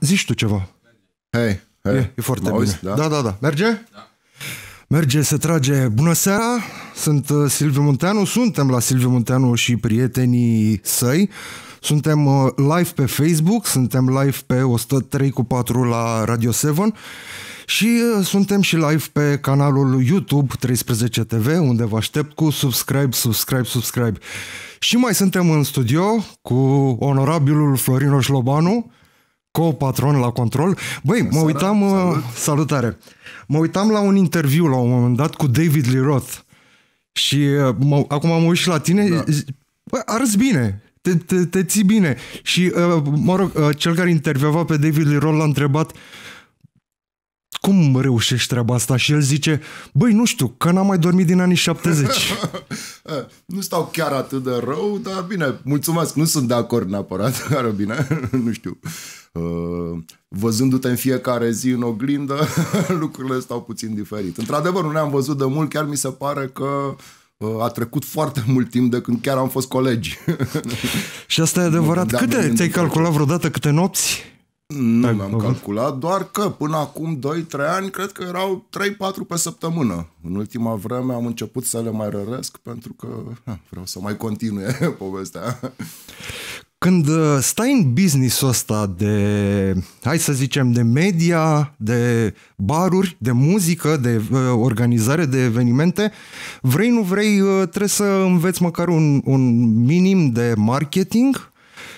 Zici tu ceva. Hei, hey, E, e foarte auzi, bine. Da? da, da, da. Merge? Da. Merge, se trage. Bună seara, sunt uh, Silviu Munteanu, suntem la Silviu Munteanu și prietenii săi. Suntem uh, live pe Facebook, suntem live pe 103 cu 4 la Radio 7 și uh, suntem și live pe canalul YouTube 13 TV, unde vă aștept cu subscribe, subscribe, subscribe. Și mai suntem în studio cu onorabilul Florin Șlobanu, co-patron la control. Băi, mă uitam... Uh, salut. Salutare! Mă uitam la un interviu la un moment dat cu David Lee Roth și uh, mă, acum am uit și la tine. Da. Bă, arăți bine! Te, te, te ții bine. Și, uh, mă rog, cel care intervieva pe David Lee Roth l-a întrebat cum reușești treaba asta? Și el zice, băi, nu știu, că n-am mai dormit din anii 70. Eh, nu stau chiar atât de rău, dar bine, mulțumesc, nu sunt de acord neapărat, bine, nu știu. Uh, Uh, văzându-te în fiecare zi în oglindă, lucrurile stau puțin diferit. Într-adevăr, nu ne-am văzut de mult, chiar mi se pare că uh, a trecut foarte mult timp de când chiar am fost colegi. Și asta e adevărat. Da, câte, ți-ai calculat vreodată câte nopți? Nu Ai mi-am calculat, doar că până acum 2-3 ani cred că erau 3-4 pe săptămână. În ultima vreme am început să le mai răresc pentru că vreau să mai continue povestea. Când uh, stai în business-ul ăsta de, hai să zicem, de media, de baruri, de muzică, de uh, organizare de evenimente, vrei, nu vrei, uh, trebuie să înveți măcar un, un minim de marketing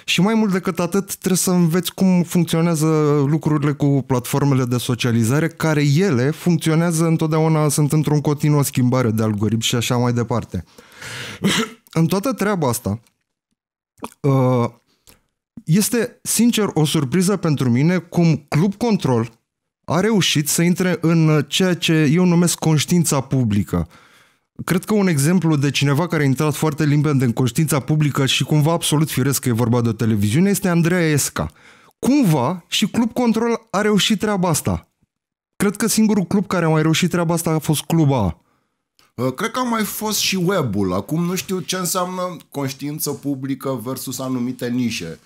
și mai mult decât atât trebuie să înveți cum funcționează lucrurile cu platformele de socializare, care ele funcționează întotdeauna, sunt într-un continuă schimbare de algoritm și așa mai departe. în toată treaba asta, Uh, este sincer o surpriză pentru mine cum Club Control a reușit să intre în ceea ce eu numesc conștiința publică. Cred că un exemplu de cineva care a intrat foarte limpede în conștiința publică și cumva absolut firesc că e vorba de o televiziune este Andreea Esca. Cumva și Club Control a reușit treaba asta. Cred că singurul club care a mai reușit treaba asta a fost Club A. Uh, cred că a mai fost și webul. Acum nu știu ce înseamnă conștiință publică versus anumite nișe.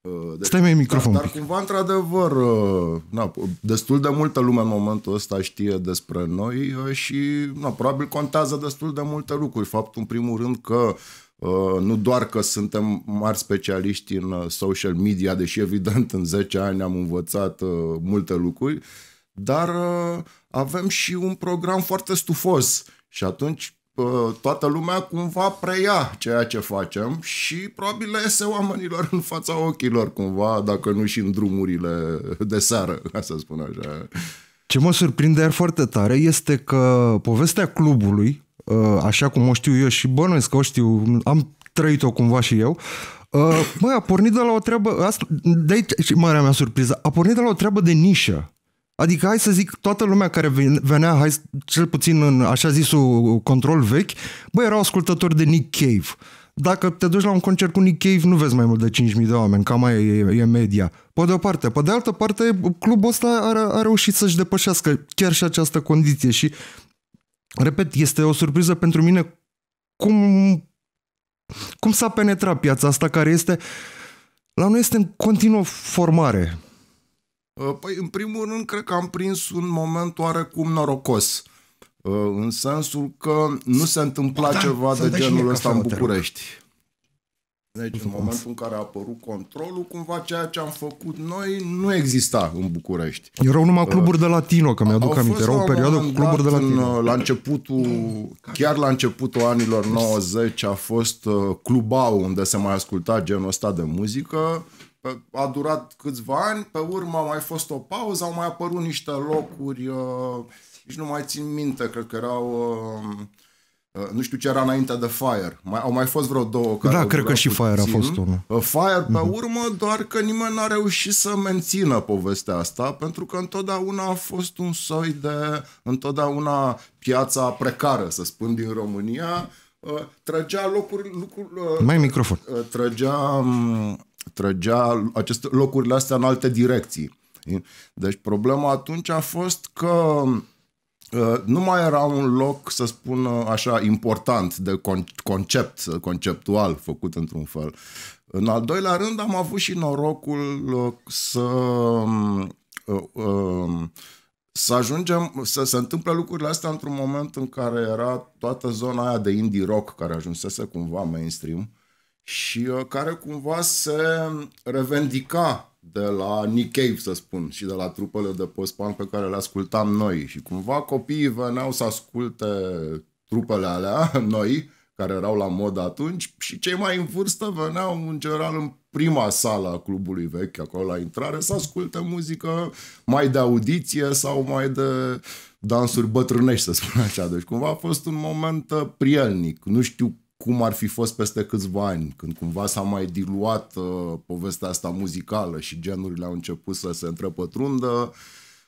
Uh, deci, Stai mai microfon. Dar, dar cumva, într-adevăr, uh, na, destul de multă lume în momentul ăsta știe despre noi și na, probabil contează destul de multe lucruri. Faptul, în primul rând, că nu doar că suntem mari specialiști în social media, deși evident în 10 ani am învățat multe lucruri, dar avem și un program foarte stufos și atunci toată lumea cumva preia ceea ce facem și probabil le iese oamenilor în fața ochilor cumva, dacă nu și în drumurile de seară, ca să spun așa. Ce mă surprinde iar foarte tare este că povestea clubului, ă, așa cum o știu eu și bănuiesc că o știu, am trăit-o cumva și eu, ă, băi, a pornit de la o treabă, asta, de aici marea mea surpriză, a pornit de la o treabă de nișă. Adică hai să zic, toată lumea care venea, hai, cel puțin în așa zisul control vechi, bă, erau ascultători de Nick Cave. Dacă te duci la un concert cu Nick Cave, nu vezi mai mult de 5.000 de oameni, cam mai e, e media. Pe de o parte. Pe de altă parte, clubul ăsta a, a reușit să-și depășească chiar și această condiție și, repet, este o surpriză pentru mine cum, cum s-a penetrat piața asta care este... La noi este în continuă formare Uh, păi, în primul rând, cred că am prins un moment oarecum norocos. Uh, în sensul că nu se întâmpla da, ceva de genul ăsta în București. Deci, în momentul în care a apărut controlul, cumva ceea ce am făcut noi nu exista în București. Erau numai uh, cluburi de latino, că mi-aduc aminte. Era o perioadă cu cluburi de latino. În, la începutul, chiar la începutul anilor 90 a fost clubau unde se mai asculta genul ăsta de muzică a durat câțiva ani, pe urmă a mai fost o pauză, au mai apărut niște locuri, uh, nici nu mai țin minte, cred că erau... Uh, uh nu știu ce era înainte de Fire. Mai, au mai fost vreo două da, care Da, cred că și Fire puțin. a fost unul. Uh, Fire, pe uh-huh. urmă, doar că nimeni n-a reușit să mențină povestea asta, pentru că întotdeauna a fost un soi de... Întotdeauna piața precară, să spun, din România, uh, trăgea locuri... Lucruri, uh, mai microfon. Trăgea... Um, trăgea aceste locurile astea în alte direcții. Deci problema atunci a fost că uh, nu mai era un loc, să spun uh, așa, important de concept, conceptual, făcut într-un fel. În al doilea rând am avut și norocul uh, să să ajungem, să se întâmple lucrurile astea într-un moment în care era toată zona aia de indie rock care ajunsese cumva mainstream uh, și uh, care cumva se revendica de la Nick Cave, să spun, și de la trupele de post-punk pe care le ascultam noi. Și cumva copiii veneau să asculte trupele alea, noi, care erau la mod atunci, și cei mai în vârstă veneau în general în prima sală a clubului vechi, acolo la intrare, să asculte muzică mai de audiție sau mai de dansuri bătrânești, să spun așa. Deci cumva a fost un moment uh, prielnic. Nu știu cum ar fi fost peste câțiva ani, când cumva s-a mai diluat uh, povestea asta muzicală și genurile au început să se întrepătrundă,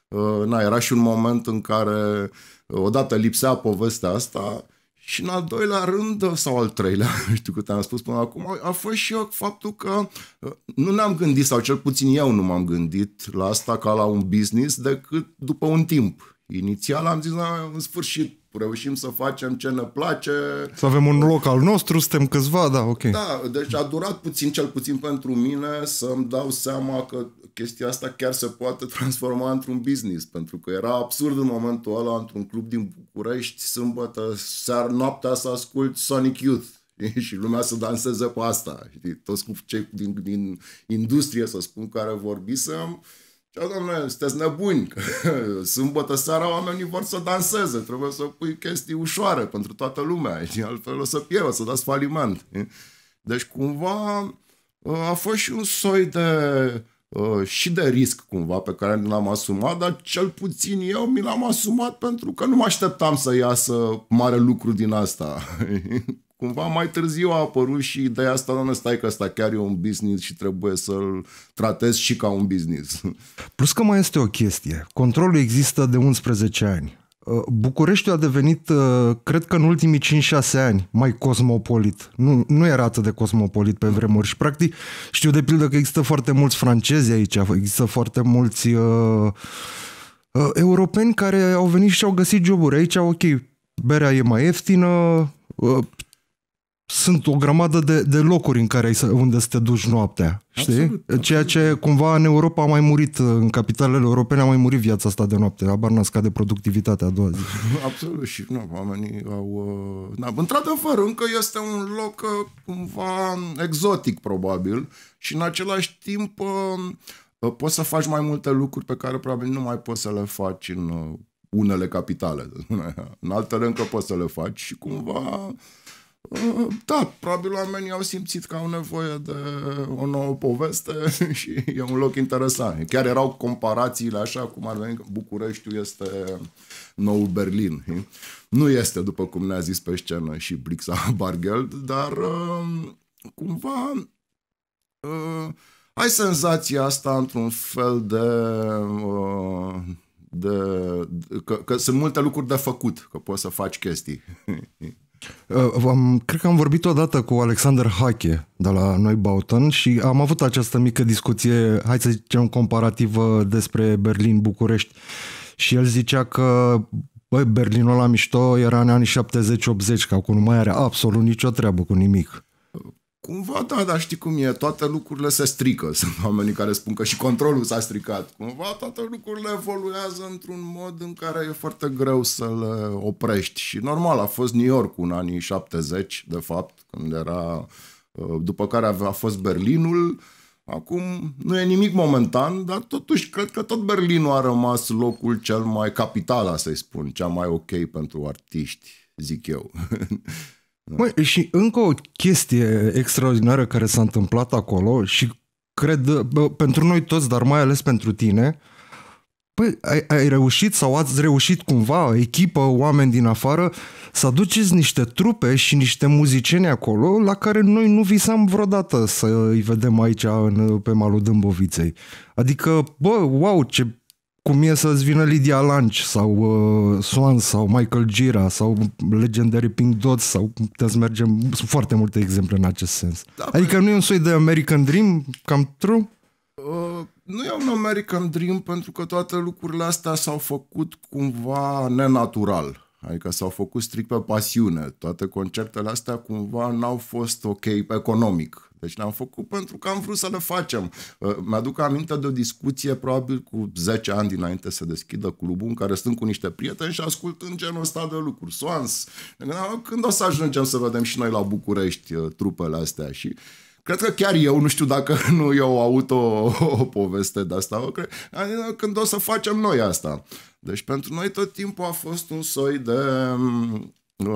uh, na, era și un moment în care uh, odată lipsea povestea asta și în al doilea rând, uh, sau al treilea, știu cât am spus până acum, a, fost și eu faptul că uh, nu ne-am gândit, sau cel puțin eu nu m-am gândit la asta ca la un business, decât după un timp. Inițial am zis, în sfârșit, reușim să facem ce ne place. Să avem un loc al nostru, suntem câțiva, da, ok. Da, deci a durat puțin, cel puțin pentru mine, să-mi dau seama că chestia asta chiar se poate transforma într-un business, pentru că era absurd în momentul ăla, într-un club din București, sâmbătă, seara, noaptea să ascult Sonic Youth și lumea să danseze pe asta. Știi? Toți cu cei din, din industrie, să spun, care vorbisem, uh, da, domnule, sunteți nebuni. Sâmbătă seara oamenii vor să danseze. Trebuie să pui chestii ușoare pentru toată lumea. Altfel o să pierd, o să dați faliment. Deci cumva ă, a fost și un soi de ă, și de risc cumva pe care nu l-am asumat, dar cel puțin eu mi l-am asumat pentru că nu mă așteptam să iasă mare lucru din asta. cumva mai târziu a apărut și ideea asta, doamne, stai că asta chiar e un business și trebuie să-l tratez și ca un business. Plus că mai este o chestie. Controlul există de 11 ani. Uh, Bucureștiul a devenit, uh, cred că în ultimii 5-6 ani, mai cosmopolit. Nu, nu era atât de cosmopolit pe vremuri și practic știu de pildă că există foarte mulți francezi aici, există foarte mulți uh, uh, europeni care au venit și au găsit joburi aici, ok, berea e mai ieftină, uh, sunt o grămadă de, de locuri în care ai să, unde să te duci noaptea, știi? Absolut, da. Ceea ce cumva în Europa a mai murit, în capitalele europene a mai murit viața asta de noapte, abar n scade productivitatea a doua zi. Absolut și nu, oamenii au... Da, într-adevăr, încă este un loc uh, cumva exotic probabil și în același timp uh, poți să faci mai multe lucruri pe care probabil nu mai poți să le faci în unele capitale. În altele încă poți să le faci și cumva da, probabil oamenii au simțit că au nevoie de o nouă poveste și e un loc interesant. Chiar erau comparațiile așa cum ar veni că Bucureștiul este noul Berlin. Nu este, după cum ne-a zis pe scenă și Brixa Bargeld, dar um, cumva uh, ai senzația asta într-un fel uh, de de, că, că sunt multe lucruri de făcut, că poți să faci chestii. Uh, am, cred că am vorbit odată cu Alexander Hache de la Noi Bauton și am avut această mică discuție, hai să zicem, comparativă despre Berlin-București și el zicea că băi, Berlinul la mișto era în anii 70-80, că acum nu mai are absolut nicio treabă cu nimic. Cumva, da, dar știi cum e, toate lucrurile se strică. Sunt oamenii care spun că și controlul s-a stricat. Cumva toate lucrurile evoluează într-un mod în care e foarte greu să le oprești. Și normal, a fost New York în anii 70, de fapt, când era... Uh, după care a fost Berlinul, Acum nu e nimic momentan, dar totuși cred că tot Berlinul a rămas locul cel mai capital să-i spun, cea mai ok pentru artiști, zic eu. Măi, și încă o chestie extraordinară care s-a întâmplat acolo și cred bă, pentru noi toți, dar mai ales pentru tine, Păi, ai, ai reușit sau ați reușit cumva, echipă, oameni din afară, să aduceți niște trupe și niște muzicieni acolo la care noi nu visam vreodată să îi vedem aici în, pe malul Dâmboviței. Adică, bă, wow, ce cum e să-ți vină Lydia Lunch sau uh, Swan sau Michael Gira sau legendary Pink Dots sau te mergem, sunt foarte multe exemple în acest sens. Da, păi- adică nu e un soi de American Dream, cam true? Uh, nu e un American Dream pentru că toate lucrurile astea s-au făcut cumva nenatural. Adică s-au făcut strict pe pasiune. Toate concertele astea cumva n-au fost ok economic deci le-am făcut pentru că am vrut să le facem. Uh, mi-aduc aminte de o discuție probabil cu 10 ani dinainte să deschidă clubul în care stând cu niște prieteni și ascultând genul ăsta de lucruri. Soans, când o să ajungem să vedem și noi la București uh, trupele astea și Cred că chiar eu, nu știu dacă nu eu aud o, o poveste de asta, cred, când o să facem noi asta. Deci pentru noi tot timpul a fost un soi de mm,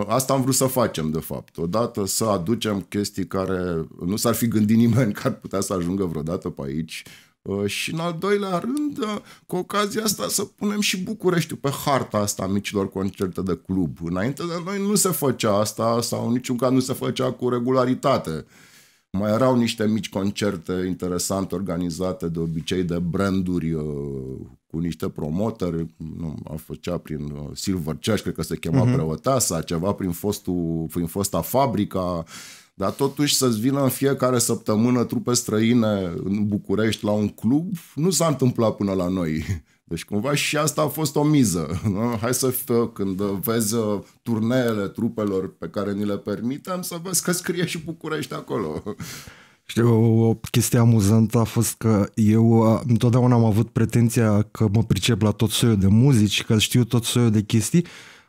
Asta am vrut să facem, de fapt. Odată să aducem chestii care nu s-ar fi gândit nimeni că ar putea să ajungă vreodată pe aici. Uh, și în al doilea rând, uh, cu ocazia asta să punem și Bucureștiu pe harta asta a micilor concerte de club. Înainte de noi nu se făcea asta sau în niciun caz nu se făcea cu regularitate. Mai erau niște mici concerte interesante organizate de obicei de branduri uh, cu niște promotori, nu, a făcea prin uh, Silver Church, cred că se chema uh-huh. Mhm. preoteasa, ceva prin, fostul, prin fosta fabrica, dar totuși să-ți vină în fiecare săptămână trupe străine în București la un club, nu s-a întâmplat până la noi. Deci cumva și asta a fost o miză. Nu? Hai să fie când vezi uh, turneele trupelor pe care ni le permitem, să vezi că scrie și București acolo. Știu, o chestie amuzantă a fost că eu întotdeauna am avut pretenția că mă pricep la tot soiul de muzici, că știu tot soiul de chestii.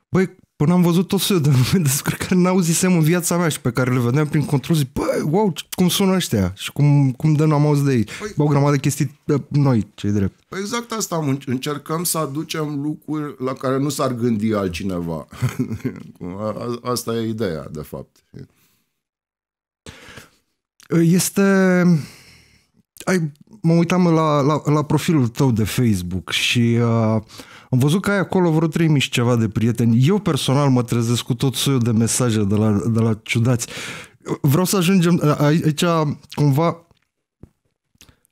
Băi, până am văzut tot soiul de nume despre care n-auzisem în viața mea și pe care le vedeam prin control, zic, băi, wow, cum sună ăștia și cum, cum de nu am auzit de ei. Păi, o grămadă de chestii noi, ce drept. Păi exact asta, am încercăm să aducem lucruri la care nu s-ar gândi altcineva. asta e ideea, de fapt. Ă, este... Ai, mă uitam la, la, la profilul tău de Facebook și uh, am văzut că ai acolo vreo 3000 și ceva de prieteni. Eu personal mă trezesc cu tot soiul de mesaje de la, de la ciudați. Vreau să ajungem aici cumva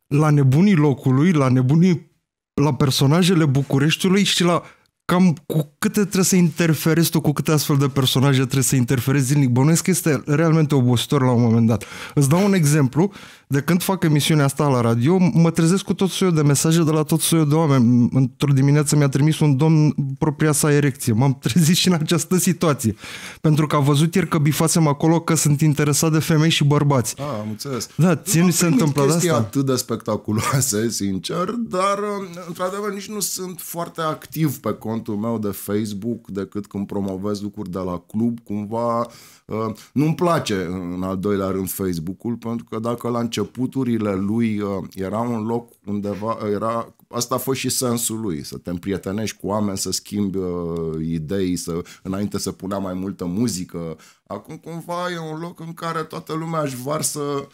la nebunii locului, la nebunii, la personajele Bucureștiului și la cam cu câte trebuie să interferezi tu, cu câte astfel de personaje trebuie să interferezi zilnic. Bănuiesc că este realmente obositor la un moment dat. Îți dau un exemplu de când fac emisiunea asta la radio, mă trezesc cu tot soiul de mesaje de la tot soiul de oameni. Într-o dimineață mi-a trimis un domn propria sa erecție. M-am trezit și în această situație. Pentru că a văzut ieri că bifasem acolo că sunt interesat de femei și bărbați. Ah, am înțeles. Da, țin nu se întâmplă asta. atât de spectaculoase, sincer, dar într-adevăr nici nu sunt foarte activ pe cont contul meu de Facebook decât când promovez lucruri de la club, cumva uh, nu-mi place în al doilea rând Facebook-ul, pentru că dacă la începuturile lui uh, era un loc undeva, era, asta a fost și sensul lui, să te împrietenești cu oameni, să schimbi uh, idei, să înainte să punea mai multă muzică, acum cumva e un loc în care toată lumea își varsă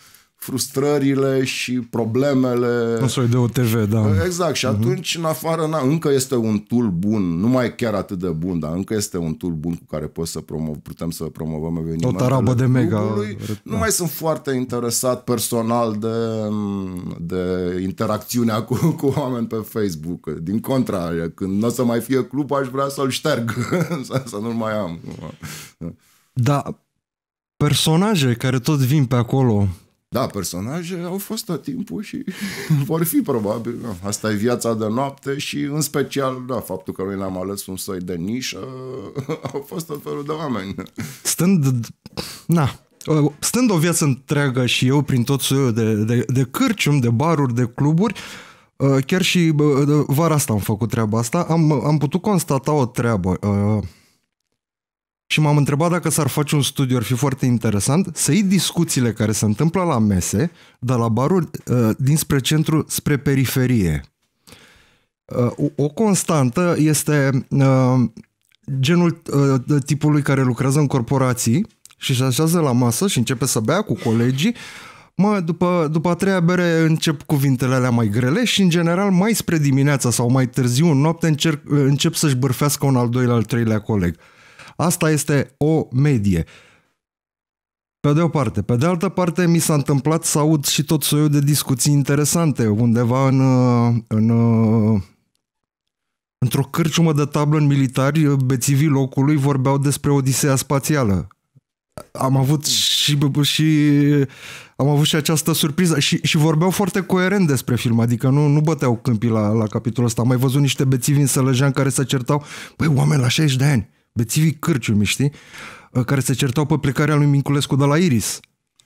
frustrările și problemele. Un soi de OTV, da. Exact, și mhm. atunci, uh-huh. în afară, na, încă este un tool bun, nu mai chiar atât de bun, dar încă este un tool bun cu care poți să promov, putem să promovăm evenimentele. O tarabă de mega. Nu da. mai sunt foarte interesat personal de, de interacțiunea cu, cu oameni pe Facebook. Din contra, când nu o să mai fie club, aș vrea să-l șterg, să, nu mai am. Da, personaje care tot vin pe acolo, da, personaje au fost tot timpul și vor fi probabil. Da. Asta e viața de noapte și în special, da, faptul că noi l-am ales un soi de nișă, au fost tot felul de oameni. Stând, na, stând o viață întreagă și eu prin tot soiul de, de, de cârcium, de baruri, de cluburi, uh, chiar și vara asta am făcut treaba asta, am, am putut constata o treabă. Uh, și m-am întrebat dacă s-ar face un studiu, ar fi foarte interesant, să iei discuțiile care se întâmplă la mese, dar la baruri uh, dinspre centru spre periferie. Uh, o constantă este uh, genul uh, tipului care lucrează în corporații și se așează la masă și începe să bea cu colegii, mă, după, după a treia bere încep cuvintele alea mai grele și în general mai spre dimineața sau mai târziu în noapte încerc, uh, încep să-și bârfească un al doilea, al treilea coleg. Uh, Asta este o medie. Pe de o parte. Pe de altă parte, mi s-a întâmplat să aud și tot soiul de discuții interesante undeva în, uh, în uh, într-o cârciumă de tablă în militari, uh, bețivii locului vorbeau despre Odiseea spațială. Am avut și, și am avut și această surpriză și, și vorbeau foarte coerent despre film, adică nu, nu băteau câmpii la, la capitolul ăsta. Am mai văzut niște bețivi în Sălăjean care se certau, băi, oameni la 60 de ani, bețivii cârciumi, știi? Ă, care se certau pe plecarea lui Minculescu de la Iris.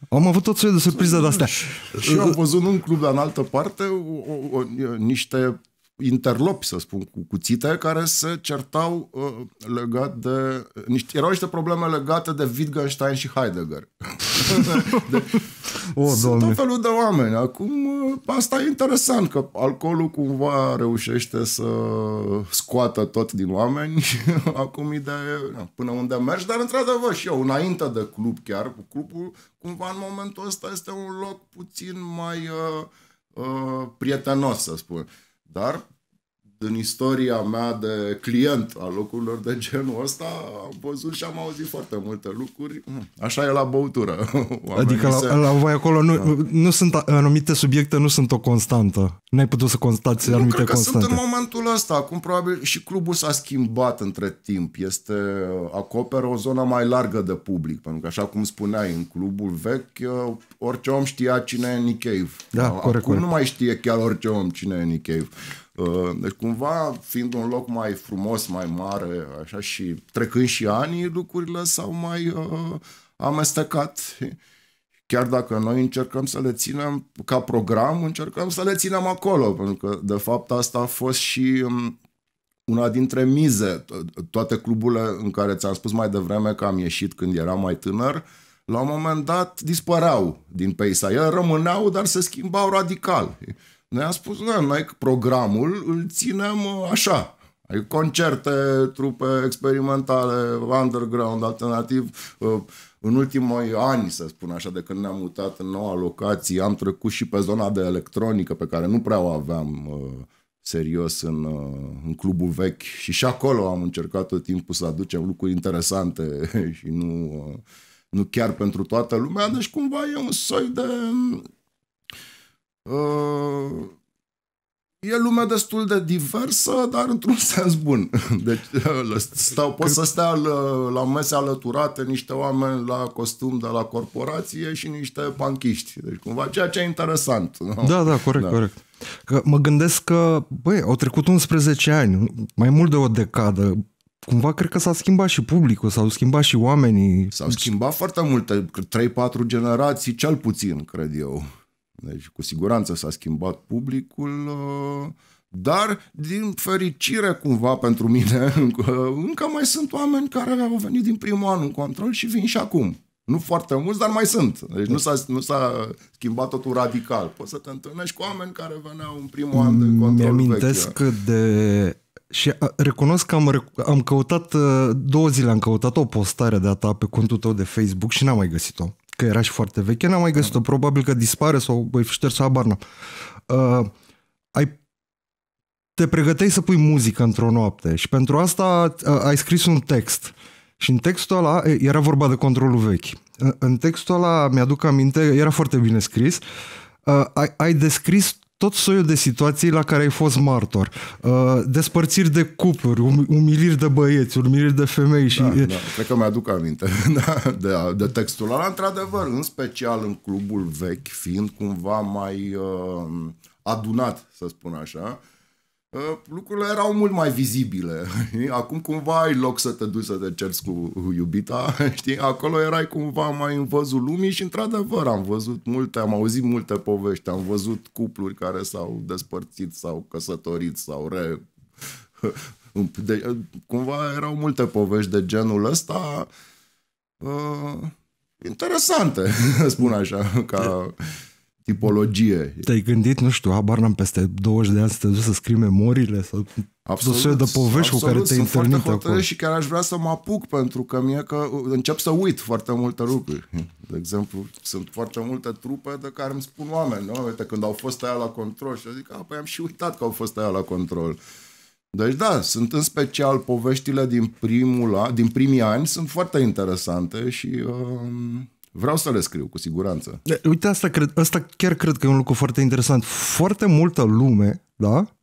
Am avut tot soiul de surprize de astea. Și am ă, văzut în club, dar în altă parte, o, o, niște interlopi, să spun, cu cuțite, care se certau uh, legat de... Niște, erau niște probleme legate de Wittgenstein și Heidegger. de, o, sunt sunt tot felul de oameni. Acum, uh, asta e interesant, că alcoolul cumva reușește să scoată tot din oameni. Acum, ideea e până unde mergi, dar într-adevăr și eu, înainte de club chiar, cu clubul cumva în momentul ăsta este un loc puțin mai uh, uh, prietenos, să spun. Uh, dar în istoria mea de client al locurilor de genul ăsta, am văzut și am auzit foarte multe lucruri. Mm, așa e la băutură. Oamenii adică se... la, la voi acolo nu, da. nu sunt anumite subiecte, nu sunt o constantă. N-ai putut să constați nu, anumite cred că constante. sunt în momentul ăsta. Acum probabil și clubul s-a schimbat între timp. Este acoperă o zonă mai largă de public, pentru că așa cum spuneai, în clubul vechi ă, orice om știa cine e Nick Cave. Da, Acum corect, corect. nu mai știe chiar orice om cine e Nick Cave Uh, deci cumva, fiind un loc mai frumos, mai mare, așa și trecând și anii, lucrurile s-au mai uh, amestecat. Chiar dacă noi încercăm să le ținem ca program, încercăm să le ținem acolo, pentru că de fapt asta a fost și um, una dintre mize. Toate cluburile în care ți-am spus mai devreme că am ieșit când eram mai tânăr, la un moment dat dispăreau din peisaj. Ele rămâneau, dar se schimbau radical. Noi am spus, noi, noi programul îl ținem uh, așa, ai adică concerte, trupe experimentale, underground, alternativ. Uh, în ultimii ani, să spun așa, de când ne-am mutat în noua locație, am trecut și pe zona de electronică, pe care nu prea o aveam uh, serios în, în clubul vechi. Și și acolo am încercat tot timpul să aducem lucruri interesante și nu, nu chiar pentru toată lumea. Deci cumva e un soi de Uh, e lumea destul de diversă, dar într-un sens bun. Deci uh, stau, pot să stea la, la mese alăturate niște oameni la costum de la corporație și niște panchiști. Deci cumva ceea ce e interesant. Nu? Da, da, corect, da. corect. Că mă gândesc că, băi, au trecut 11 ani, mai mult de o decadă. Cumva cred că s-a schimbat și publicul, s-au schimbat și oamenii. S-au schimbat foarte multe, 3-4 generații cel puțin, cred eu. Deci, cu siguranță s-a schimbat publicul, uh, dar, din fericire, cumva, pentru mine, încă, încă mai sunt oameni care au venit din primul an în control și vin și acum. Nu foarte mulți, dar mai sunt. Deci nu s-a, nu s-a schimbat totul radical. Poți să te întâlnești cu oameni care veneau în primul an de control Mi-amintesc vechi. de... Și recunosc că am, am căutat, uh, două zile am căutat o postare de-a ta pe contul tău de Facebook și n-am mai găsit-o că era și foarte veche, n-am mai găsit-o, probabil că dispare sau băi, șters sau abar Uh, ai te pregăteai să pui muzică într-o noapte și pentru asta uh, ai scris un text. Și în textul ăla era vorba de controlul vechi. În textul ăla, mi-aduc aminte, era foarte bine scris, uh, ai, ai descris tot soiul de situații la care ai fost martor. Uh, despărțiri de cupluri, um, umiliri de băieți, umiliri de femei. Și... Da, da. Cred că mi-aduc aminte da, de, de textul ăla. Într-adevăr, în special în clubul vechi, fiind cumva mai uh, adunat, să spun așa, uh, Ă, lucrurile erau mult mai vizibile. Acum cumva ai loc să te duci să te cerți cu iubita, știi? Acolo erai cumva mai în văzul lumii și într-adevăr am văzut multe, am auzit multe povești, am văzut cupluri care s-au despărțit sau căsătorit sau re... De, cumva erau multe povești de genul ăsta uh, interesante, spun așa, ca tipologie. Te-ai gândit, nu știu, habar n-am peste 20 de ani să te duci să scrii memoriile sau absolut, Să de povești cu care te-ai întâlnit acolo. și chiar aș vrea să mă apuc pentru că mie că uh, încep să uit foarte multe lucruri. De exemplu, sunt foarte multe trupe de care îmi spun oameni, nu? Uite, când au fost aia la control și eu zic, a, păi am și uitat că au fost aia la control. Deci da, sunt în special poveștile din, primul, din primii ani, sunt foarte interesante și uh, Vreau să le scriu, cu siguranță. Uite, asta, cred, asta chiar cred că e un lucru foarte interesant. Foarte multă lume, da?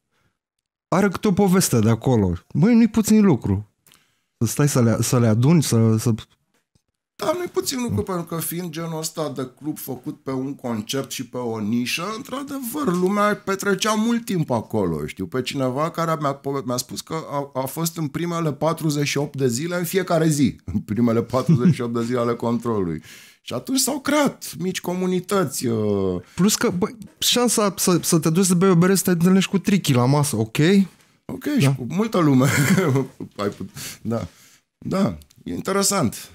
Are câte o poveste de acolo. Măi, nu-i puțin lucru. Să stai să le, să le aduni, să, să... Da, nu-i puțin lucru, pentru că fiind genul ăsta de club făcut pe un concept și pe o nișă, într-adevăr, lumea petrecea mult timp acolo. Știu pe cineva care mi-a, mi-a spus că a, a fost în primele 48 de zile, în fiecare zi, în primele 48 de zile ale controlului. Și atunci s-au creat mici comunități. Uh, Plus că bă, șansa să, să te duci să bei o bere să te întâlnești cu trichi la masă, ok? Ok, da. și cu multă lume. Ai put... Da. Da, e interesant.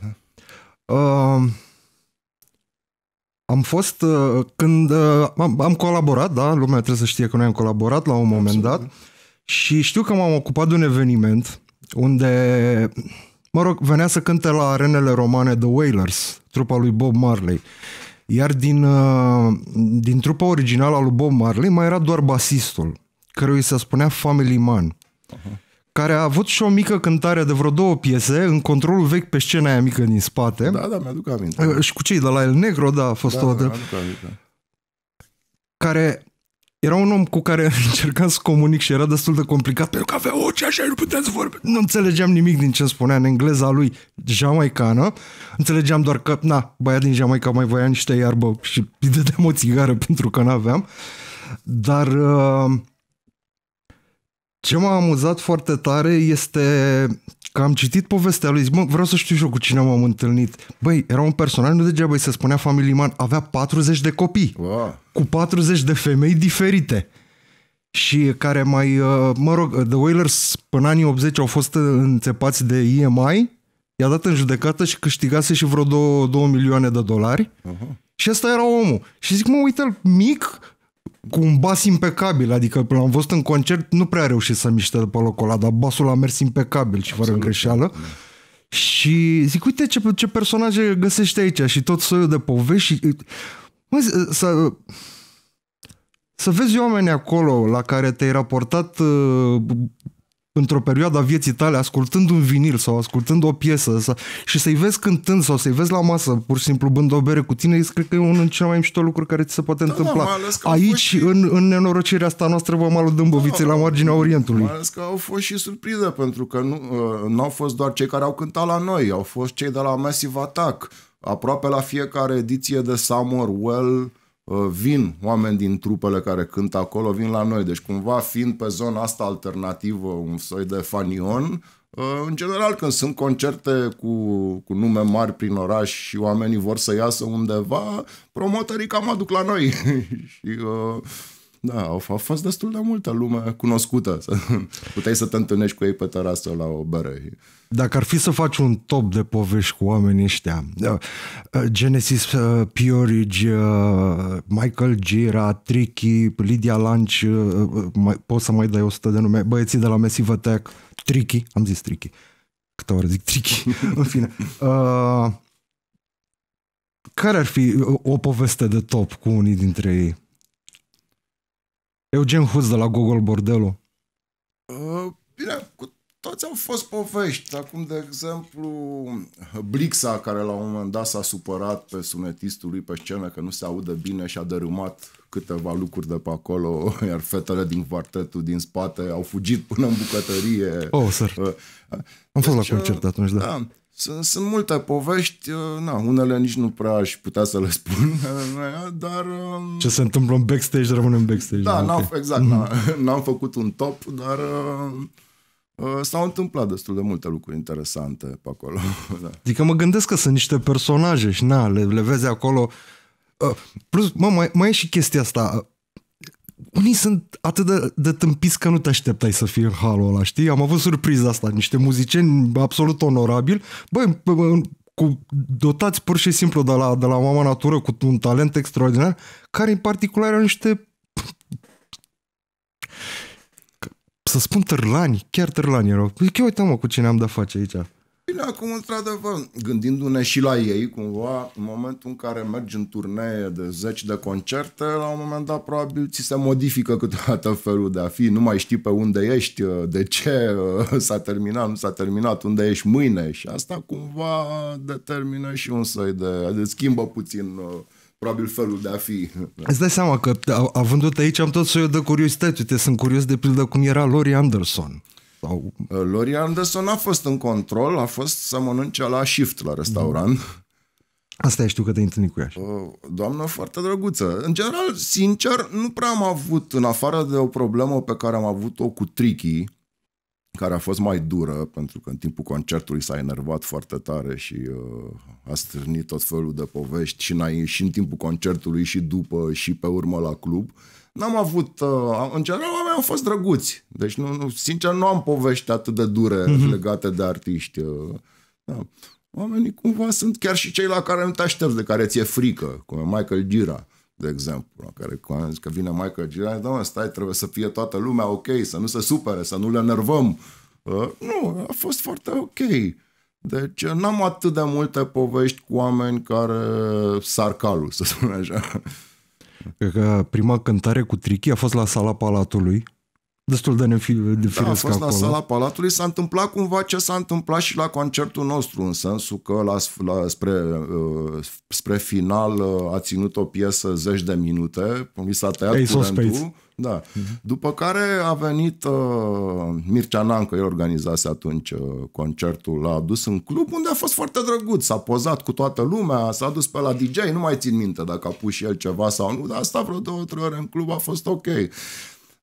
Uh, am fost, uh, când uh, am, am colaborat, da, lumea trebuie să știe că noi am colaborat la un moment dat și știu că m-am ocupat de un eveniment unde Mă rog, venea să cânte la arenele romane The Wailers, trupa lui Bob Marley. Iar din, uh, din trupa originală a lui Bob Marley mai era doar basistul, căruia se spunea Family Man, uh-huh. care a avut și o mică cântare de vreo două piese în controlul vechi pe scena aia mică din spate. Da, da, mi-aduc aminte. Uh, și cu cei de la El Negro, da, a fost da, o... Da, care era un om cu care încercam să comunic și era destul de complicat pentru că avea ochi așa și nu puteam să vorbesc. Nu înțelegeam nimic din ce spunea în engleza lui jamaicană. Înțelegeam doar că, na, băiat din Jamaica mai voia niște iarbă și îi dădeam o țigară pentru că n-aveam. Dar uh, ce m-a amuzat foarte tare este că am citit povestea lui, zic, bă, vreau să știu și eu cu cine m-am întâlnit. Băi, era un personaj, nu degeaba îi se spunea Family Man, avea 40 de copii, wow. cu 40 de femei diferite. Și care mai, uh, mă rog, uh, The Oilers până anii 80 au fost uh, înțepați de EMI, i-a dat în judecată și câștigase și vreo 2, 2 milioane de dolari. Uh-huh. Și asta era omul. Și zic, mă, uite-l mic, cu un bas impecabil, adică l-am văzut în concert, nu prea a reușit să miște de pe locul ăla, dar basul a mers impecabil și fără greșeală. Și zic, uite ce, ce personaje găsește aici și tot soiul de povești și... Mă, să, să vezi oameni acolo la care te-ai raportat uh, într-o perioadă a vieții tale, ascultând un vinil sau ascultând o piesă sau, și să-i vezi cântând sau să-i vezi la masă, pur și simplu bând o bere cu tine, cred că e unul dintre cele mai mișto lucruri care ți se poate da, întâmpla. Aici, și... în, în nenorocirea asta noastră, vă malul Dâmboviței, da, la marginea Orientului. Mai ales că au fost și surprize, pentru că nu uh, nu au fost doar cei care au cântat la noi, au fost cei de la Massive Attack. Aproape la fiecare ediție de Summer, Well, Uh, vin oameni din trupele care cântă acolo, vin la noi. Deci cumva fiind pe zona asta alternativă, un soi de fanion, uh, în general când sunt concerte cu, cu nume mari prin oraș și oamenii vor să iasă undeva, promotorii cam aduc la noi. și uh, da, au, au fost destul de multă lume cunoscută. Puteai să te întâlnești cu ei pe terasă la o bere dacă ar fi să faci un top de povești cu oamenii ăștia, uh, uh, Genesis uh, Piorigi, Michael Gira, Tricky, Lydia Lanch, poți să mai dai 100 de nume, băieții de la Massive Attack, Tricky, am zis Tricky, câte ori zic Tricky, în fine. Uh, care ar fi o poveste de top cu unii dintre ei? Eugen Hus de la Google Bordelo. Uh, bine, cu toți au fost povești. Acum, de exemplu, Blixa, care la un moment dat s-a supărat pe sunetistul lui pe scenă că nu se aude bine și a dărâmat câteva lucruri de pe acolo, iar fetele din quartetul din spate au fugit până în bucătărie. Oh, sir. Uh, Am fost la deci, uh, concert atunci, da. da. Sunt, sunt multe povești, uh, na, unele nici nu prea aș putea să le spun, dar... Um, Ce se întâmplă în backstage rămâne în backstage. Da, da okay. exact, mm-hmm. n-am făcut un top, dar Uh, s-au întâmplat destul de multe lucruri interesante pe acolo. Da. Adică mă gândesc că sunt niște personaje și na, le, le vezi acolo. Uh, plus, mă, mai, mai e și chestia asta. Uh, unii sunt atât de, de tâmpiți că nu te așteptai să fii în halul ăla, știi? Am avut surpriza asta, niște muzicieni absolut onorabili. Băi, cu dotați pur și simplu de la, de la mama natură, cu un talent extraordinar, care în particular au niște să spun târlani, chiar târlani erau. Păi chiar uite mă cu cine am de face aici. Bine, acum, într-adevăr, gândindu-ne și la ei, cumva, în momentul în care mergi în turnee de zeci de concerte, la un moment dat, probabil, ți se modifică câteodată felul de a fi, nu mai știi pe unde ești, uh, de ce uh, s-a terminat, nu s-a terminat, unde ești mâine și asta cumva determină și un soi de, de schimbă puțin uh, probabil felul de a fi. Îți dai seama că avându-te aici am tot soiul de curiozități. Uite, sunt curios de pildă cum era Lori Anderson. Sau... Uh, Lori Anderson a fost în control, a fost să mănânce la shift la restaurant. Mm. Asta e, știu că te-ai întâlnit cu ea. Uh, doamnă foarte drăguță. În general, sincer, nu prea am avut, în afară de o problemă pe care am avut-o cu Tricky, care a fost mai dură, pentru că în timpul concertului s-a enervat foarte tare și uh, a strânit tot felul de povești și în, și în timpul concertului și după și pe urmă la club. N-am avut, uh, în general oamenii au fost drăguți, deci nu, nu, sincer nu am povești atât de dure mm-hmm. legate de artiști. Uh, da. Oamenii cumva sunt chiar și cei la care nu te aștepți, de care ți-e frică, cum e Michael Gira de exemplu, care că vine Michael Gilan, da, mă, stai, trebuie să fie toată lumea ok, să nu se supere, să nu le nervăm. Uh, ă, nu, a fost foarte ok. Deci n-am atât de multe povești cu oameni care sar calul, să spun așa. Cred că prima cântare cu Trichi a fost la sala Palatului, destul de, nefi- de firesc da, a fost acolo. la sala Palatului, s-a întâmplat cumva ce s-a întâmplat și la concertul nostru, în sensul că la, la, spre, uh, spre final uh, a ținut o piesă zeci de minute, mi s-a tăiat hey, curentul. Da. Uh-huh. După care a venit uh, Mircea Nancă, el organizase atunci uh, concertul, l-a adus în club unde a fost foarte drăguț, s-a pozat cu toată lumea, s-a dus pe la DJ, nu mai țin minte dacă a pus și el ceva sau nu, dar asta vreo două, trei ore în club a fost ok.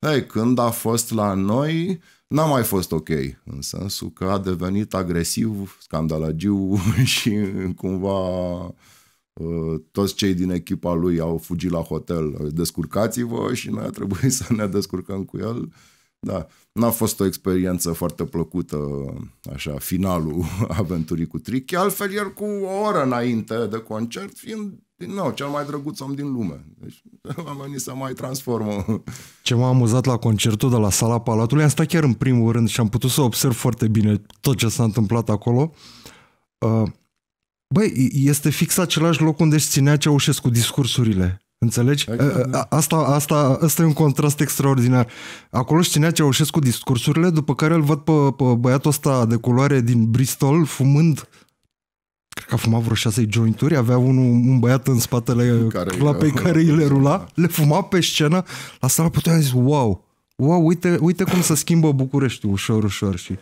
Ei, când a fost la noi, n-a mai fost ok, în sensul că a devenit agresiv, scandalagiu și cumva uh, toți cei din echipa lui au fugit la hotel, descurcați-vă și noi a trebuit să ne descurcăm cu el. Da, N-a fost o experiență foarte plăcută, așa, finalul aventurii cu Tricky, altfel el cu o oră înainte de concert, fiind din nou, cel mai drăguț om din lume. Deci oamenii se mai transformă. Ce m-a amuzat la concertul de la sala Palatului, am stat chiar în primul rând și am putut să observ foarte bine tot ce s-a întâmplat acolo. Uh, băi, este fix același loc unde își ținea Ceaușescu discursurile. Înțelegi? Adică a, asta, asta, asta e un contrast extraordinar. Acolo își ținea Ceaușescu discursurile, după care îl văd pe, pe băiatul ăsta de culoare din Bristol fumând cred că a fumat vreo șase jointuri, avea un, un băiat în spatele care clapei care, care îi le rula, le fuma pe scenă, la sala putea zis, wow, wow, uite, uite cum se schimbă Bucureștiul ușor, ușor și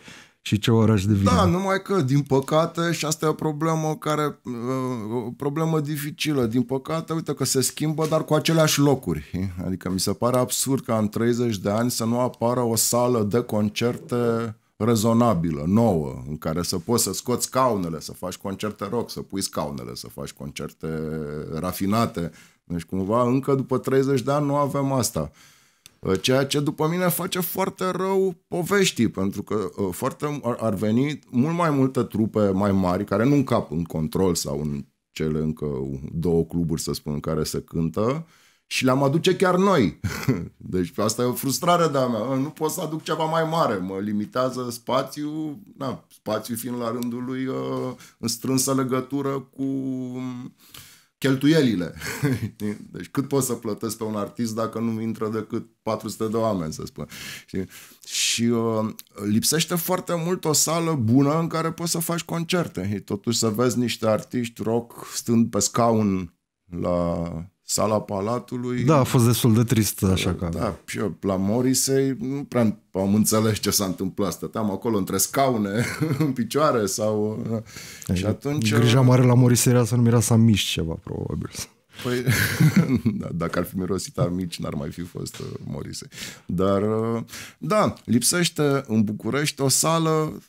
și ce oraș devine. Da, numai că, din păcate, și asta e o problemă care, uh, o problemă dificilă, din păcate, uite că se schimbă, dar cu aceleași locuri. Adică mi se pare absurd ca în 30 de ani să nu apară o sală de concerte rezonabilă, nouă, în care să poți să scoți scaunele, să faci concerte rock, să pui scaunele, să faci concerte rafinate. Deci cumva încă după 30 de ani nu avem asta. Uh, ceea ce după mine face foarte rău poveștii, pentru că uh, foarte, ar, veni mult mai multe trupe mai mari care nu încap în control sau în cele încă două cluburi, să spun, în care se cântă și le-am aduce chiar noi. Deci asta e o frustrare de-a mea. Uh, nu pot să aduc ceva mai mare. Mă limitează spațiul, na, spațiul fiind la rândul lui în strânsă legătură cu cheltuielile. Deci cât pot să plătesc pe un artist dacă nu intră decât 400 de oameni, să spun. Și, Și uh, lipsește foarte mult o sală bună în care poți să faci concerte. Totuși să vezi niște artiști rock stând pe scaun la sala Palatului. Da, a fost destul de trist așa da, că... Da, și eu, la Morisei nu prea am înțeles ce s-a întâmplat. Stăteam acolo între scaune, în picioare sau... E, și atunci... Grija mare la Morisei era să nu mira să miști ceva, probabil. Păi, da, dacă ar fi mirosit amici, n-ar mai fi fost uh, Morise. Dar, uh, da, lipsește în București o sală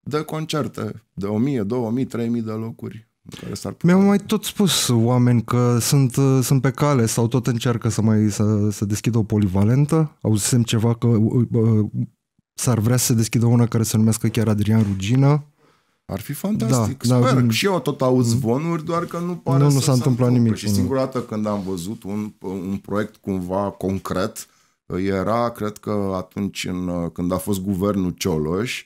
de concerte, de 1000, 2000, 3000 de locuri care s-ar putea... Mi-au mai tot spus oameni că sunt, uh, sunt pe cale sau tot încearcă să mai să, să deschidă o polivalentă. Auzisem ceva că uh, uh s-ar vrea să se deschidă una care se numească chiar Adrian Rugina. Ar fi fantastic, da, da sper. Da, și eu tot auz zvonuri, doar că nu pare nu, să nu s-a întâmplat nimic. Și singura dată când am văzut un, un proiect cumva concret, uh, era, cred că atunci în, când a fost guvernul Cioloș,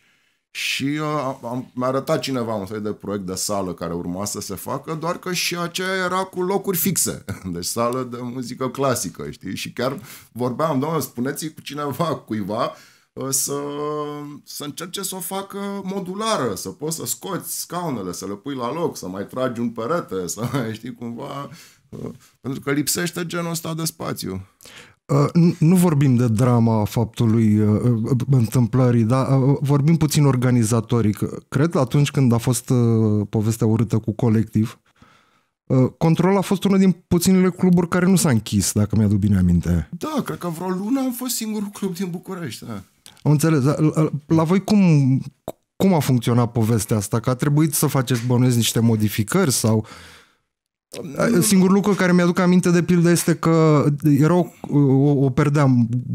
și uh, am, mi-a arătat cineva un fel de proiect de sală care urma să se facă, doar că și aceea era cu locuri fixe, deci sală de muzică clasică, știi? Și chiar vorbeam, doamne, spuneți cu cineva, cuiva, uh, să, să încerce să o facă modulară, să poți să scoți scaunele, să le pui la loc, să mai tragi un perete, să știi cumva, uh, pentru că lipsește genul ăsta de spațiu. Uh, nu vorbim de drama faptului uh, uh, întâmplării, dar vorbim puțin organizatoric. Cred atunci când a fost povestea urâtă cu colectiv, Control a fost unul din puținele cluburi care nu s-a închis, dacă mi-aduc bine aminte. Da, cred că vreo lună am fost singurul club din București, da. Am înțeles. La, la, voi cum, cum a funcționat povestea asta? Că a trebuit să faceți, bănuiesc, niște modificări sau uh, Mm. Singurul lucru care mi-aduc aminte de pildă este că era o, o, o perdea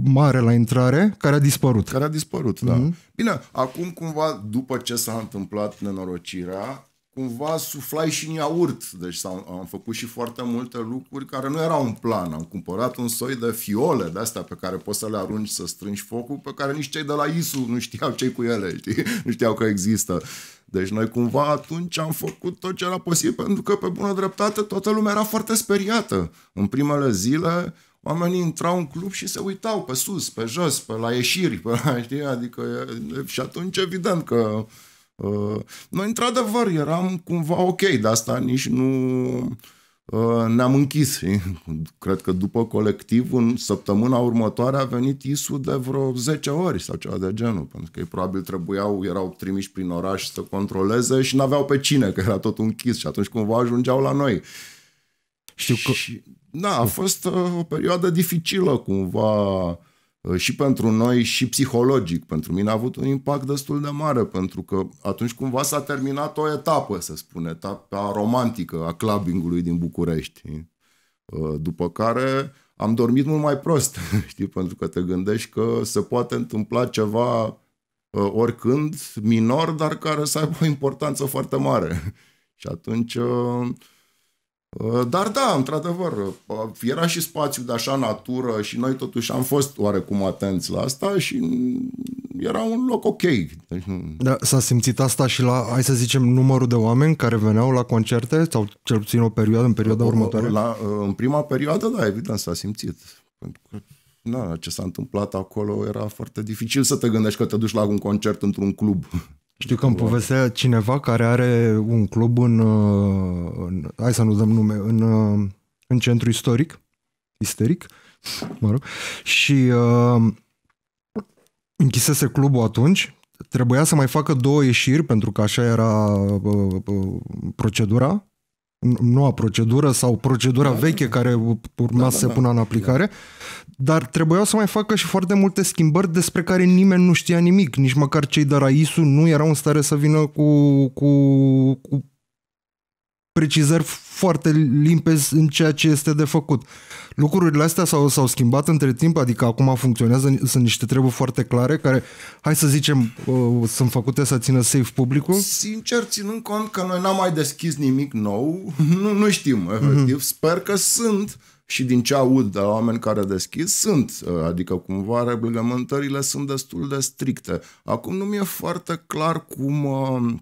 mare la intrare care a dispărut. Care a dispărut, da. Mm-hmm. Bine, acum cumva după ce s-a întâmplat nenorocirea, cumva suflai și în iaurt. Deci am făcut și foarte multe lucruri care nu erau în plan. Am cumpărat un soi de fiole de astea pe care poți să le arunci să strângi focul, pe care nici cei de la ISU nu știau ce cu ele, știi? Nu știau că există. Uh, deci noi cumva atunci am făcut tot ce era posibil, pentru că pe bună dreptate toată lumea era foarte speriată. În primele zile oamenii intrau în club și se uitau pe sus, pe jos, pe la ieșiri, pe la, știi, adică și atunci evident că uh, noi într-adevăr eram cumva ok, de asta nici nu Uh, ne-am închis. Cred că după colectiv, în săptămâna următoare a venit ISU de vreo 10 ori sau ceva de genul, pentru că ei probabil trebuiau, erau trimiși prin oraș să controleze și n-aveau pe cine, că era tot închis și atunci cumva ajungeau la noi. Știu că... Și, da, a fost uh, o perioadă dificilă cumva Uh, și pentru noi și psihologic. Pentru mine a avut un impact destul de mare, pentru că atunci cumva s-a terminat o etapă, să spun, etapa romantică a clubbingului din București. Uh, după care am dormit mult mai prost, știi, pentru că te gândești că se poate întâmpla ceva uh, oricând, minor, dar care să aibă o importanță foarte mare. Și atunci Ă, dar da, într-adevăr, ă, era și spațiu de așa natură și noi totuși am fost oarecum atenți la asta și era un loc ok. Deci, da, s-a simțit asta și la, hai să zicem, numărul de oameni care veneau la concerte sau cel puțin o perioadă, în perioada ă, următoare? La, în prima perioadă, da, evident s-a simțit. Pentru că na, ce s-a întâmplat acolo era foarte dificil să te gândești că te duci la un concert într-un club. Știu că îmi povestea cineva care are un club în, uh, în hai să nu dăm nume, în, uh, în centru istoric, isteric, mă rog, și uh, închisese clubul atunci, trebuia să mai facă două ieșiri pentru că așa era uh, uh, procedura noua procedură sau procedura da, da veche da. care urma da, să da, se da. pună da, în aplicare, da. dar trebuiau să mai facă și foarte multe schimbări despre care nimeni nu știa nimic, nici măcar cei de la ISU nu erau în stare să vină cu, cu, cu precizări foarte limpezi în ceea ce este de făcut. Lucrurile astea s-au, s-au schimbat între timp, adică acum funcționează, sunt niște treburi foarte clare care, hai să zicem, uh, sunt făcute să țină safe publicul? Sincer, ținând cont că noi n-am mai deschis nimic nou, nu, nu știm, efectiv. Mm-hmm. Sper că sunt și din ce aud de la oameni care deschis, sunt. Uh, adică cumva reglementările sunt destul de stricte. Acum nu mi-e foarte clar cum... Uh,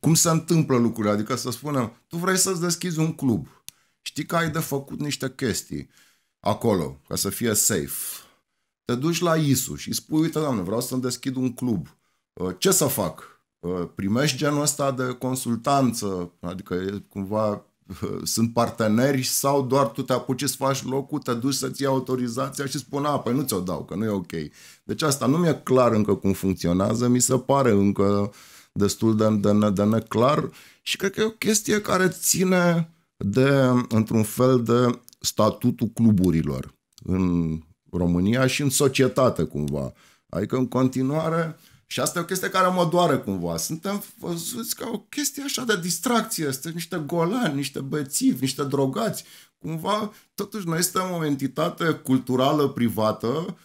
cum se întâmplă lucrurile. Adică să spunem, tu vrei să-ți deschizi un club, știi că ai de făcut niște chestii acolo, ca să fie safe. Te duci la ISU și spui, uite, doamne, vreau să-mi deschid un club. Uh, ce să fac? Uh, primești genul ăsta de consultanță, adică cumva uh, sunt parteneri sau doar tu te apuci să faci locul, te duci să-ți iei autorizația și spun, a, păi nu ți-o dau, că nu e ok. Deci asta nu mi-e clar încă cum funcționează, mi se pare încă uh, destul de, de, de neclar și cred că e o chestie care ține de, într-un fel, de statutul cluburilor în România și în societate, cumva. Adică, în continuare, și asta e o chestie care mă doare cumva. Suntem văzuți ca o chestie așa de distracție. Suntem niște golani, niște bățivi, niște drogați. Cumva, totuși, noi suntem o entitate culturală privată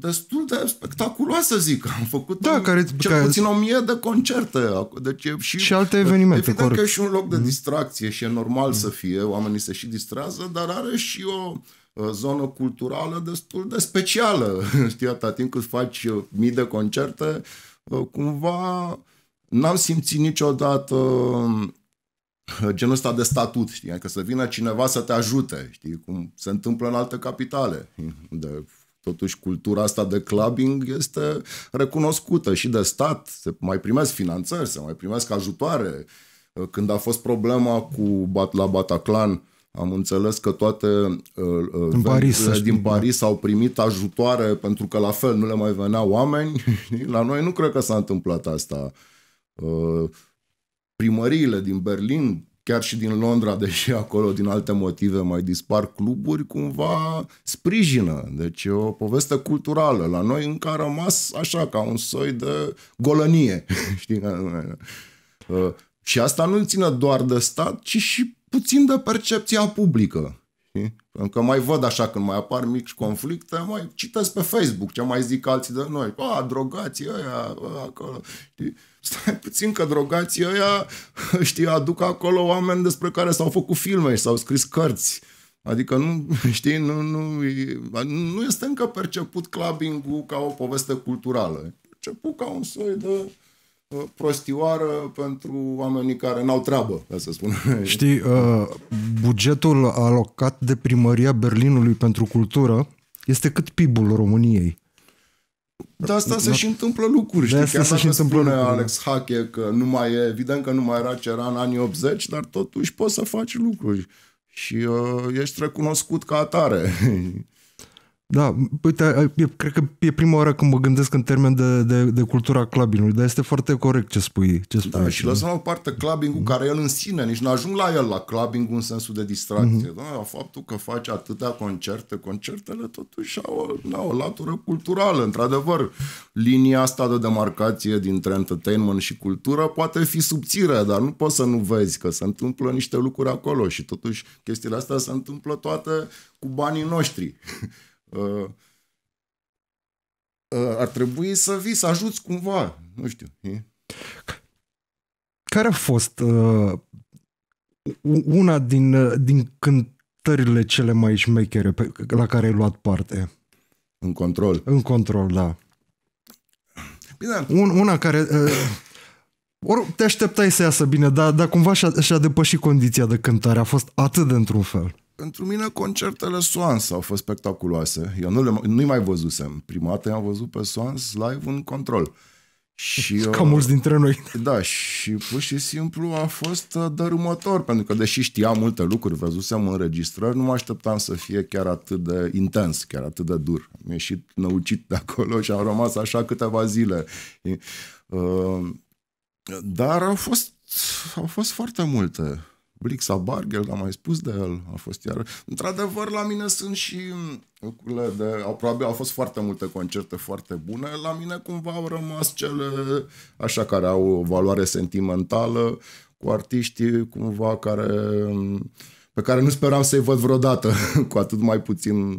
destul de spectaculoasă, zic. Am făcut da, care, cel care... puțin o mie de concerte. Deci e și, și alte evenimente. Evident corect. că e și un loc de mhm. distracție și e normal mm. să fie, oamenii se și distrează, dar are și o zonă culturală destul de specială. Știi, atâta timp cât faci uh, mii de concerte, uh, cumva n-am simțit niciodată uh, genul ăsta de statut, știi, că adică să vină cineva să te ajute, știi, cum se întâmplă în alte capitale, de Totuși, cultura asta de clubbing este recunoscută și de stat. Se mai primesc finanțări, se mai primesc ajutoare. Uh, când a fost problema cu Bat la Bataclan, am înțeles că toate uh, uh din, Paris, da. din Paris au primit ajutoare pentru că la fel nu le mai veneau oameni. la noi nu cred că s-a întâmplat asta. Uh, primăriile din Berlin chiar și din Londra, deși acolo din alte motive mai dispar cluburi, cumva sprijină. Deci e o poveste culturală. La noi încă a rămas așa, ca un soi de golănie. Știi? Uh, și asta nu ține doar de stat, ci și puțin de percepția publică. Știi? Încă mai văd așa când mai apar mici conflicte, mai citesc pe Facebook ce mai zic alții de noi. A, drogații ăia, ă, acolo. Stai puțin că drogații ăia, știi, aduc acolo oameni despre care s-au făcut filme și s-au scris cărți. Adică nu, știi, nu, nu, nu este încă perceput clubbing-ul ca o poveste culturală. Perceput ca un soi de prostioară pentru oamenii care n-au treabă, ca să spun. Știi, uh, bugetul alocat de primăria Berlinului pentru cultură este cât PIB-ul României. De asta se da. și întâmplă lucruri, știi? De asta Chiar se și întâmplă spune lucruri. Alex Hache că nu mai e, evident că nu mai era ce era în anii 80, dar totuși poți să faci lucruri și uh, ești recunoscut ca atare. Da, uite, păi e, cred că e prima oară când mă gândesc în termen de, de, de cultura clubbingului, dar este foarte corect ce spui. Ce da, spui da, și lăsăm o parte clubbingul care el în sine, nici nu ajung la el la clubbing în sensul de distracție, mm-hmm. Da, faptul că faci atâtea concerte, concertele totuși au, au o latură culturală, într-adevăr. Linia asta de demarcație dintre entertainment și cultură poate fi subțire, dar nu poți să nu vezi că se întâmplă niște lucruri acolo și totuși chestiile astea se întâmplă toate cu banii noștri. Ă, ă, ar trebui să vii, să ajuți cumva, nu știu. Care a fost uh, una din, din cântările cele mai șmechere pe, la care ai luat parte? În control. În control, da. Bine. Un, una care... Uh, ori te așteptai să iasă bine, dar, dar cumva și-a, și-a depășit condiția de cântare. A fost atât de într-un fel pentru mine concertele Swans au fost spectaculoase. Eu nu le, nu-i mai văzusem. Prima dată i-am văzut pe Swans live în control. Și, Ca uh, mulți dintre noi. Da, și pur și simplu a fost uh, dărâmător, pentru că deși știam multe lucruri, văzusem înregistrări, nu mă așteptam să fie chiar atât de intens, chiar atât de dur. Am ieșit năucit de acolo și am rămas așa câteva zile. Uh, dar au fost, au fost foarte multe Blixa Bargel, am mai spus de el, a fost iar... Într-adevăr, la mine sunt și lucrurile de... Au, probabil au fost foarte multe concerte foarte bune. La mine cumva au rămas cele așa care au o valoare sentimentală cu artiștii cumva care pe care nu speram să-i văd vreodată, cu atât mai puțin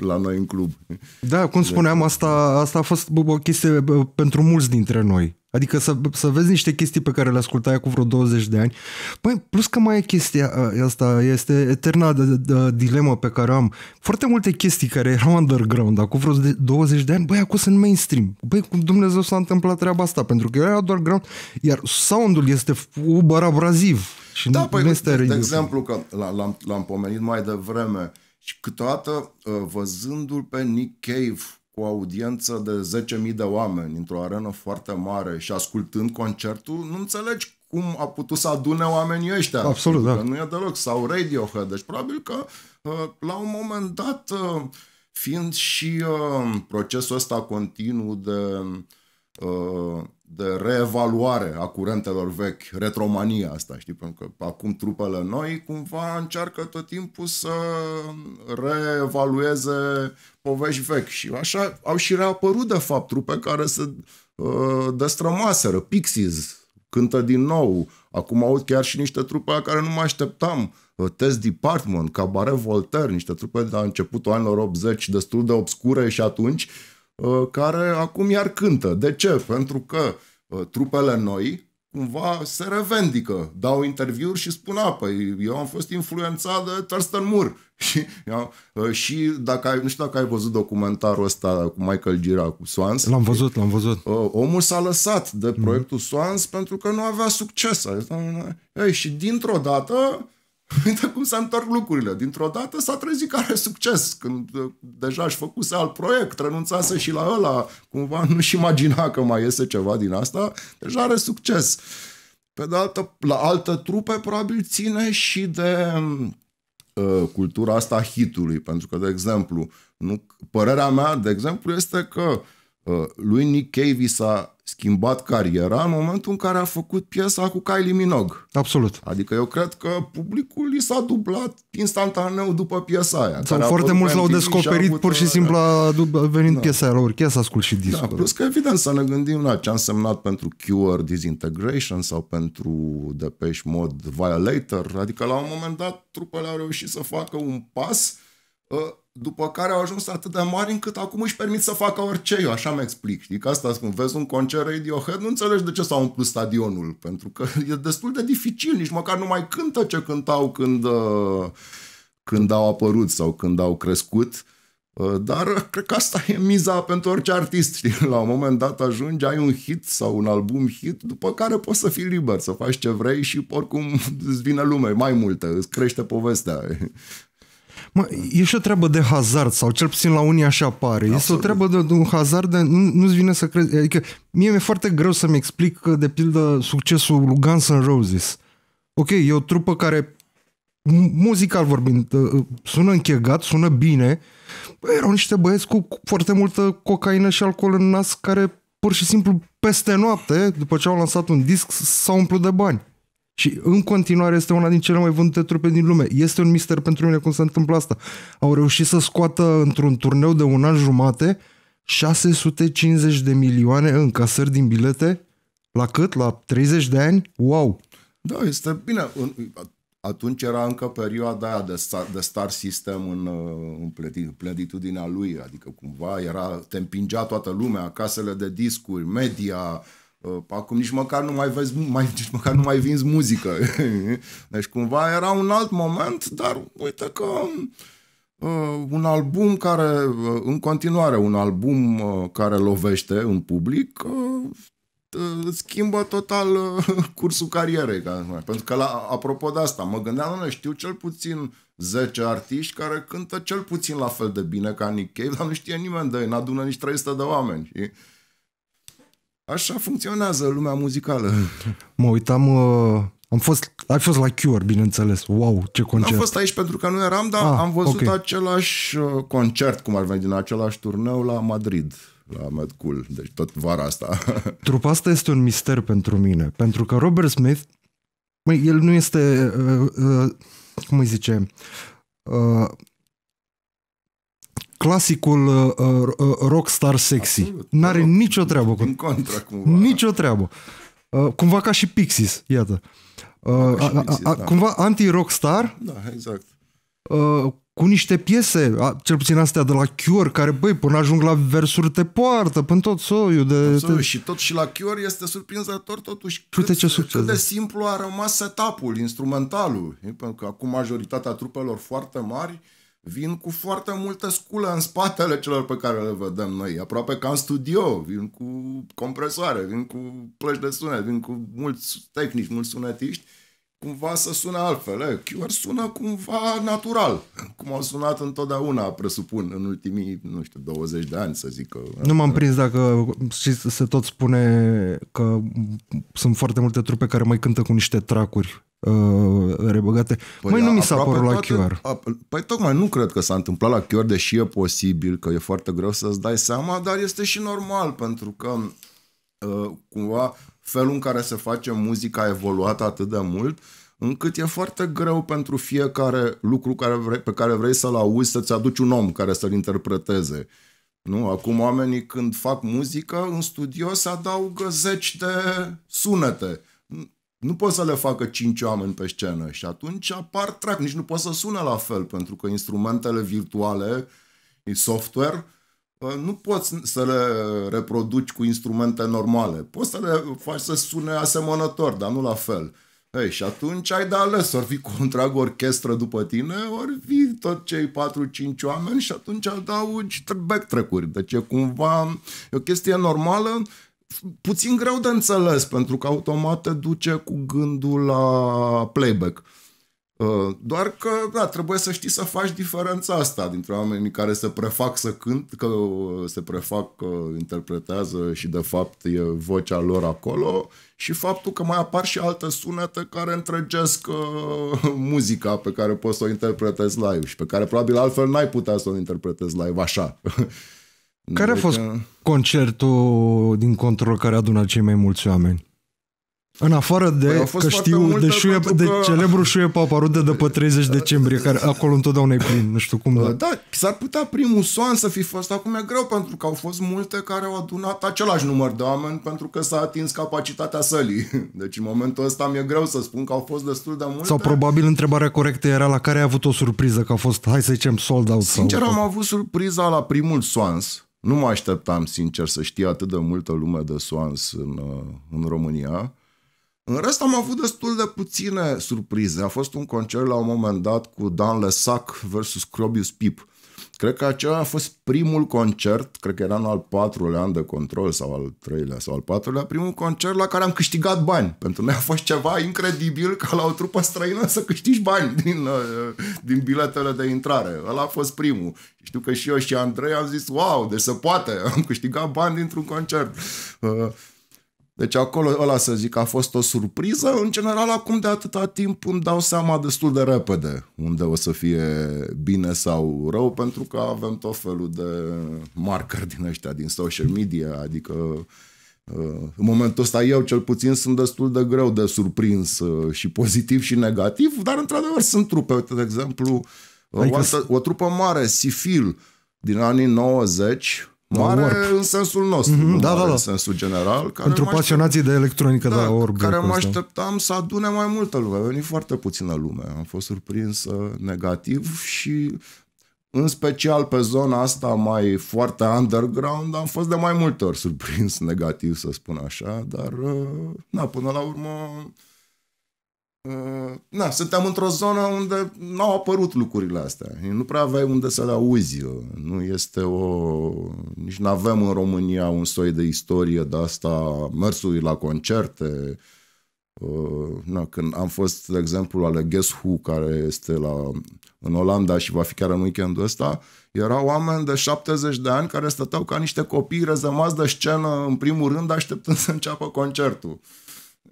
la noi în club. Da, cum deci- spuneam, asta, asta a fost o chestie pentru mulți dintre noi. Adică să, să vezi niște chestii pe care le ascultai cu vreo 20 de ani. Păi, plus că mai e chestia asta, este eterna de, de, de, dilemă pe care am. Foarte multe chestii care erau underground, acum vreo 20 de ani, băi, acum sunt mainstream. Băi, cum Dumnezeu s-a întâmplat treaba asta, pentru că era underground, iar sound-ul este uber abraziv. Și da, nu, păi, nu de, de exemplu, că l-am, l-am pomenit mai devreme și câteodată uh, văzându-l pe Nick Cave cu o audiență de 10.000 de oameni într-o arenă foarte mare și ascultând concertul, nu înțelegi cum a putut să adune oamenii ăștia. Absolut, da. Nu e deloc. Sau Radiohead. Deci probabil că uh, la un moment dat, uh, fiind și procesul ăsta continuu de Uh, de reevaluare a curentelor vechi, retromania asta, știi, pentru că acum trupele noi cumva încearcă tot timpul să reevalueze povești vechi și așa au și reapărut de fapt trupe care se uh, destrămaseră, Pixies cântă din nou, acum aud chiar și niște trupe la care nu mă așteptam, uh, Test Department, Cabaret Voltaire, niște trupe de la începutul anilor 80 destul de obscure și atunci uh, Ă, care acum iar cântă. De ce? Pentru că ă, trupele noi cumva se revendică, dau interviuri și spun, a, păi, eu am fost influențat de Thurston Moore. și, eu, ă, și dacă ai, nu știu dacă ai văzut documentarul ăsta cu Michael Gira, cu Swans. L-am văzut, l-am văzut. Omul s-a lăsat de mhm. proiectul mm-hmm. Swans pentru că nu avea succes. Ei, și dintr-o dată Uite cum se întorc lucrurile. Dintr-o dată s-a trezit că are succes, când uh, deja își făcuse alt proiect, renunțase și la ăla, cumva nu-și imagina că mai iese ceva din asta, deja are succes. Pe de altă, la altă trupe probabil ține și de mm, uh, cultura asta hitului, pentru că, de exemplu, nu, părerea mea, de exemplu, este că Uh, lui Nick Cave s-a schimbat cariera în momentul în care a făcut piesa cu Kylie Minogue. Absolut. Adică eu cred că publicul i s-a dublat instantaneu după piesa aia. Sau foarte mulți l-au descoperit avut... pur și uh, simplu a venit da. piesa aia la urche să ascult și da, discul. Da, plus că evident să ne gândim la ce a însemnat pentru Cure Disintegration sau pentru Depeche Mode Violator. Adică la un moment dat trupele au reușit să facă un pas uh, după care au ajuns atât de mari încât acum își permit să facă orice, eu așa mi explic, știi, că asta spun, vezi un concert Radiohead, nu înțelegi de ce s au umplut stadionul, pentru că e destul de dificil, nici măcar nu mai cântă ce cântau când, uh, când au apărut sau când au crescut, uh, dar cred că asta e miza pentru orice artist, știi? La un moment dat ajungi, ai un hit sau un album hit, după care poți să fii liber, să faci ce vrei și oricum îți vine lume mai multă, îți crește povestea. Mă, e și o treabă de hazard, sau cel puțin la unii așa pare. Absolut. Este o treabă de, de un hazard, de, nu, nu-ți vine să crezi. Adică, mie mi-e foarte greu să-mi explic, că, de pildă, succesul lui Guns N' Roses. Ok, e o trupă care, muzical vorbind, ă, sună închegat, sună bine. Bă, erau niște băieți cu foarte multă cocaină și alcool în nas care pur și simplu peste noapte, după ce au lansat un disc, s-au umplut de bani. Și în continuare este una din cele mai vândute trupe din lume. Este un mister pentru mine cum s-a întâmplat asta. Au reușit să scoată într-un turneu de un an jumate 650 de milioane în casări din bilete. La cât? La 30 de ani? Wow! Da, este bine. Atunci era încă perioada aia de star, de star system în, uh, în plenitudinea lui, adică cumva era, te împingea toată lumea, casele de discuri, media, Ă, acum nici măcar nu mai, vezi, mai, nici măcar nu mai vinzi muzică. Deci cumva era un alt moment, dar uite că ă, un album care, ă, în continuare, un album care lovește în public, schimbă total cursul carierei. Pentru că, la, apropo de asta, mă gândeam, nu știu cel puțin 10 artiști care cântă cel puțin la fel de bine ca Nick Cave, dar nu știe nimeni de ei, n-adună nici 300 de oameni. Știi? Așa funcționează lumea muzicală. Mă uitam, uh, am fost, ai fost la Cure, bineînțeles. Wow, ce concert. Am fost aici pentru că nu eram, dar ah, am văzut okay. același uh, concert, cum ar veni, din același turneu la Madrid la Mad Cool, deci tot vara asta. Trupa asta este un mister pentru mine, pentru că Robert Smith, măi, el nu este, uh, uh, uh cum îi zice, uh, clasicul uh, uh, rockstar sexy. Absolut, N-are rock, nicio treabă cu... contra, cumva. Nicio treabă. Uh, cumva ca și Pixis, iată. Uh, a, a, a, da. Cumva anti-rockstar. Da, exact. Uh, cu niște piese, a, cel puțin astea de la Cure, care, băi, până ajung la versuri te poartă, până tot soiul de... Tot soiul. Te... Și tot și la Cure este surprinzător totuși cât, ce cât de simplu a rămas setup-ul, instrumentalul. Pentru că acum majoritatea trupelor foarte mari uh, vin cu foarte multă sculă în spatele celor pe care le vedem noi, aproape ca în studio, vin cu compresoare, vin cu plăci de sunet, vin cu mulți tehnici, mulți sunetiști, cumva să sună altfel. QR eh? sună cumva natural, cum au sunat întotdeauna, presupun, în ultimii, nu știu, 20 de ani, să zic. Că, eh? nu m-am prins dacă și se tot spune că sunt foarte multe trupe care mai cântă cu niște tracuri uh, rebăgate. Păi Mai nu mi s-a părut la QR. păi tocmai nu cred că s-a întâmplat la QR, deși e posibil că e foarte greu să-ți dai seama, dar este și normal, pentru că uh, cumva felul în care se face muzica a evoluat atât de mult, încât e foarte greu pentru fiecare lucru care vrei, pe care vrei să-l auzi să-ți aduci un om care să-l interpreteze. Nu? Acum oamenii când fac muzică în studio se adaugă zeci de sunete nu pot să le facă cinci oameni pe scenă și atunci apar track, nici nu pot să sună la fel, pentru că instrumentele virtuale, software, ă, nu poți să le reproduci cu instrumente normale. Poți să le faci să sune asemănător, dar nu la fel. Ei, și atunci ai de ales, ori fi cu o întreagă orchestră după tine, ori fi tot cei 4-5 oameni și atunci adaugi backtrack-uri. Deci e cumva e o chestie normală puțin greu de înțeles, pentru că automat te duce cu gândul la playback. Uh, doar că, da, trebuie să știi să faci diferența asta dintre oamenii care se prefac să cânt, că uh, se prefac că interpretează și de fapt e vocea lor acolo și faptul că mai apar și alte sunete care întregesc uh, muzica pe care poți să o interpretezi live și pe care probabil altfel n-ai putea să o interpretezi live așa. Care a fost că... concertul din control care a adunat cei mai mulți oameni? În afară de păi că știu de, șuie, că... de celebru șuie paparude de după 30 decembrie, care acolo întotdeauna e plin, nu știu cum. Da, da s-ar putea primul soan să fi fost acum e greu, pentru că au fost multe care au adunat același număr de oameni, pentru că s-a atins capacitatea sălii. Deci în momentul ăsta mi-e greu să spun că au fost destul de multe. Sau probabil întrebarea corectă era la care a avut o surpriză, că a fost, hai să zicem, sold out. Sincer, sau... am avut surpriza la primul soans, nu mă așteptam, sincer, să știe atât de multă lume de Soans în, uh, în România. În rest am avut destul de puține surprize. A fost un concert la un moment dat cu Dan Lesac versus Crobius Pip. Cred că acela a fost primul concert, cred că era în al patrulea an de control sau al treilea sau al patrulea, primul concert la care am câștigat bani. Pentru noi a fost ceva incredibil ca la o trupă străină să câștigi bani din, uh, din biletele de intrare. Ăla a fost primul. Știu că și eu și Andrei am zis, wow, deci se poate, am câștigat bani dintr-un concert. Uh, deci acolo ăla să zic a fost o surpriză. În general, acum de atâta timp îmi dau seama destul de repede unde o să fie bine sau rău, pentru că avem tot felul de marker din ăștia, din social media, adică uh, în momentul ăsta eu cel puțin sunt destul de greu de surprins uh, și pozitiv și negativ, dar într-adevăr sunt trupe, de exemplu, adică... o, o trupă mare, Sifil, din anii 90, Mare orb. în sensul nostru, mm-hmm, da, da, da. în da. sensul general. Care Pentru pasionații de electronică, da, da orb. Care mă așteptam să adune mai multă lume. A venit foarte puțină lume. Am fost surprins uh, negativ și în special pe zona asta mai foarte underground, am fost de mai multe ori surprins negativ, să spun așa, dar, uh, na, până la urmă, Eh, na, suntem într-o zonă unde n-au apărut lucrurile astea. Nu prea aveai unde să le auzi. Nu este o... Nici nu avem în România un soi de istorie de asta, mersului la concerte. Eh, na, când am fost, de exemplu, ale Guess Who, care este la, în Olanda și va fi chiar în weekendul ăsta, erau oameni de 70 de ani care stăteau ca niște copii rezămați de scenă, în primul rând, așteptând să înceapă concertul.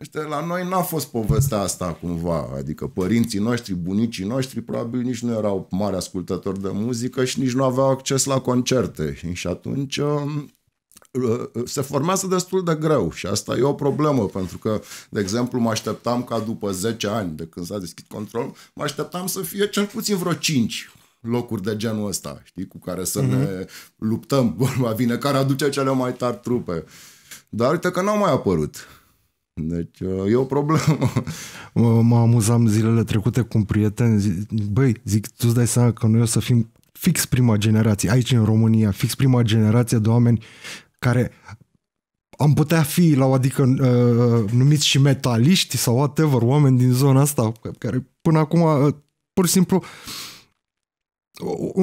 Ăștia, la noi n-a fost povestea asta cumva, adică părinții noștri, bunicii noștri probabil nici nu erau mari ascultători de muzică și nici nu aveau acces la concerte și atunci um, uh, se formează destul de greu și asta e o problemă, pentru că, de exemplu, mă așteptam ca după 10 ani de când s-a deschis control, mă așteptam să fie cel puțin vreo 5 locuri de genul ăsta, știi, cu care să mm-hmm. ne mhm. luptăm, vorba vine, care aduce cele mai tari trupe. Dar uite că n-au mai apărut. Deci uh, e o problemă. Mă amuzam zilele trecute cu un prieten, zic, băi, zic, tu îți dai seama că noi o să fim fix prima generație, aici în România, fix prima generație de oameni care am putea fi la adică uh, numiți și metaliști sau whatever, oameni din zona asta, care până acum uh, pur și simplu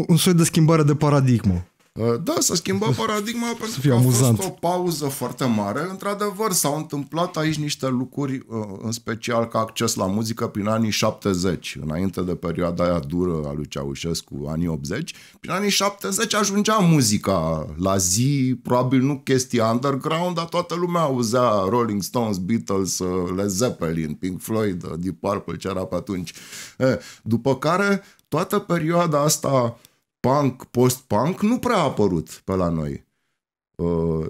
un soi de schimbare de paradigmă. Uh, da, s-a schimbat paradigma pentru să fie că a amuzant. fost o pauză foarte mare. Într-adevăr, s-au întâmplat aici niște lucruri, uh, în special ca acces la muzică prin anii 70, înainte de perioada aia dură a lui Ceaușescu, anii 80. Prin anii 70 ajungea muzica la zi, probabil nu chestia underground, dar toată lumea auzea Rolling Stones, Beatles, uh, Led Zeppelin, Pink Floyd, Deep Purple, ce era pe atunci. Eh, după care, toată perioada asta punk, post-punk nu prea a apărut pe la noi. Uh,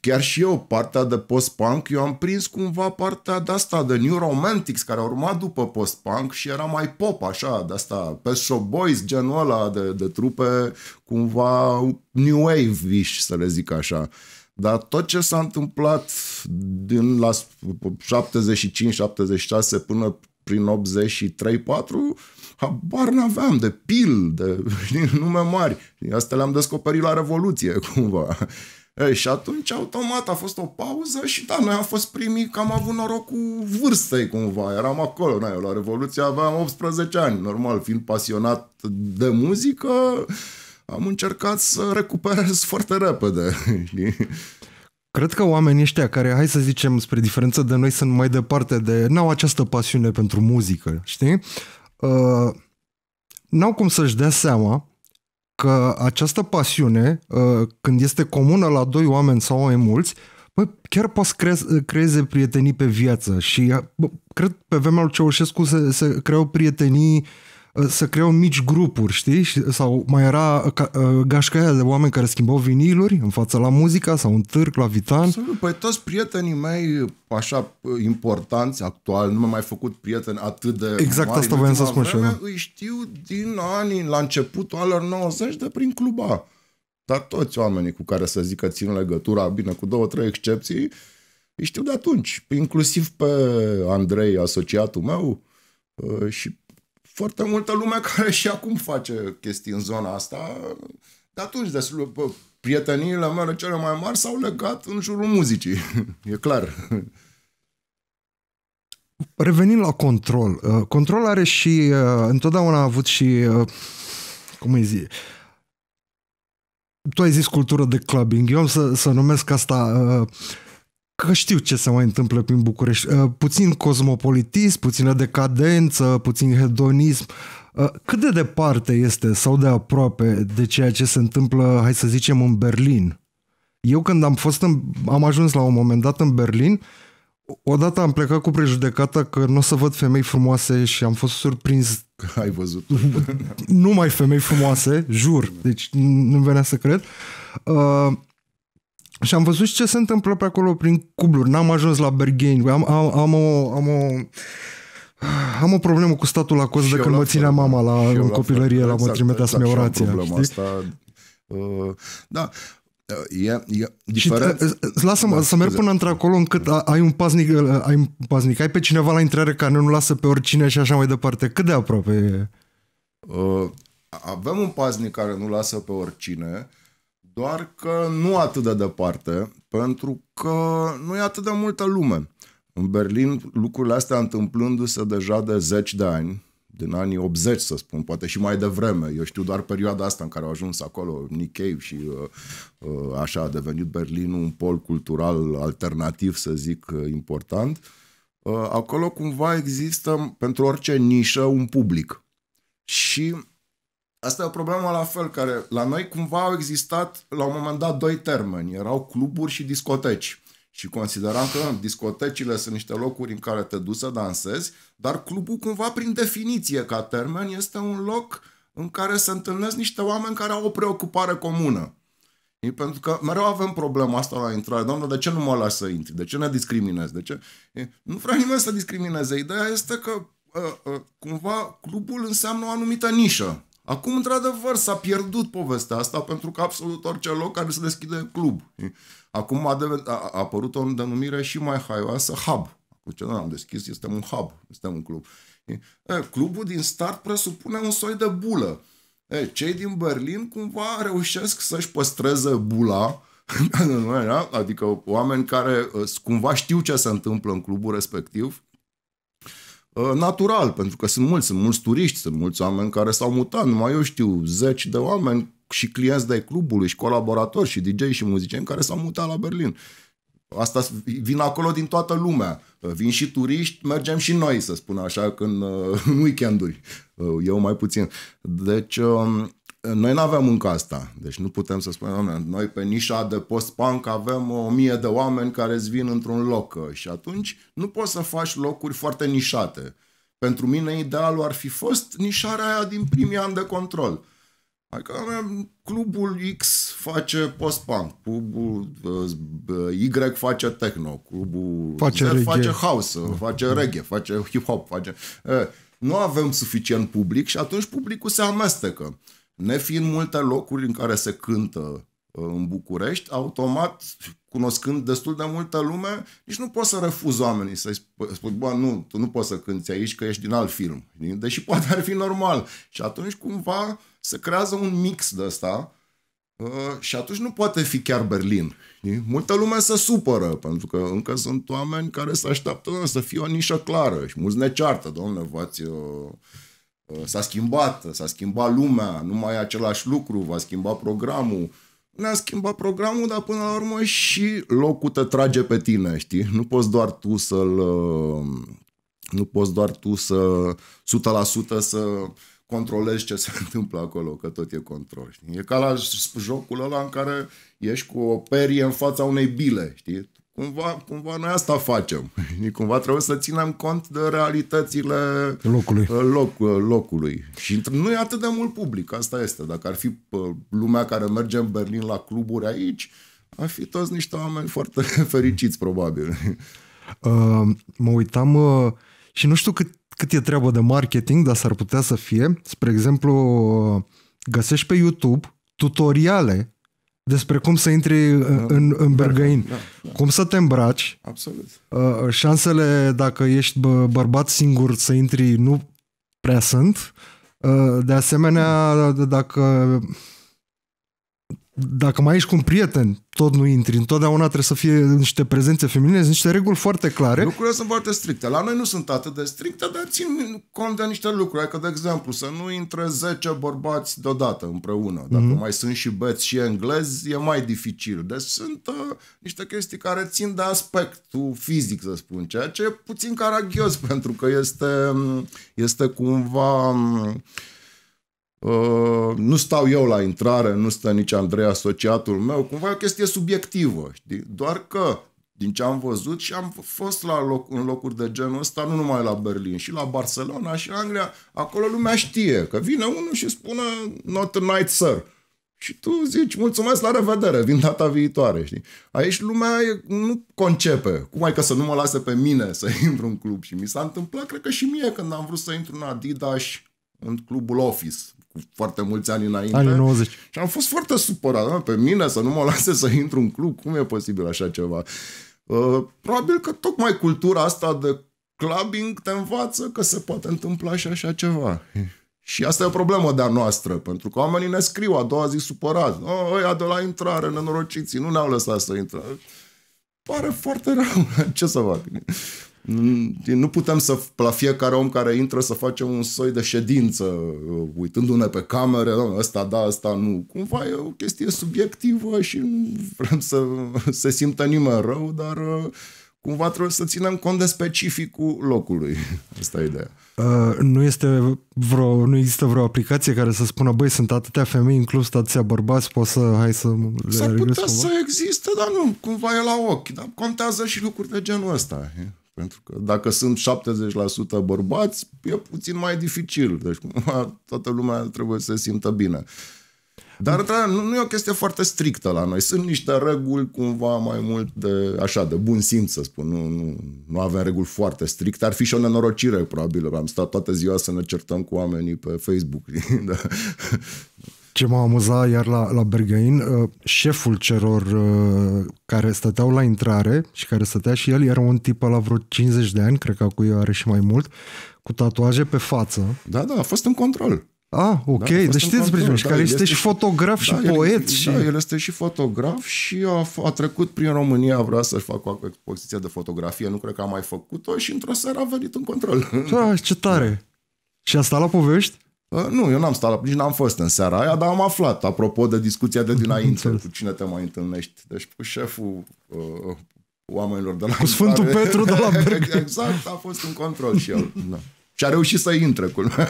chiar și eu, partea de post-punk, eu am prins cumva partea de asta de New Romantics care a urmat după post-punk și era mai pop așa, de asta, pe Show Boys, genul ăla de, de trupe cumva New Wave-ish, să le zic așa. Dar tot ce s-a întâmplat din la 75-76 până prin 83-4, habar n-aveam de pil, de nume mari. Asta le-am descoperit la Revoluție, cumva. Ei, și atunci, automat, a fost o pauză și da, noi am fost primii că am avut noroc cu vârstei, cumva. Eram acolo, noi, la Revoluție aveam 18 ani, normal, fiind pasionat de muzică, am încercat să recuperez foarte repede. Cred că oamenii ăștia care, hai să zicem, spre diferență de noi, sunt mai departe de... n-au această pasiune pentru muzică, știi? Uh, n-au cum să-și dea seama că această pasiune, uh, când este comună la doi oameni sau mai mulți, bă, chiar poți creez, uh, creeze prietenii pe viață și uh, bă, cred pe vremea lui Ceaușescu se, se creau prietenii uh, să creau mici grupuri, știi? Sau mai era ă, gașca aia de oameni care schimbau viniluri în fața la muzica sau un târg la Vitan. Absolut, păi toți prietenii mei așa ă, importanți actual, nu m am mai făcut prieteni atât de Exact mari, asta voiam să spun și eu. Îi știu din anii, la începutul alor 90 de prin cluba. Dar toți oamenii cu care să zic că țin legătura, bine, cu două, trei excepții, îi știu de atunci, inclusiv pe Andrei, asociatul meu, ă, și foarte multă lume care și acum face chestii în zona asta. De atunci, slupă, prieteniile mele cele mai mari s-au legat în jurul muzicii. E clar. Revenind la control. Uh, control are și, uh, întotdeauna a avut și, uh, cum îi zic, tu ai zis cultură de clubbing. Eu am să, să numesc asta uh, că știu ce se mai întâmplă prin București. Uh, puțin cosmopolitism, puțină decadență, puțin hedonism. Uh, cât de departe este sau de aproape de ceea ce se întâmplă, hai să zicem, în Berlin? Eu când am fost în, am ajuns la un moment dat în Berlin, odată am plecat cu prejudecata că nu o să văd femei frumoase și am fost surprins. Că ai văzut. numai femei frumoase, jur. Deci nu-mi venea să cred. Uh, și am văzut și ce se întâmplă pe acolo prin cubluri. N-am ajuns la Berghain. Am, am, am o... Am o am o problemă cu statul la cost de când mă ținea mama la, în la copilărie fel. la exact, mă trimitea exact, să-mi rația. uh, da, uh, E, e uh, diferent. Uh, lasă-mă da, să merg până într-acolo încât ai un paznic, ai un paznic, ai pe cineva la intrare care nu lasă pe oricine și așa mai departe. Cât de aproape e? Uh, avem un paznic care nu lasă pe oricine, uh, doar că nu atât de departe, pentru că nu e atât de multă lume. În Berlin lucrurile astea întâmplându-se deja de zeci de ani, din anii 80 să spun, poate și mai devreme. Eu știu doar perioada asta în care au ajuns acolo Nikkei și uh, uh, așa a devenit Berlin un pol cultural alternativ, să zic, uh, important. acolo cumva există pentru orice nișă un public. Și Asta e o problemă la fel, care la noi cumva au existat la un moment dat doi termeni. Erau cluburi și discoteci. Și consideram că discotecile sunt niște locuri în care te duci să dansezi, dar clubul cumva prin definiție ca termen este un loc în care se întâlnesc niște oameni care au o preocupare comună. Pentru că mereu avem problema asta la intrare. Doamne, de ce nu mă las să intri? De ce ne discriminezi? De ce? Nu vrea nimeni să discrimineze. Ideea este că ă, ă, cumva clubul înseamnă o anumită nișă Acum, într-adevăr, s-a pierdut povestea asta pentru că absolut orice loc care se deschide club. Acum a, deven- a, a apărut o denumire și mai haioasă, hub. Cu ce am deschis, este un hub, este un club. E, clubul din start presupune un soi de bulă. E, cei din Berlin cumva reușesc să-și păstreze bula, da? adică oameni care uh, cumva știu ce se întâmplă în clubul respectiv, Uh, natural, pentru că sunt mulți, sunt mulți turiști, sunt mulți oameni care s-au mutat, numai eu știu, zeci de oameni și clienți de clubului și colaboratori și DJ și muzicieni care s-au mutat la Berlin. Asta vin acolo din toată lumea. Uh, vin și turiști, mergem și noi, să spun așa, când, uh, în weekenduri. Eu mai puțin. Deci, um, noi nu aveam încă asta, deci nu putem să spunem, doamne, noi pe nișa de post-punk avem o mie de oameni care îți vin într-un loc și atunci nu poți să faci locuri foarte nișate. Pentru mine idealul ar fi fost nișarea aia din primii ani de control. Adică clubul X face post-punk, clubul uh, Y face techno, clubul face Z face house, face reggae, face hip-hop, face... Uh, nu avem suficient public și atunci publicul se amestecă. Nefiind multe locuri în care se cântă uh, în București, automat, cunoscând destul de multă lume, nici nu poți să refuzi oamenii, să-i spui, bă, nu, tu nu poți să cânti aici că ești din alt film, deși poate ar fi normal. Și atunci cumva se creează un mix de ăsta uh, și atunci nu poate fi chiar Berlin. Multă lume se supără, pentru că încă sunt oameni care se așteaptă să fie o nișă clară și mulți ne ceartă, domnule, v-ați... Uh, Ă, s-a schimbat, s-a schimbat lumea, nu mai e același lucru, va schimba programul. Ne-a schimbat programul, dar până la urmă și locul te trage pe tine, știi? Nu poți doar tu să-l... Ă, nu poți doar tu să 100% să controlezi ce se întâmplă acolo, că tot e control. Știi? E ca la jocul ăla în care ești cu o perie în fața unei bile, știi? cumva, cumva noi asta facem. Cumva trebuie să ținem cont de realitățile locului. Uh, loc, uh, locului. Și nu e atât de mult public, asta este. Dacă ar fi uh, lumea care merge în Berlin la cluburi aici, ar fi toți niște oameni foarte fericiți, probabil. Uh, mă uitam uh, și nu știu cât, cât e treabă de marketing, dar s-ar putea să fie. Spre exemplu, găsești pe YouTube tutoriale despre cum să intri da, da. în, în, bergăin. Da, da. Cum să te îmbraci. Absolut. Uh, șansele, dacă ești bă, bărbat singur, să intri nu prea sunt. Uh, de asemenea, dacă dacă mai ești cu un prieten, tot nu intri. Întotdeauna trebuie să fie niște prezențe feminine, sunt niște reguli foarte clare. Lucrurile sunt foarte stricte. La noi nu sunt atât de stricte, dar țin cont de niște lucruri. Adică, de exemplu, să nu intre 10 bărbați deodată împreună. Dacă mm-hmm. mai sunt și beți și englezi, e mai dificil. Deci sunt uh, niște chestii care țin de aspectul fizic, să spun, ceea ce e puțin caragios, pentru că este, um, este cumva... Um, Uh, nu stau eu la intrare, nu stă nici Andrei asociatul meu, cumva e o chestie subiectivă, știi? Doar că din ce am văzut și am fost la loc, în locuri de genul ăsta, nu numai la Berlin, și la Barcelona și Anglia, acolo lumea știe că vine unul și spune not a night sir. Și tu zici, mulțumesc, la revedere, vin data viitoare, știi? Aici lumea nu concepe. Cum ai că să nu mă lase pe mine să intru în club? Și mi s-a întâmplat, cred că și mie, când am vrut să intru în Adidas în clubul Office, foarte mulți ani înainte. Anii 90. Și am fost foarte supărat, da? pe mine să nu mă lase să intru în club, cum e posibil așa ceva? Uh, probabil că tocmai cultura asta de clubbing te învață că se poate întâmpla și așa ceva. Și asta e o problemă de-a noastră, pentru că oamenii ne scriu a doua zi supărați. O, ăia de la intrare, nenorociții, nu ne-au lăsat să intrăm. Pare foarte rău. Ce să fac? Nu putem să, la fiecare om care intră, să facem un soi de ședință, uh, uitându-ne pe camere, ăsta da, ăsta nu. Cumva e o chestie subiectivă și nu vrem să se simtă nimeni rău, dar uh, cumva trebuie să ținem cont de specificul locului. Asta e ideea. Uh, nu, este vreo, nu există vreo aplicație care să spună, băi, sunt atâtea femei în club, stația bărbați, poți să, hai să le S-ar putea să existe, dar nu, cumva e la ochi. Dar contează și lucruri de genul ăsta. Pentru că dacă sunt 70% bărbați, e puțin mai dificil. Deci toată lumea trebuie să se simtă bine. Dar da, nu, nu e o chestie foarte strictă la noi. Sunt niște reguli cumva mai mult de, așa, de bun simț, să spun. Nu, nu, nu avem reguli foarte stricte. Ar fi și o nenorocire, probabil. Am stat toată ziua să ne certăm cu oamenii pe Facebook. da. Ce m-a amuzat iar la, la Bergain, uh, șeful celor uh, care stăteau la intrare și care stătea și el era un tip la vreo 50 de ani, cred că cu el are și mai mult, cu tatuaje pe față. Da, da, a fost în control. Ah, da, ok, da, deci știți despre da, care este, este și fotograf și, da, și poet. El, și... Da, el este și fotograf și a, a trecut prin România, vrea să-și facă o expoziție de fotografie, nu cred că a mai făcut-o și într-o seară a venit în control. Da, ce tare! Și a stat la povești? Uh, nu, eu n-am stat, nici n-am fost în seara aia, dar am aflat, apropo de discuția de dinainte, cu cine te mai întâlnești. Deci cu șeful uh, oamenilor de la... Cu Sfântul care... Petru de la Berg. exact, a fost în control și el. da. Și a reușit să intre cu da.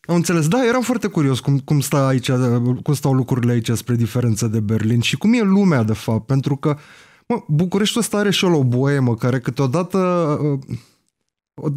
Am înțeles. Da, eram foarte curios cum, cum, stă aici, cum stau lucrurile aici spre diferență de Berlin și cum e lumea, de fapt, pentru că mă, Bucureștiul ăsta are și o boemă care câteodată uh,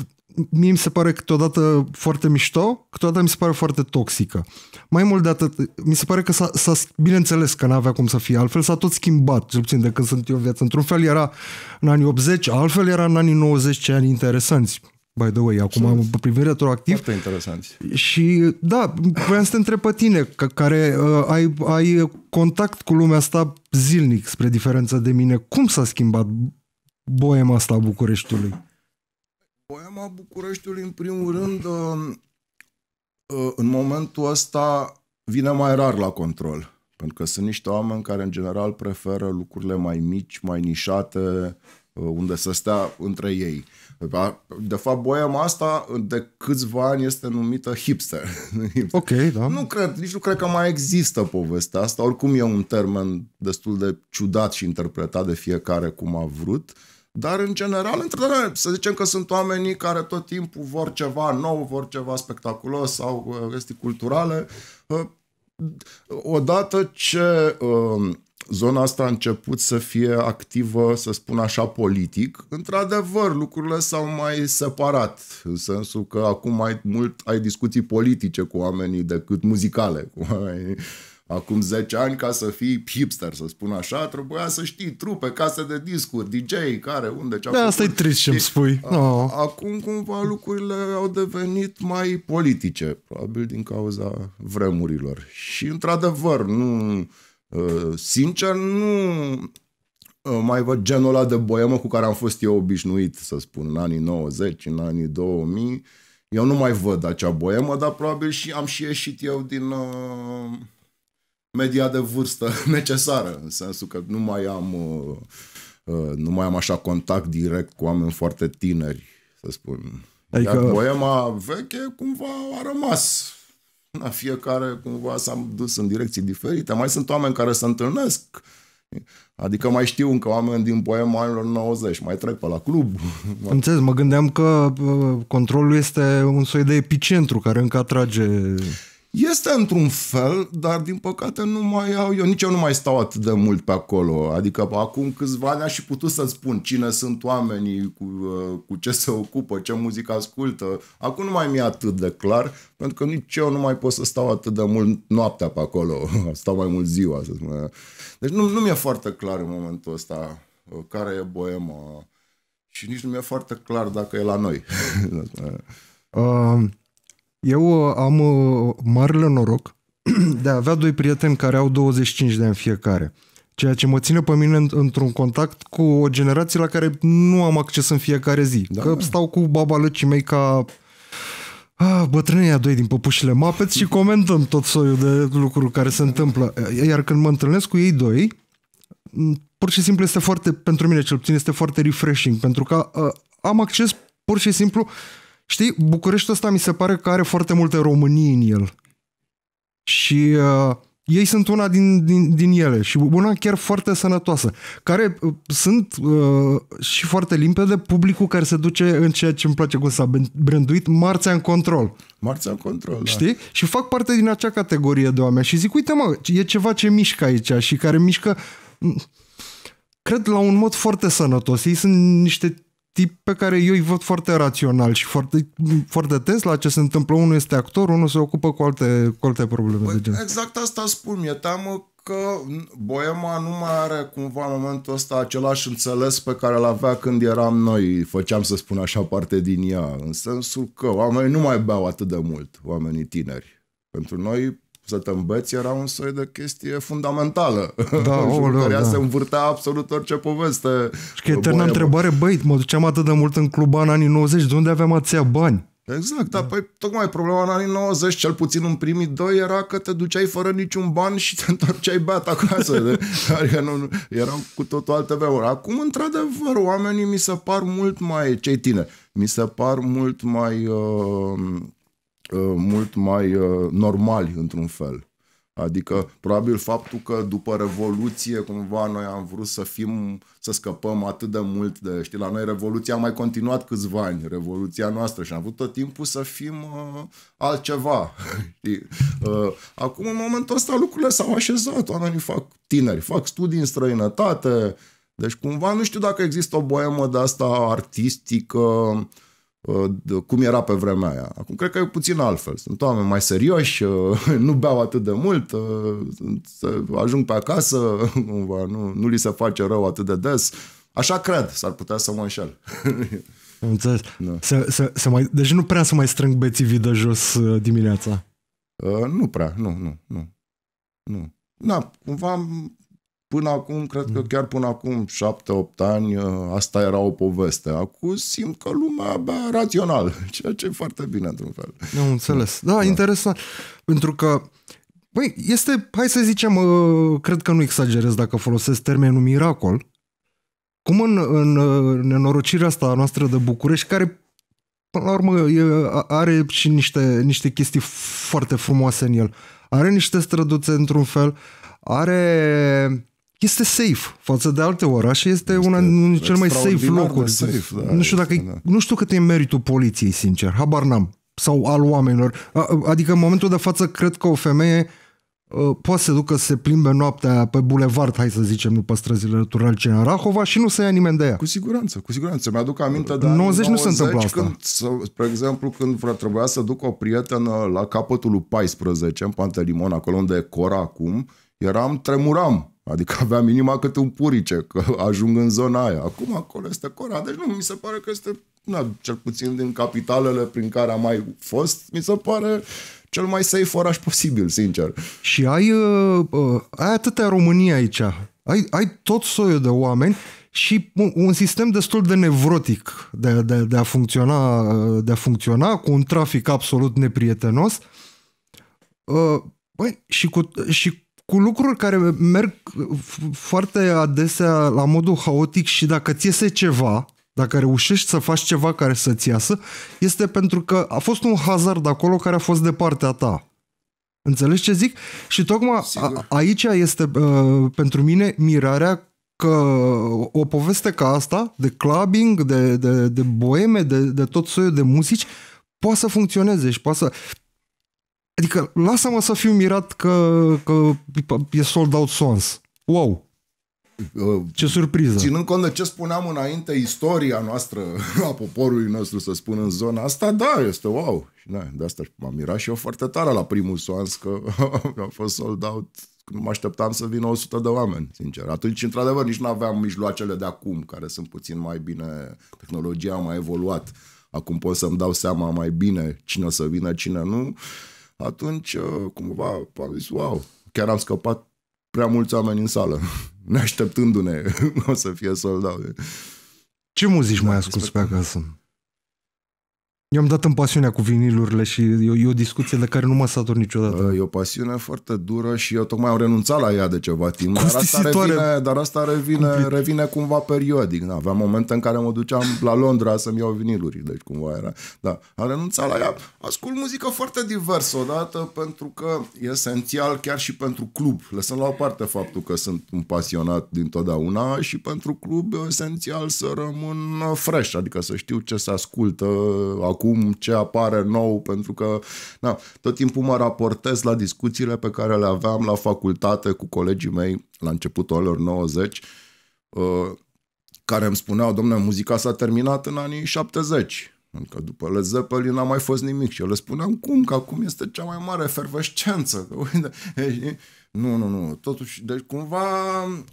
mie mi se pare câteodată foarte mișto, câteodată mi se pare foarte toxică. Mai mult de atât, mi se pare că s-a, s-a bineînțeles că n-avea cum să fie altfel, s-a tot schimbat, cel puțin de când sunt eu viață. Într-un fel era în anii 80, altfel era în anii 90, ce ani interesanți. By the way, acum am privire retroactiv. Foarte interesanți. Și da, vreau să te întreb pe tine, că, care uh, ai, ai contact cu lumea asta zilnic, spre diferență de mine. Cum s-a schimbat boema asta a Bucureștiului? Poema Bucureștiului, în primul rând, uh, uh, în momentul ăsta vine mai rar la control. Pentru că sunt niște oameni care, în general, preferă lucrurile mai mici, mai nișate, uh, unde să stea între ei. De fapt, boema asta de câțiva ani este numită hipster. Ok, da. Nu cred, nici nu cred că mai există povestea asta. Oricum e un termen destul de ciudat și interpretat de fiecare cum a vrut. Uh, dar, în general, într-adevăr, să zicem că sunt oamenii care tot timpul vor ceva nou, vor ceva spectaculos sau uh, chestii culturale. Uh, odată ce um, zona asta a început să fie activă, să spun așa, politic, într-adevăr, lucrurile s-au mai separat, în sensul că acum mai mult ai discuții politice cu oamenii decât muzicale. Cu oamenii acum 10 ani, ca să fii hipster, să spun așa, trebuia să știi trupe, case de discuri, DJ, care, unde, ce Da, asta e trist ce mi spui. No. Acum cumva lucrurile au devenit mai politice, probabil din cauza vremurilor. Și într-adevăr, nu... Ă, sincer, nu ă, mai văd genul ăla de boiemă cu care am fost eu obișnuit, să spun, în anii 90, în anii 2000. Eu nu mai văd acea boiemă, dar probabil și am și ieșit eu din... Uh media de vârstă necesară, în sensul că nu mai am, uh, uh, nu mai am așa contact direct cu oameni foarte tineri, să spun. Adică... Iar poema veche cumva a rămas. Na, fiecare cumva s-a dus în direcții diferite. Mai sunt oameni care se întâlnesc. Adică mai știu încă oameni din poema anilor 90, mai trec pe la club. Înțeles, mă gândeam că uh, controlul este un soi de epicentru care încă atrage... Este într-un fel, dar din păcate nu mai au, eu nici eu nu mai stau atât de mult pe acolo. Adică acum câțiva ani aș fi putut să spun cine sunt oamenii, cu, uh, cu ce se ocupă, ce muzică ascultă. Acum nu mai mi-e atât de clar, pentru că nici eu nu mai pot să stau atât de mult noaptea pe acolo. Stau mai mult ziua, să spun. Deci nu, nu mi-e foarte clar în momentul ăsta uh, care e boema și nici nu mi-e foarte clar dacă e la noi. Um, eu uh, am uh, marele noroc de a avea doi prieteni care au 25 de ani fiecare, ceea ce mă ține pe mine într-un contact cu o generație la care nu am acces în fiecare zi. Da. Că stau cu babalăcii mei ca Ah, bătrânii a doi din păpușile mapeți și comentăm tot soiul de lucruri care se întâmplă. Iar când mă întâlnesc cu ei doi, pur și simplu este foarte, pentru mine cel puțin, este foarte refreshing, pentru că uh, am acces pur și simplu uh, Știi, Bucureștiul ăsta mi se pare că are foarte multe românii în el. Și uh, ei sunt una din, din, din ele și una chiar foarte sănătoasă, care uh, sunt uh, și foarte limpede publicul care se duce în ceea ce îmi place cum s-a branduit, marțea în control. Marțea în control, da. Știi? Și fac parte din acea categorie de oameni și zic, uite mă, e ceva ce mișcă aici și care mișcă cred la un mod foarte sănătos. Ei sunt niște tip pe care eu îi văd foarte rațional și foarte, foarte tens la ce se întâmplă. Unul este actor, unul se ocupă cu alte, cu alte probleme păi, de gen. Exact asta spun. Mi-e teamă că Boema nu mai are cumva în momentul ăsta același înțeles pe care îl avea când eram noi, făceam să spun așa parte din ea, în sensul că oamenii nu mai beau atât de mult, oamenii tineri. Pentru noi să te îmbeți era un soi de chestie fundamentală. Da, o, care da. se învârtea absolut orice poveste. Și că eternă întrebare, băi, mă duceam atât de mult în cluba în anii 90, de unde aveam ația bani? Exact, da. dar păi, tocmai problema în anii 90, cel puțin în primii doi, era că te duceai fără niciun ban și te întorceai beat acasă. de, adică nu, nu, erau cu totul alte vremuri Acum, într-adevăr, oamenii mi se par mult mai, cei tine, mi se par mult mai uh, Uh, mult mai uh, normali într-un fel. Adică, probabil faptul că după Revoluție, cumva, noi am vrut să fim, să scăpăm atât de mult de, știi, la noi Revoluția a mai continuat câțiva ani, Revoluția noastră și am avut tot timpul să fim uh, altceva, știi? Uh, acum, în momentul ăsta, lucrurile s-au așezat, oamenii fac tineri, fac studii în străinătate, deci, cumva, nu știu dacă există o boemă de asta artistică, uh, Uh, cum era pe vremea aia. Acum cred că e puțin altfel. Sunt oameni mai serioși, uh, nu beau atât de mult, uh, ajung pe acasă, cumva, nu, nu li se face rău atât de des. Așa cred, s-ar putea să mă înșel. înțeles. Da. Să, se, se mai, deci nu prea să mai strâng bețivii de jos dimineața. Uh, nu prea, nu, nu, nu. nu. Da, cumva până acum, cred că mm. chiar până acum 7-8 ani, ă, asta era o poveste. Acum simt că lumea abia rațional, ceea ce e foarte bine într-un fel. Nu înțeles. Da, da. interesant. Pentru că Băi, este, hai să zicem, ă, cred că nu exagerez dacă folosesc termenul miracol, cum în, în, în ă, nenorocirea asta noastră de București, care până la urmă e, are și niște, niște chestii foarte frumoase în el, are niște străduțe într-un fel, are este safe față de alte orașe, este, este una din cele mai safe locuri. Safe, da, nu știu dacă este, e, da. nu știu cât e meritul poliției, sincer, habar n-am, sau al oamenilor. Adică în momentul de față cred că o femeie ă, poate să ducă să se plimbe noaptea pe bulevard, hai să zicem, nu pe străzile Turalce în Rahova și nu se ia nimeni de ea. Cu siguranță, cu siguranță. Mi-aduc aminte de 90, 90 nu se întâmplă asta. Când, spre exemplu, când trebuia să duc o prietenă la capătul 14, în Pantelimon, acolo unde e Cora acum, eram, tremuram Adică avea minima cât un purice, că ajung în zona aia. Acum acolo este Cora, deci nu, mi se pare că este, na, cel puțin din capitalele prin care am mai fost, mi se pare cel mai safe oraș posibil, sincer. Și ai, uh, uh, ai atâtea România aici, ai, ai tot soiul de oameni și un, un sistem destul de nevrotic de, de, de, a funcționa, uh, de a funcționa cu un trafic absolut neprietenos. Uh, băi, și, cu, și cu lucruri care merg foarte adesea la modul haotic și dacă ți iese ceva, dacă reușești să faci ceva care să-ți iasă, este pentru că a fost un hazard acolo care a fost de partea ta. Înțelegi ce zic? Și tocmai a, aici este uh, pentru mine mirarea că o poveste ca asta, de clubbing, de, de, de boeme, de, de tot soiul de muzici, poate să funcționeze și poate să... Adică, lasă-mă să fiu mirat că, că e sold out songs. Wow! Ce surpriză! Ținând cont de ce spuneam înainte, istoria noastră, a poporului nostru, să spun, în zona asta, da, este wow. Și da, de asta m-am mirat și eu foarte tare la primul soans că a fost sold out când mă așteptam să vină 100 de oameni, sincer. Atunci, într-adevăr, nici nu aveam mijloacele de acum, care sunt puțin mai bine, tehnologia a mai evoluat. Acum pot să-mi dau seama mai bine cine o să vină, cine nu. Uh, atunci uh, cumva am zis, wow, chiar am scăpat prea mulți oameni în sală, neașteptându-ne o să fie soldat. Ce muzici da, mai asculti pe acasă? Eu am dat în pasiunea cu vinilurile și e o, e o discuție de care nu mă satur niciodată. E o pasiune foarte dură și eu tocmai am renunțat la ea de ceva timp. Dar asta revine, dar asta revine, revine cumva periodic. Da, aveam momente în care mă duceam la Londra să-mi iau viniluri, deci cumva era. Da, am renunțat la ea. Ascult muzică foarte diversă odată pentru că e esențial chiar și pentru club. Lăsăm la o parte faptul că sunt un pasionat din totdeauna și pentru club e esențial să rămân fresh, adică să știu ce se ascultă acum acum, ce apare nou, pentru că na, tot timpul mă raportez la discuțiile pe care le aveam la facultate cu colegii mei la începutul anilor 90, uh, care îmi spuneau, domnule, muzica s-a terminat în anii 70. Adică după Led Zeppelin n-a mai fost nimic și eu le spuneam cum, că acum este cea mai mare efervescență. nu, nu, nu. Totuși, deci cumva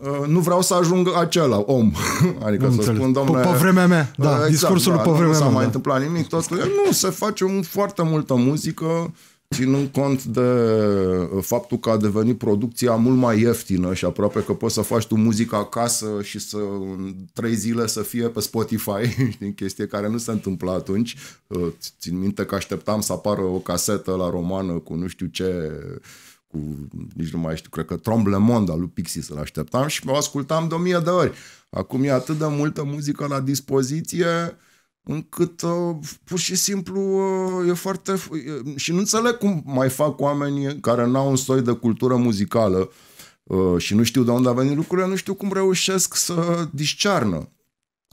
ă, nu vreau să ajung acela om. Adică nu să înțeleg. spun, domnule... Pe vremea mea, da, exact, discursul da, pe vremea mea. Nu s-a mai da. întâmplat nimic, tot nu, se face un, foarte multă muzică ținând cont de uh, faptul că a devenit producția mult mai ieftină și aproape că poți să faci tu muzica acasă și să în trei zile să fie pe Spotify, din chestie care nu se întâmpla atunci. Uh, țin minte că așteptam să apară o casetă la romană cu nu știu ce cu, nici nu mai știu, cred că Tromblemond al lui Pixis să-l așteptam și o ascultam de o mie de ori. Acum e atât de multă muzică la dispoziție, uh, încât uh, pur și simplu uh, e foarte... Uh, și nu înțeleg cum mai fac oamenii care n-au un soi de cultură muzicală uh, și nu știu de unde a venit lucrurile, nu știu cum reușesc să discearnă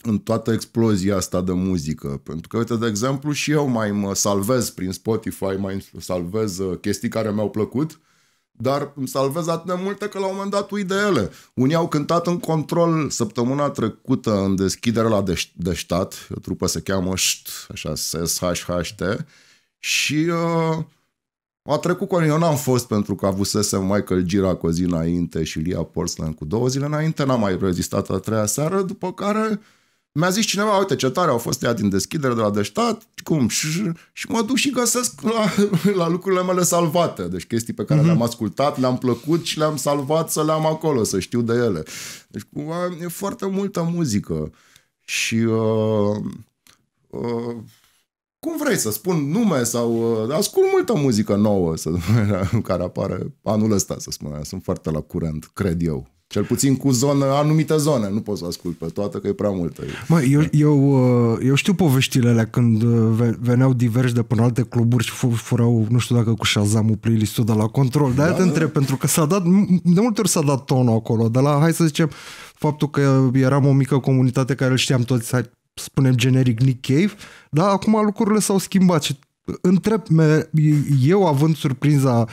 în toată explozia asta de muzică. Pentru că, uite, de exemplu, și eu mai mă salvez prin Spotify, mai salvez uh, chestii care mi-au plăcut uh, dar îmi salvez atât de multe că la un moment dat ui de ele. Unii au cântat în control săptămâna trecută în deschidere la de, de stat, o trupă se cheamă Șt, așa, SHHT, și uh, a trecut cu eu n-am fost pentru că avusesem Michael Gira cu o zi înainte și Lia Portland cu două zile înainte, n-am mai rezistat a treia seară, după care uh, mi-a zis cineva, uite ce tare au fost ea din deschidere de la deștat, cum? Și, și mă duc și găsesc la, la lucrurile mele salvate. Deci chestii pe care mm-hmm. le-am ascultat, le-am plăcut și le-am salvat să le am acolo, să știu de ele. Deci cumva e foarte multă muzică. Și uh, uh, cum vrei să spun nume sau uh, ascult multă muzică nouă să, care apare anul ăsta, să spunem. Sunt foarte la curent, cred eu. Cel puțin cu zonă, anumită zonă. Nu pot să ascult pe toată, că e prea multă. Mă, eu, eu, uh, eu știu poveștile alea când uh, veneau diversi de până alte cluburi și furau, nu știu dacă cu Shazam-ul playlist de la control. De-aia da, te da. întreb, pentru că s-a dat, de multe ori s-a dat tonul acolo, de la, hai să zicem, faptul că eram o mică comunitate care îl știam toți, hai, spunem generic Nick Cave, dar acum lucrurile s-au schimbat și întreb, eu având surpriza. uh,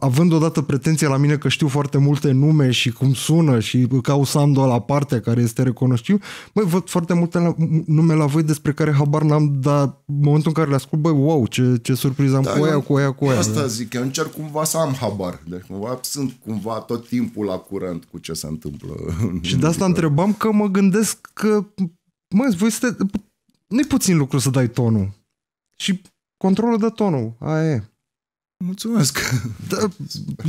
având odată pretenția la mine că știu foarte multe nume și cum sună și că au Sando la parte care este recunoscut, mai văd foarte multe nume la voi despre care habar n-am, dar în momentul în care le ascult, băi, wow, ce, ce surpriză am da, cu aia, cu aia, cu aia. Asta zic, eu încerc cumva să am habar, deci cumva sunt cumva tot timpul la curent cu ce se întâmplă. Și de asta întrebam că mă gândesc că, mă, voi sunte, nu-i puțin lucru să dai tonul. Și controlul de tonul, aia e. Mulțumesc! Da,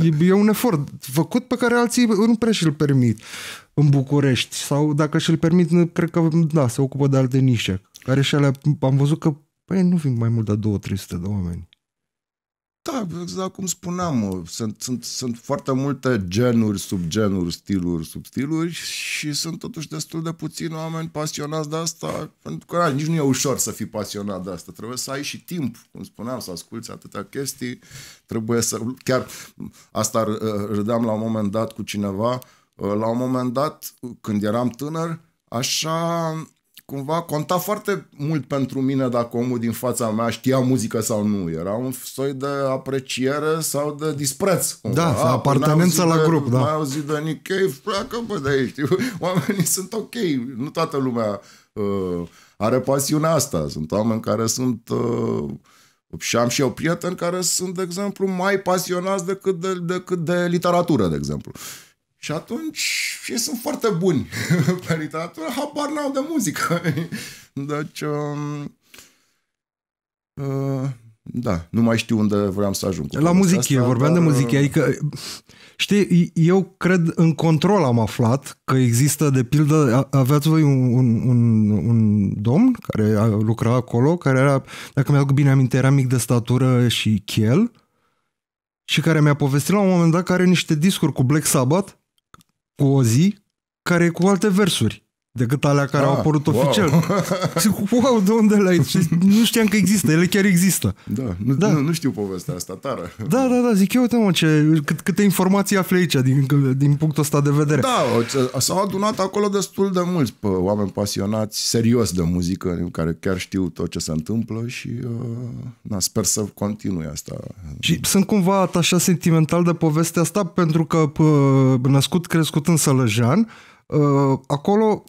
e, e un efort făcut pe care alții nu prea și-l permit în București sau dacă și-l permit, cred că da, se ocupă de alte nișe, care și alea, am văzut că Păi nu vin mai mult de 200 300 de oameni. Da, exact cum spuneam, sunt, sunt, sunt foarte multe genuri, subgenuri, stiluri, substiluri și sunt totuși destul de puțini oameni pasionați de asta, pentru că na, da, nici nu e ușor să fii pasionat de asta, trebuie să ai și timp, cum spuneam, să asculți atâtea chestii, trebuie să... Chiar asta râdeam la un moment dat cu cineva, la un moment dat, când eram tânăr, așa cumva conta foarte mult pentru mine dacă omul din fața mea știa muzică sau nu. Era un soi de apreciere sau de dispreț. Cumva. Da, A, ah, apartenența la de, grup, da. Mai auzit de Nick Cave, pleacă bă de aici. Oamenii sunt ok, nu toată lumea uh, are pasiunea asta. Sunt oameni care sunt... Uh, și am și eu prieteni care sunt, de exemplu, mai pasionați decât de, decât de literatură, de exemplu. Uh, și atunci și sunt foarte buni pe literatură, habar n-au de muzică. Deci, um, uh, da, nu mai știu unde vreau să ajung. La muzică, asta, vorbeam dar... de muzică, um, adică, știi, eu cred în control am aflat că există, de pildă, aveați voi un, un, un, un domn care lucra acolo, care era, dacă mi-aduc bine aminte, era mic de statură și chel, și care mi-a povestit la un moment dat că are niște discuri cu Black Sabbath cu o zi care e cu alte versuri decât alea care ah, au apărut wow. oficial. wow, de unde le-ai? nu știam că există, ele chiar există. Da, nu, da. nu, nu știu povestea asta, tare. Da, da, da, zic eu, uite mă, ce, cât, câte informații afli aici din, din punctul ăsta de vedere. Da, s-au adunat acolo destul de mulți pe oameni pasionați, serios de muzică, care chiar știu tot ce se întâmplă și uh, na, sper să continui asta. Și sunt cumva atașat sentimental de povestea asta pentru că pă, născut, crescut în Sălăjean, uh, acolo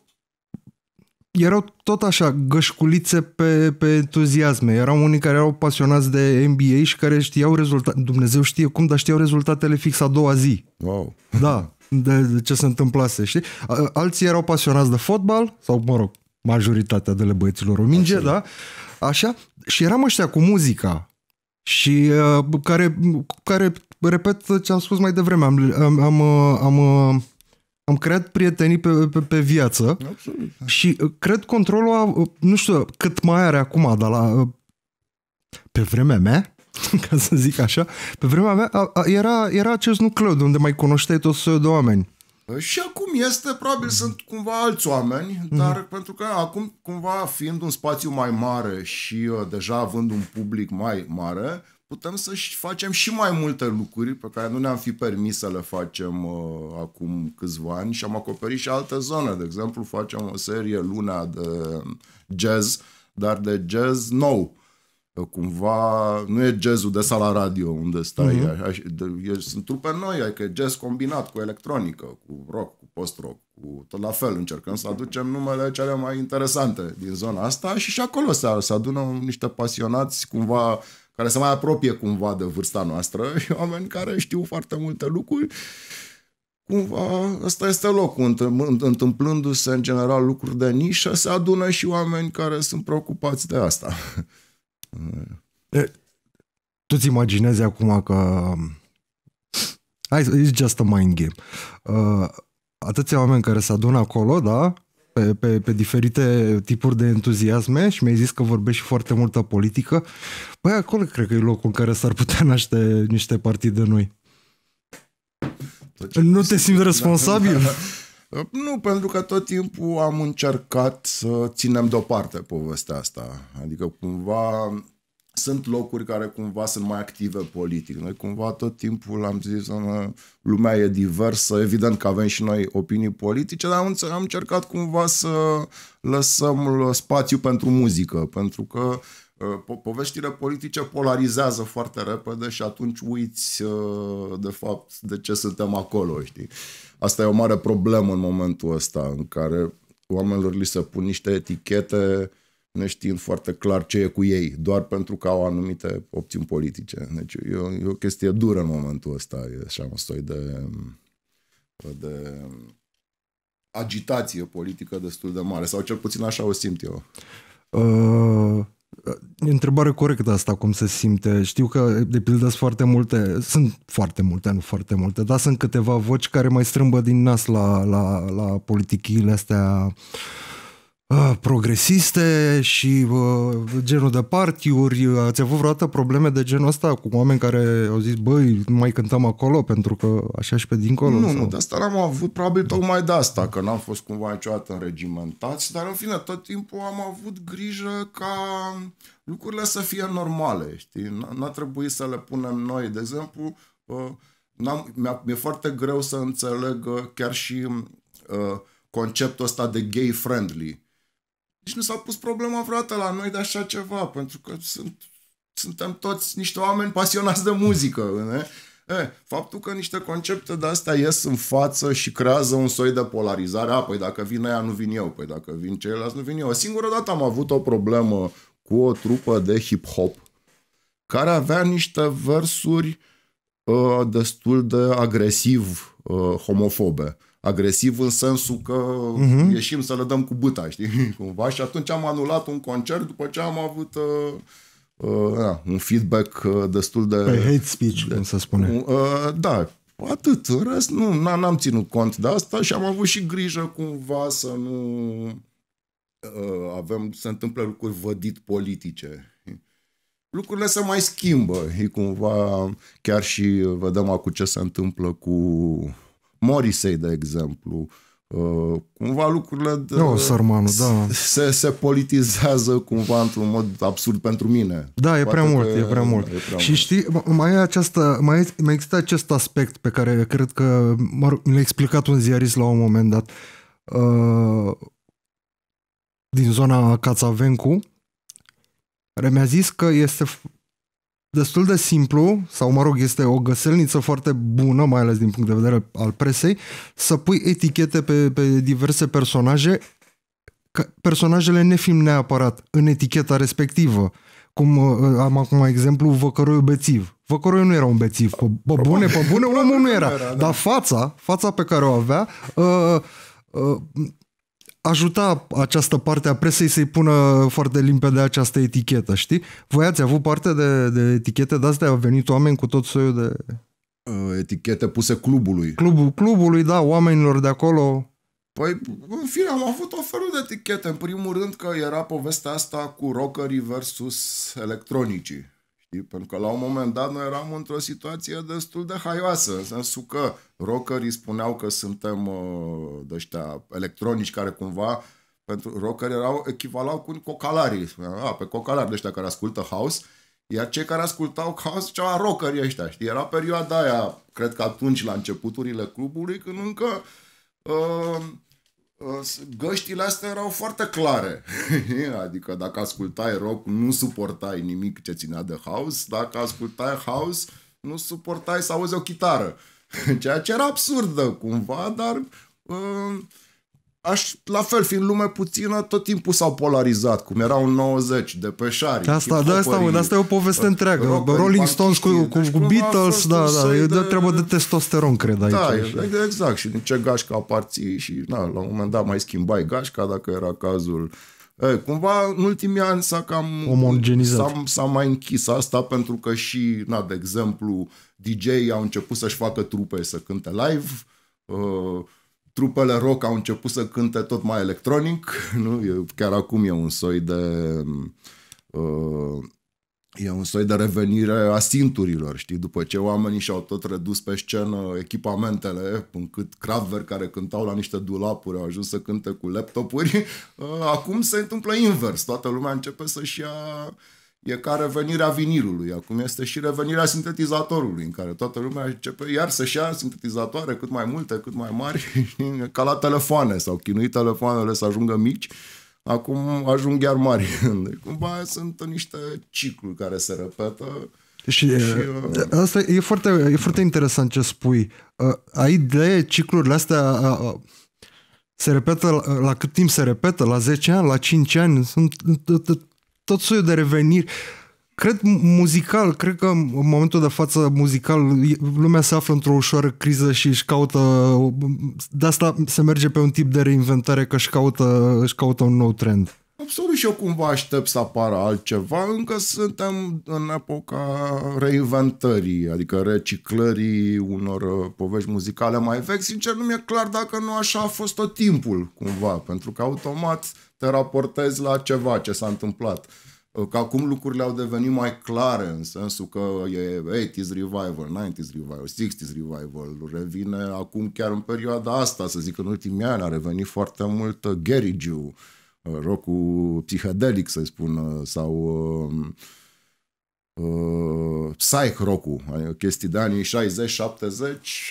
erau tot așa gășculițe pe, pe entuziasme. Erau unii care erau pasionați de NBA și care știau rezultatele, Dumnezeu știe cum, dar știau rezultatele fix a doua zi. Wow! Da, de, de ce se întâmplase, știi? Alții erau pasionați de fotbal, sau mă rog, majoritatea de băieților o minge, așa. da? Așa? Și eram ăștia cu muzica și uh, care, care, repet ce am spus mai devreme, am, am, am, am uh, am creat prietenii pe, pe, pe viață Absolut. și uh, cred controlul, a, uh, nu știu cât mai are acum, dar la, uh, pe vremea mea, ca să zic așa, pe vremea mea a, a, era, era acest nucleu de unde mai cunoșteai tot soiul de oameni. Păi și acum este, probabil mm-hmm. sunt cumva alți oameni, mhm. dar mm-hmm. pentru că acum, cumva, fiind un spațiu mai mare și uh, deja având un public mai mare, putem să facem și mai multe lucruri pe care nu ne-am fi permis să le facem uh, acum câțiva ani și am acoperit și alte zone. De exemplu, facem o serie luna de jazz, dar de jazz nou. Cumva nu e jazzul de sala radio unde stai. Uh-huh. Mhm. Așa, de, e, sunt trupe noi, adică e jazz combinat cu electronică, cu rock, cu post-rock, cu tot la fel. Încercăm să aducem numele cele mai interesante din zona asta și și acolo se, se adună niște pasionați cumva uh, care se mai apropie cumva de vârsta noastră și oameni care știu foarte multe lucruri. Cumva ăsta este locul, întâmplându-se în general lucruri de nișă, se adună și oameni care sunt preocupați de asta. Tu-ți imaginezi acum că... Hai, it's just a mind game. Uh, atâția oameni care se adună acolo, da? pe, pe, pe diferite tipuri de entuziasme și mi-ai zis că vorbești foarte multă politică. Păi acolo cred că e locul în care s-ar putea naște niște partide noi. Nu te simți da. responsabil? Nu, pentru că tot timpul am încercat să ținem deoparte povestea asta. Adică cumva sunt locuri care cumva sunt mai active politic. Noi cumva tot timpul am zis, lumea e diversă, evident că avem și noi opinii politice, dar am, am încercat cumva să lăsăm spațiu pentru muzică, pentru că ă, po- poveștile politice polarizează foarte repede și atunci uiți ă, de fapt de ce suntem acolo, știi? Asta e o mare problemă în momentul ăsta în care oamenilor li se pun niște etichete neștiind foarte clar ce e cu ei, doar pentru că au anumite opțiuni politice. Deci e o, e o chestie dură în momentul ăsta, e așa un soi de, de agitație politică destul de mare, sau cel puțin așa o simt eu. Uh, E întrebare corectă asta, cum se simte. Știu că, de pildă, sunt foarte multe, sunt foarte multe, nu foarte multe, dar sunt câteva voci care mai strâmbă din nas la, la, la politichiile astea uh, Ah, progresiste și uh, genul de partiuri. Ați avut vreodată probleme de genul ăsta cu oameni care au zis, băi, nu mai cântăm acolo pentru că așa și pe dincolo? Nu, sau? nu, de asta l am avut, probabil da. tocmai de asta, că n-am fost cumva niciodată înregimentați, dar în fine, tot timpul am avut grijă ca lucrurile să fie normale, știi? N-a trebuit să le punem noi. De exemplu, uh, am mi-a, mi-e foarte greu să înțeleg uh, chiar și uh, conceptul ăsta de gay-friendly nici nu s-a pus problema vreodată la noi de așa ceva, pentru că sunt, suntem toți niște oameni pasionați de muzică. Ne? E, faptul că niște concepte de astea ies în față și creează un soi de polarizare, a, păi dacă vin aia, nu vin eu, păi dacă vin ceilalți, nu vin eu. O singură dată am avut o problemă cu o trupă de hip-hop care avea niște versuri uh, destul de agresiv uh, homofobe. Uh, agresiv în sensul că uh-huh. ieșim să le dăm cu băta, știi, cumva. Și atunci am anulat un concert după ce am avut uh, uh, un feedback uh, destul de... Pe hate speech, de, cum să spune. Uh, da, atât. În rest, nu, n-am ținut cont de asta și am avut și grijă cumva să nu uh, avem, se întâmplă lucruri vădit politice lucrurile se mai schimbă. E cumva, chiar și vedem acum ce se întâmplă cu Morisei, de exemplu. Uh, cumva lucrurile de, Eu, da, sărmanul, se, da. se, se politizează cumva într-un mod absurd pentru mine. Da, e prea mult, că, e prea mult. E prea și știi, mai, e această, mai, mai există acest aspect pe care cred că mă rog, mi l-a explicat un ziarist la un moment dat uh, din zona Cațavencu, care mi-a zis că este destul de simplu, sau mă rog, este o găselniță foarte bună, mai ales din punct de vedere al presei, să pui etichete pe, pe diverse personaje, că personajele ne fim neapărat în eticheta respectivă. Cum uh, uh, am acum exemplu Văcăroiu Bețiv. Văcăroiu nu era un bețiv. Pe, pe bune, pe bune, omul nu era. Da. Dar fața, fața pe care o avea, uh, uh, ajuta această parte a presei să-i pună foarte limpede această etichetă, știi? Voi ați avut parte de, de etichete de astea, au venit oameni cu tot soiul de... Uh, etichete puse clubului. Clubul, clubului, da, oamenilor de acolo. Păi, în fine, am avut o felul de etichete. În primul rând că era povestea asta cu rockerii versus electronicii. Pentru că la un moment dat noi eram într-o situație destul de haioasă, în sensul că rockerii spuneau că suntem uh, de ăștia electronici care cumva pentru rockeri erau echivalau cu cocalarii. a, pe cocalari de ăștia care ascultă house, iar cei care ascultau house ceva rockeri ăștia, știi? Era perioada aia, cred că atunci, la începuturile clubului, când încă uh, Ă, găștile astea erau foarte clare. adică dacă ascultai rock, nu suportai nimic ce ținea de house, dacă ascultai house, nu suportai să auzi o chitară. Ceea ce era absurdă cumva, dar uh, aș, la fel, fiind lume puțină, tot timpul s-au polarizat, cum erau în 90, de pe șari. Asta, da, asta, mă, asta e o poveste întreagă. Rockeri, Rolling Stones cu, cu, deci cu Beatles, da, da, e de, de treabă de testosteron, cred da, aici. Da, așa. exact, și din ce gașca aparții și, na, la un moment dat mai schimbai gașca, dacă era cazul. E, cumva, în ultimii ani s-a cam... Omogenizat. S-a, s-a mai închis asta, pentru că și, na, de exemplu, dj au început să-și facă trupe să cânte live, uh, trupele rock au început să cânte tot mai electronic, nu? chiar acum e un soi de... Uh, e un soi de revenire a sinturilor, știi? După ce oamenii și-au tot redus pe scenă echipamentele, încât Kraftwerk care cântau la niște dulapuri au ajuns să cânte cu laptopuri, uh, acum se întâmplă invers. Toată lumea începe să-și ia e ca revenirea vinilului. Acum este și revenirea sintetizatorului, în care toată lumea începe iar să-și ia sintetizatoare cât mai multe, cât mai mari, ca la telefoane. sau au chinuit telefoanele să ajungă mici, acum ajung chiar mari. Deci, cumva sunt niște cicluri care se repetă. Și, și uh, uh... asta e foarte, e foarte interesant ce spui. Uh, ai idee ciclurile astea... Uh, uh, se repetă la, la cât timp se repetă? La 10 ani? La 5 ani? Sunt tot soiul de reveniri. Cred muzical, cred că în momentul de față muzical lumea se află într-o ușoară criză și își caută, de asta se merge pe un tip de reinventare că își caută, își caută un nou trend. Absolut și eu cumva aștept să apară altceva, încă suntem în epoca reinventării, adică reciclării unor uh, povești muzicale mai vechi. Sincer, nu mi-e clar dacă nu așa a fost tot timpul, cumva, pentru că automat te raportezi la ceva ce s-a întâmplat. Uh, că acum lucrurile au devenit mai clare în sensul că e 80s revival, 90s revival, 60s revival, revine acum chiar în perioada asta, să zic în ultimii ani a revenit foarte mult uh, garage uh, rock-ul psihedelic, să spun, sau um, psych rock-ul, chestii de anii 60-70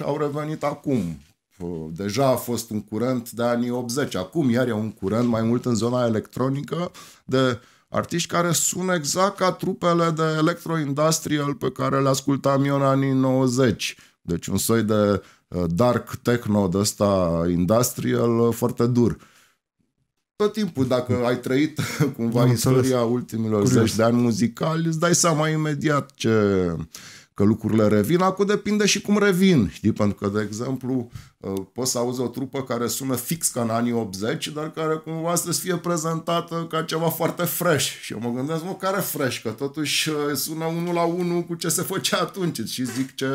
au revenit acum. Deja a fost un curent de anii 80, acum iar e un curent mai mult în zona electronică de artiști care sună exact ca trupele de electro-industrial pe care le ascultam eu în anii 90. Deci un soi de uh, dark techno de ăsta industrial uh, foarte dur. Tot timpul, dacă ai trăit cumva Am istoria înțeles. ultimilor Curios. zeci de ani muzicali, îți dai seama imediat ce, că lucrurile revin, acum depinde și cum revin, știi? Pentru că, de exemplu, uh, poți să auzi o trupă care sună fix ca în anii 80, dar care cumva să fie prezentată ca ceva foarte fresh. Și eu mă gândesc, mă, care fresh? Că totuși uh, sună unul la unul cu ce se făcea atunci și zic ce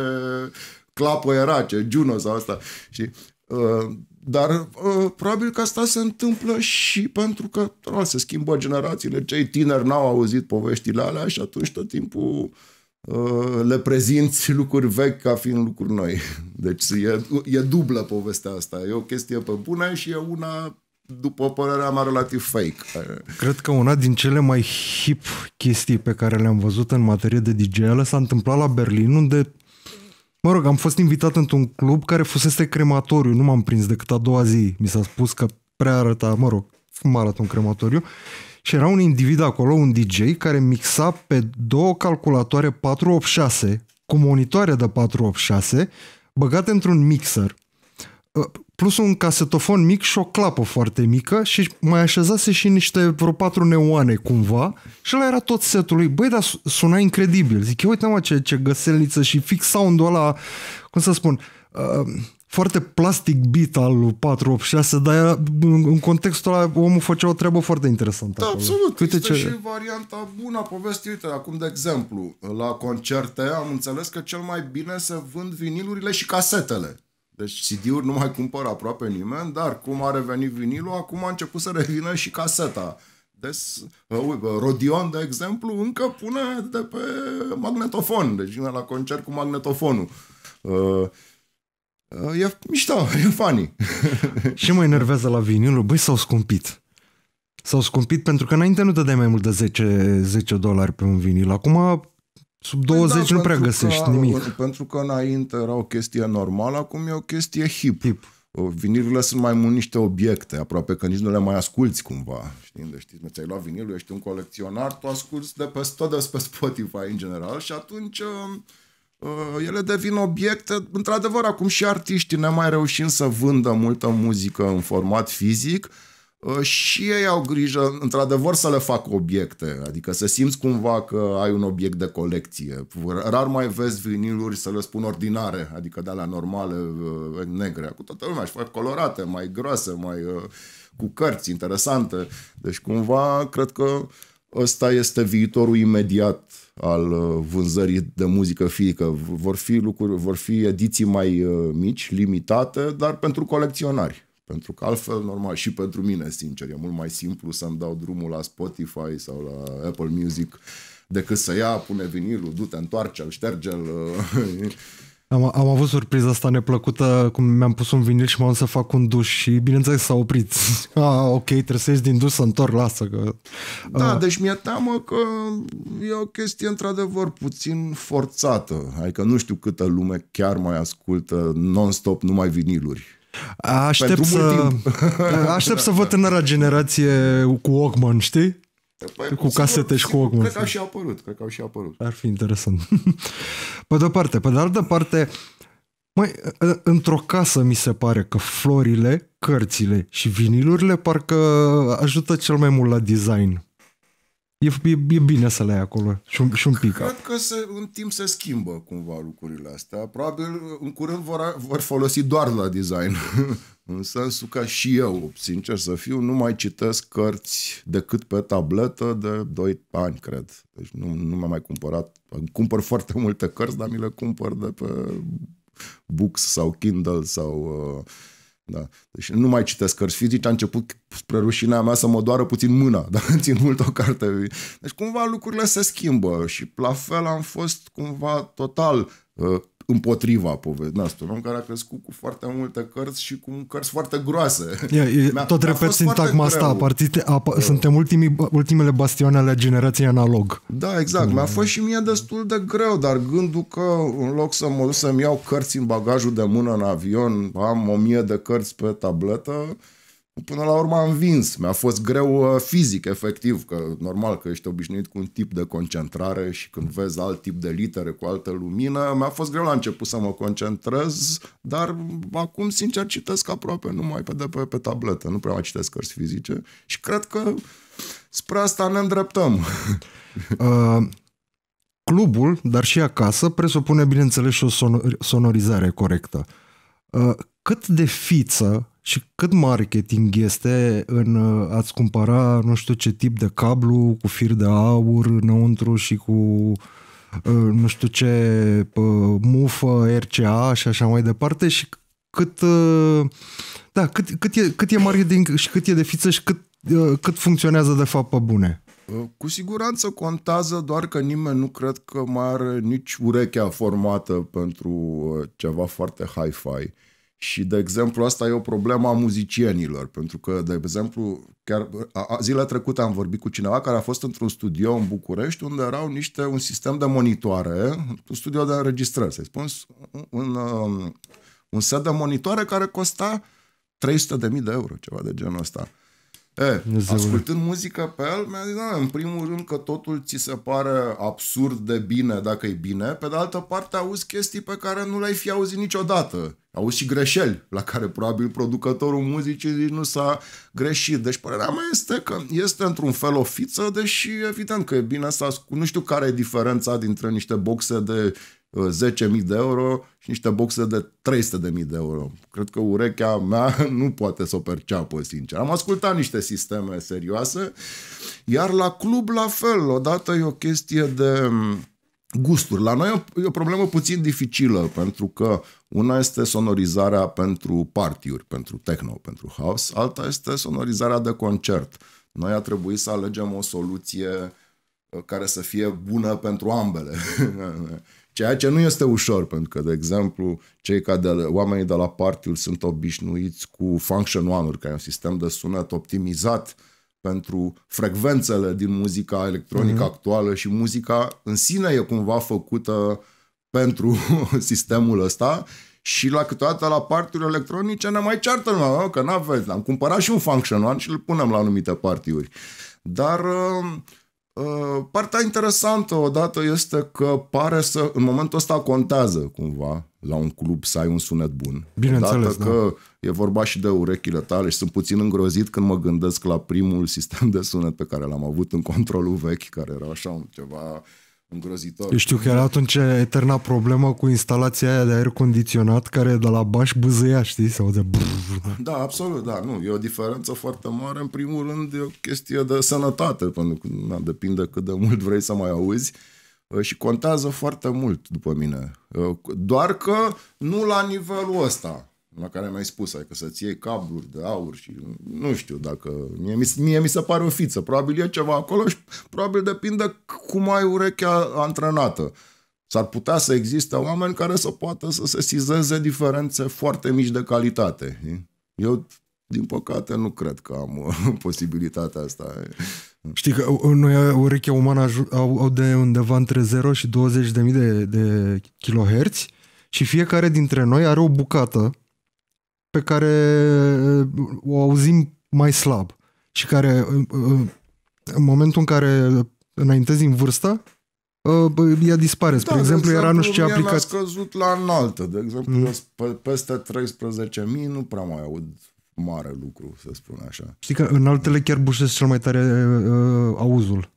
clapă era, ce Juno sau asta. Și uh, dar uh, probabil că asta se întâmplă și pentru că se schimbă generațiile, cei tineri n-au auzit poveștile alea și atunci tot timpul uh, Uh, le prezinți lucruri vechi ca fiind lucruri noi. Deci e, e dublă povestea asta. E o chestie pe bună și e una, după părerea mea, relativ fake. Cred că una din cele mai hip chestii pe care le-am văzut în materie de dj s-a întâmplat la Berlin, unde Mă rog, am fost invitat într-un club care fusese crematoriu, nu m-am prins decât a doua zi. Mi s-a spus că prea arăta, mă rog, cum arată un crematoriu și era un individ acolo, un DJ, care mixa pe două calculatoare 486 cu monitoare de 486 băgate într-un mixer ă, plus un casetofon mic și o clapă foarte mică și mai așezase și niște vreo patru neoane cumva și ăla era tot setul lui. Băi, dar suna incredibil. Zic, uite mă ce, ce găselniță și fix sound-ul ăla, cum să spun, uh, foarte plastic beat al lui 486, dar în contextul ăla omul făcea o treabă foarte interesantă. Da, absolut. Uite este ce... și varianta bună a povestii. Uite, acum, de exemplu, la concerte am înțeles că cel mai bine se vând vinilurile și casetele. Deci CD-uri nu mai cumpără aproape nimeni, dar cum a revenit vinilul, acum a început să revină și caseta. Des, uh, uh Rodion, de exemplu, încă pune de pe magnetofon, deci vine la concert cu magnetofonul. Uh, Uh, e mișto, e funny. Și mă enervează la vinilul, băi, s-au scumpit. S-au scumpit pentru că înainte nu dădeai mai mult de 10, 10 dolari pe un vinil. Acum Sub 20 păi da, nu prea găsești că, nimic. Pentru că înainte era o chestie normală, acum e o chestie hip. hip. Vinilurile sunt mai mult niște obiecte, aproape că nici nu le mai asculti cumva. Știi, de știți, ți-ai luat vinilul, ești un colecționar, tu asculti de pe tot de pe Spotify în general și atunci um, Uh, ele devin obiecte, într-adevăr, acum și artiștii ne mai reușim să vândă multă muzică în format fizic uh, și ei au grijă, într-adevăr, să le facă obiecte, adică să simți cumva că ai un obiect de colecție. Rar mai vezi viniluri, să le spun, ordinare, adică de la normale, uh, negre, cu toată lumea și fac colorate, mai groase, mai cu cărți interesante. Deci, cumva, cred că ăsta este viitorul imediat al uh, vânzării de muzică fie că vor fi lucruri, vor fi ediții mai uh, mici, limitate, dar pentru colecționari. Pentru că altfel, normal, și pentru mine, sincer, e mult mai simplu să-mi dau drumul la Spotify sau la Apple Music decât să ia, pune vinilul, du-te, întoarce-l, șterge-l. Uh, Am, am avut surpriza asta neplăcută, cum mi-am pus un vinil și m-am să fac un duș și bineînțeles s-a oprit. ah, ok, trebuie să din duș să întorc, lasă că... Da, uh... deci mi-e teamă că e o chestie într-adevăr puțin forțată, adică nu știu câtă lume chiar mai ascultă non-stop numai viniluri. Aștept Pentru să, aștept să văd tânăra generație cu Walkman, știi? Păi, cu casete și cu ochi. Cred că au și apărut, cred că au și apărut. Ar fi interesant. pe de-o parte. Pe de altă parte, mai, ă, într-o casă mi se pare că florile, cărțile și vinilurile parcă ajută cel mai mult la design e, e, e bine să le ai acolo și un, și un pic. Cred că se, în timp se schimbă cumva lucrurile astea. Probabil în curând vor, vor folosi doar la design. în sensul că și eu, sincer să fiu, nu mai citesc cărți decât pe tabletă de 2 ani, cred. Deci nu, nu mi-am mai cumpărat. Cumpăr foarte multe cărți, dar mi le cumpăr de pe Books sau Kindle sau... Uh, da. Deci nu mai citesc cărți fizice, a început spre rușinea mea să mă doară puțin mâna, dar țin mult o carte. Deci cumva lucrurile se schimbă și la fel am fost cumva total uh, împotriva povestii Asta, da, un om care a crescut cu foarte multe cărți și cu cărți foarte groase. E, e, tot repet sintagma asta, Partite a, a, da. suntem ultimii, ultimele bastioane ale generației analog. Da, exact. Mi-a mm. fost și mie destul de greu, dar gândul că în loc să mă duc să-mi iau cărți în bagajul de mână în avion, am o mie de cărți pe tabletă, până la urmă am vins. Mi-a fost greu uh, fizic, efectiv, că normal că ești obișnuit cu un tip de concentrare și când vezi alt tip de litere cu altă lumină, mi-a fost greu la început să mă concentrez, dar acum, sincer, citesc aproape numai pe, de pe, pe tabletă, nu prea mai citesc cărți fizice și cred că spre asta ne îndreptăm. Uh, clubul, dar și acasă, presupune, bineînțeles, și o sonorizare corectă. Uh, cât de fiță și cât marketing este în uh, ați cumpăra nu știu ce tip de cablu cu fir de aur înăuntru și cu uh, nu știu ce uh, mufă, RCA și așa mai departe și cât, da, cât, cât, e, cât e marketing și cât e de fiță și cât, cât funcționează de fapt pe bune. Cu siguranță contează, doar că nimeni nu cred că mai are nici urechea formată pentru ceva foarte hi-fi. Și, de exemplu, asta e o problemă a muzicienilor, pentru că, de exemplu, chiar zilele trecute am vorbit cu cineva care a fost într-un studio în București unde erau niște, un sistem de monitoare, un studio de înregistrări, să-i spun, un, um, un set de monitoare care costa 300.000 de euro, ceva de genul ăsta. E, ascultând muzică pe el, mi-a zis, da, în primul rând că totul ți se pare absurd de bine dacă e bine, pe de altă parte auzi chestii pe care nu le-ai fi auzit niciodată. Auzi și greșeli la care probabil producătorul muzicii zici nu s-a greșit. Deci părerea mea este că este într-un fel o fiță, deși evident că e bine să ascult. Nu știu care e diferența dintre niște boxe de 10.000 de euro și niște boxe de 300.000 de euro. Cred că urechea mea nu poate să o perceapă, sincer. Am ascultat niște sisteme serioase, iar la club la fel. Odată e o chestie de mm, gusturi. La noi e o, problemă puțin dificilă, pentru că una este sonorizarea pentru partiuri, pentru techno, pentru house, alta este sonorizarea de concert. Noi a trebuit să alegem o soluție uh, care să fie bună pentru ambele. Ceea ce nu este ușor, pentru că, de exemplu, cei ca de, oamenii de la party sunt obișnuiți cu Function One-uri, care e un sistem de sunet optimizat pentru frecvențele din muzica electronică mm-hmm. actuală și muzica în sine e cumva făcută pentru sistemul ăsta și la câteodată la partiuri electronice ne mai ceartă lumea, că n-aveți, am cumpărat și un function one și îl punem la anumite partiuri. Dar uh, Uh, partea interesantă odată este că pare să, în momentul ăsta contează cumva la un club să ai un sunet bun. Bineînțeles, că da. e vorba și de urechile tale și sunt puțin îngrozit când mă gândesc la primul sistem de sunet pe care l-am avut în controlul vechi, care era așa ceva uh, îngrozitor. Eu știu că era atunci eterna problemă cu instalația aia de aer condiționat care e de la Baș bâzâia, știi? Sau de... Da, absolut, da, nu. E o diferență foarte mare. În primul rând e o chestie de sănătate, pentru că na, depinde cât de mult vrei să mai auzi ă, și contează foarte mult după mine. Ă, doar că nu la nivelul ăsta la care mi-ai spus, adică să-ți iei cabluri de aur și nu știu dacă... Mie, mie mi se pare o fiță, probabil e ceva acolo și probabil depinde cum ai urechea antrenată. S-ar putea să existe oameni care să poată să se sizeze diferențe foarte mici de calitate. Eu, din păcate, nu cred că am uh, posibilitatea asta. Știi că uh, noi uh, urechea umană au de undeva între 0 și 20.000 de, de kilohertz și fiecare dintre noi are o bucată pe care uh, o auzim mai slab și care uh, uh, în momentul în care înaintezi în vârstă, ea dispare. Spre da, exemplu, exemplu, era nu știu ce aplicație. a scăzut la înaltă. De exemplu, mm. peste 13.000 nu prea mai aud mare lucru, să spun așa. Știi că în altele chiar bușesc cel mai tare uh, auzul.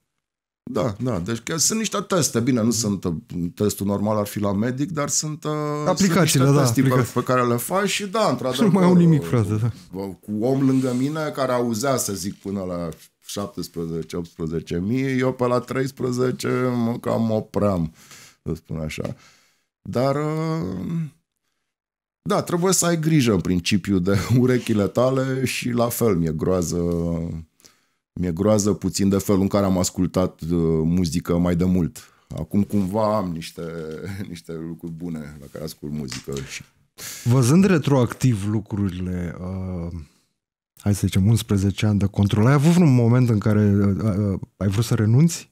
Da, da. Deci că sunt niște teste. Bine, nu sunt uh, testul normal ar fi la medic, dar sunt uh, aplicațiile, sunt da, aplicații. pe care le faci și da, într-adevăr. nu mai au nimic, frate, da. Uh, cu om lângă mine care auzea, să zic, până la 17-18 mii, eu pe la 13 mă cam opream, să spun așa. Dar da, trebuie să ai grijă în principiu de urechile tale și la fel mi-e groază mi-e groază puțin de felul în care am ascultat uh, muzică mai de mult. Acum cumva am niște, niște lucruri bune la care ascult muzică. Și... Văzând retroactiv lucrurile, uh, hai să zicem, 11 ani de control, ai avut un moment în care uh, uh, uh, ai vrut să renunți?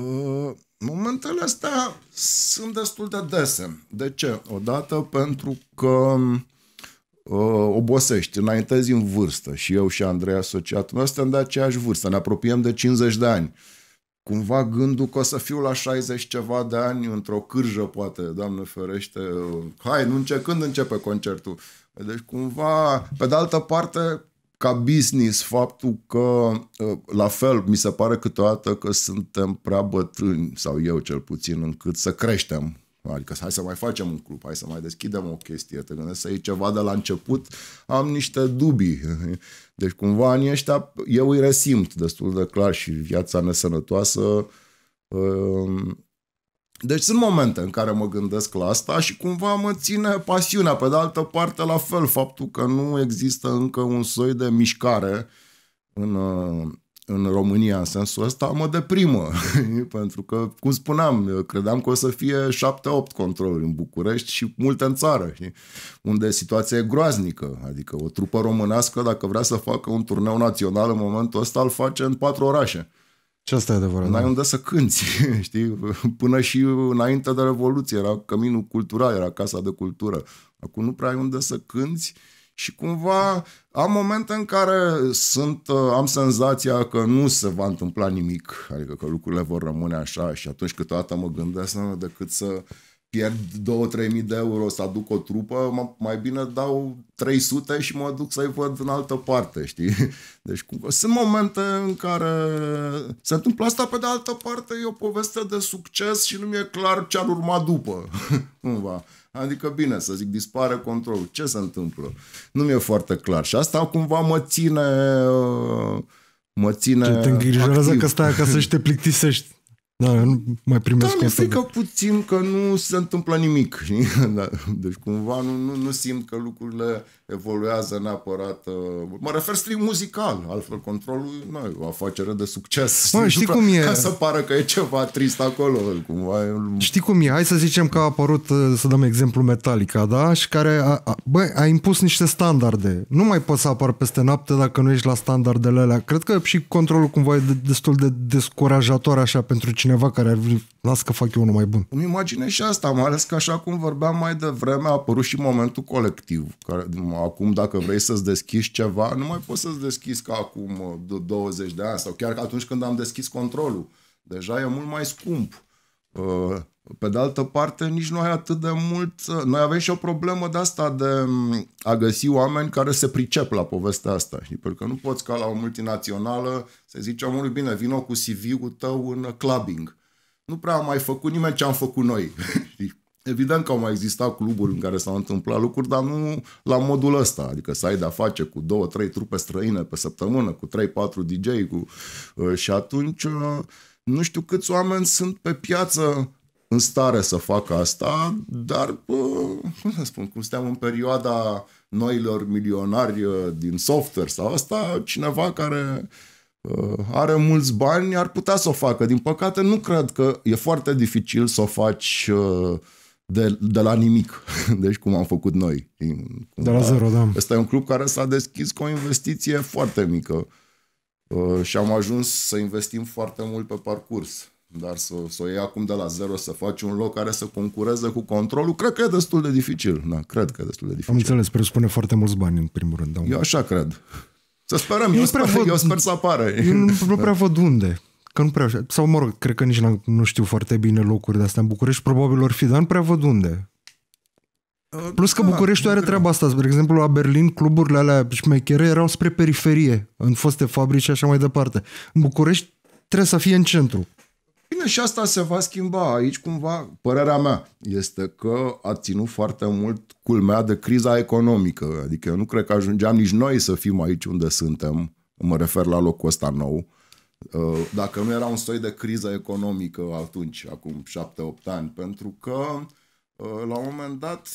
Uh, momentele astea sunt destul de dese. De ce? Odată pentru că um, Uh, obosești, înaintezi în vârstă și eu și Andrei asociatul meu suntem de aceeași vârstă, ne apropiem de 50 de ani. Cumva gândul că o să fiu la 60 ceva de ani într-o cârjă, poate, Doamne ferește, uh, hai, nu înce- când începe concertul? Păi deci cumva, pe de altă parte, ca business, faptul că, uh, la fel, mi se pare câteodată că suntem prea bătrâni, sau eu cel puțin, încât să creștem Adică hai să mai facem un club, hai să mai deschidem o chestie, te gândesc să iei ceva de la început, am niște dubii. Deci cumva anii ăștia eu îi resimt destul de clar și viața nesănătoasă. Um, deci sunt momente în care mă gândesc la asta și cumva mă ține pasiunea. Pe de altă parte, la fel, faptul că nu există încă un soi de mișcare în, uh, în România în sensul ăsta, mă deprimă. Pentru că, cum spuneam, eu credeam că o să fie 7-8 controluri în București și multe în țară, știi? unde situația e groaznică. Adică o trupă românească, dacă vrea să facă un turneu național în momentul ăsta, îl face în patru orașe. Și asta e adevărat. N-ai da. unde să cânti, știi? Până și înainte de Revoluție era Căminul Cultural, era Casa de Cultură. Acum nu prea ai unde să cânti și cumva am momente în care sunt, uh, am senzația că nu se va întâmpla nimic, adică că lucrurile vor rămâne așa și atunci câteodată mă gândesc nu, decât să pierd 2-3 mii de euro să aduc o trupă, mai bine dau 300 și mă duc să-i văd în altă parte, știi? Deci cum, sunt momente în care se întâmplă asta, pe de altă parte e o poveste de succes și nu mi-e clar ce ar urma după, cumva. Adică, bine, să zic, dispare controlul. Ce se întâmplă? Nu mi-e foarte clar. Și asta cumva mă ține... Mă ține Te îngrijorează că stai acasă și te plictisești. Da, nu mai primesc da, mi frică că puțin că nu se întâmplă nimic. Da, deci cumva nu, nu, nu simt că lucrurile evoluează neapărat. Uh, mă refer strict muzical, altfel controlul nu, e o afacere de succes. Mă, știi cum e? Ca să pară că e ceva trist acolo. Cumva. Știi cum e? Hai să zicem că a apărut, uh, să dăm exemplu, Metallica, da? Și care a, a, bă, a impus niște standarde. Nu mai poți să apar peste noapte dacă nu ești la standardele alea. Cred că și controlul cumva e destul de descurajator așa pentru cine cineva care ar vrea, las că fac eu unul mai bun. Îmi imaginez și asta, mai ales că așa cum vorbeam mai devreme, a apărut și momentul colectiv. Care, acum, dacă vrei să-ți deschizi ceva, nu mai poți să-ți deschizi ca acum 20 de ani sau chiar atunci când am deschis controlul. Deja e mult mai scump. Uh, pe de altă parte, nici nu ai atât de mult... Uh, noi avem și o problemă de asta de mm, a găsi oameni care se pricep la povestea asta. Știi? Pentru că nu poți ca la o multinațională să zici omului, bine, vină cu CV-ul tău în clubbing. Nu prea a mai făcut nimeni ce am făcut noi. Știi? Evident că au mai existat cluburi în care s-au întâmplat lucruri, dar nu la modul ăsta. Adică să ai de-a face cu două, trei trupe străine pe săptămână, cu trei, patru DJ, cu... Uh, și atunci uh, nu știu câți oameni sunt pe piață în stare să facă asta, dar, cum să spun, cum suntem în perioada noilor milionari uh, din software sau asta, cineva care uh, are mulți bani ar putea să o facă. Din păcate, nu cred că e foarte dificil să o faci uh, de, de la nimic, deci cum am făcut noi. De la da. zero, da. Este un club care s-a deschis cu o investiție foarte mică și am ajuns să investim foarte mult pe parcurs. Dar să, să o iei acum de la zero, să faci un loc care să concureze cu controlul, cred că e destul de dificil. Da, cred că e destul de dificil. Am înțeles, presupune foarte mulți bani, în primul rând. Da. Eu așa cred. Să sperăm, eu, eu, sper, văd, eu sper să apară. Eu nu, nu prea văd unde. Că nu prea, sau mă rog, cred că nici nu știu foarte bine locuri de astea în București, probabil ori fi, dar nu prea văd unde. Plus că da, Bucureștiul are treaba asta. De exemplu, la Berlin, cluburile alea șmechere erau spre periferie, în foste fabrici și așa mai departe. În București trebuie să fie în centru. Bine, și asta se va schimba. Aici, cumva, părerea mea este că a ținut foarte mult culmea de criza economică. Adică eu nu cred că ajungeam nici noi să fim aici unde suntem, mă refer la locul ăsta nou, uh, dacă nu era un soi de criză economică atunci, acum 7-8 ani, pentru că uh, la un moment dat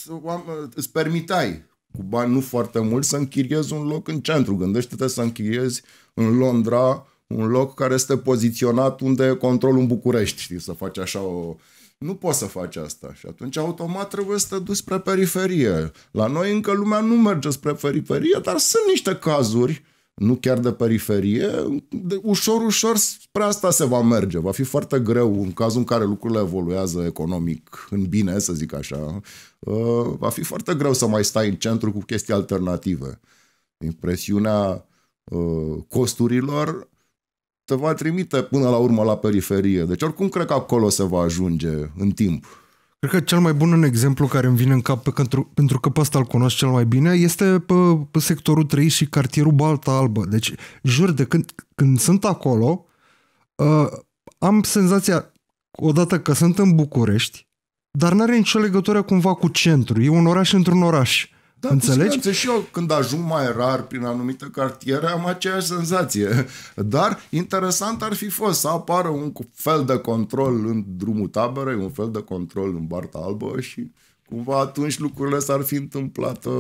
îți permiteai cu bani nu foarte mult să închiriezi un loc în centru. Gândește-te să închiriezi în Londra un loc care este poziționat unde controlul în București, știi, să faci așa o... Nu poți să faci asta și atunci automat trebuie să te duci spre periferie. La noi încă lumea nu merge spre periferie, dar sunt niște cazuri, nu chiar de periferie, de, ușor, ușor spre asta se va merge. Va fi foarte greu în cazul în care lucrurile evoluează economic în bine, să zic așa, uh, va fi foarte greu să mai stai în centru cu chestii alternative. Impresiunea uh, costurilor te va trimite până la urmă la periferie. Deci oricum cred că acolo se va ajunge în timp. Cred că cel mai bun un exemplu care îmi vine în cap, pentru, pentru că pe ăsta îl cunosc cel mai bine, este pe, pe sectorul 3 și cartierul Balta Albă. Deci, jur, de când, când sunt acolo, uh, am senzația, odată că sunt în București, dar n-are nicio legătură cumva cu centru. E un oraș într-un oraș. Uh, da, Înțelegi? și eu când ajung mai rar prin anumite cartiere am aceeași senzație. Dar interesant ar fi fost să apară un fel de control în drumul taberei, un fel de control în Barta Albă și cumva atunci lucrurile s-ar fi întâmplat uh,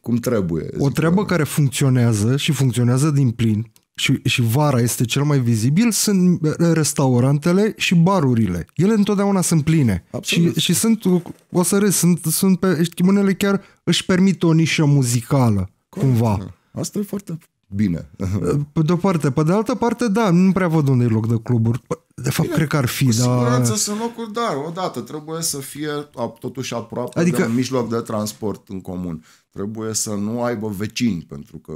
cum trebuie. O treabă eu. care funcționează și funcționează din plin și, și vara este cel mai vizibil, sunt restaurantele și barurile. Ele întotdeauna sunt pline. Și, și sunt, o să râs, sunt, sunt pe, unele chiar își permit o nișă muzicală, Corect, cumva. Da. Asta e foarte bine. Pe de-o parte. Pe de altă parte, da, nu prea văd unde e loc de cluburi. De fapt, bine, cred că ar fi, cu siguranță dar... siguranță sunt locuri, dar odată trebuie să fie totuși aproape adică... de un mijloc de transport în comun. Trebuie să nu aibă vecini, pentru că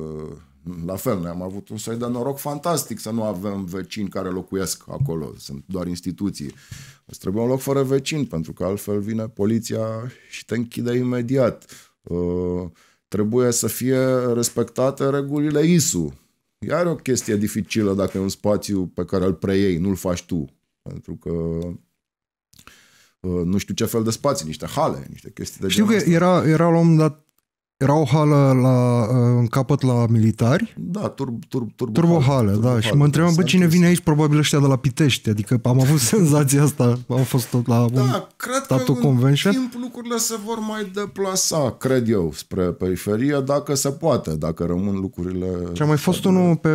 la fel, ne-am avut un soi de noroc fantastic să nu avem vecini care locuiesc acolo, sunt doar instituții. Îți trebuie un loc fără vecini, pentru că altfel vine poliția și te închide imediat. Uh, trebuie să fie respectate regulile ISU. Iar o chestie dificilă dacă e un spațiu pe care îl preiei, nu-l faci tu. Pentru că uh, nu știu ce fel de spații, niște hale, niște chestii de Știu că era, era la un moment dat era o hală la, uh, în capăt la militari? Da, tur, tur, turbo, turbohală, turbo da. Hală, și mă întrebam, bă, cine vine aici? Probabil ăștia de la Pitești. Adică am avut senzația asta. Au fost tot la da, un cred că convention. în timp lucrurile se vor mai deplasa, cred eu, spre periferie, dacă se poate, dacă rămân lucrurile... Și a mai fost de... unul pe,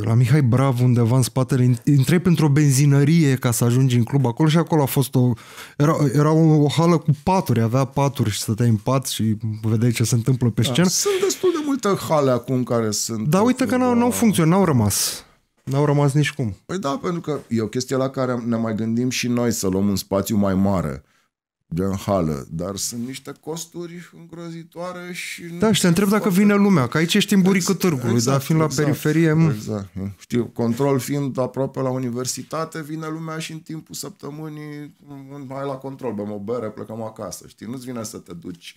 la Mihai Brav undeva în spatele. Intrai pentru o benzinărie ca să ajungi în club acolo și acolo a fost o... Era, era o hală cu paturi, avea paturi și stăteai în pat și vedeai ce se întâmplă pe da. scenă. Da, sunt destul de multe hale acum care sunt... Da, uite că n-au, n-au funcționat, n-au rămas. N-au rămas nici cum. Păi da, pentru că e o chestie la care ne mai gândim și noi să luăm un spațiu mai mare gen hală, dar sunt niște costuri îngrozitoare și... Da, și te întreb dacă vine lumea, că aici ești în buricul exact, târgului, exact, dar fiind exact, la periferie... Mm. Exact, știu, control fiind aproape la universitate, vine lumea și în timpul săptămânii mai mm, la control, bem o bere, plecăm acasă, știi, nu-ți vine să te duci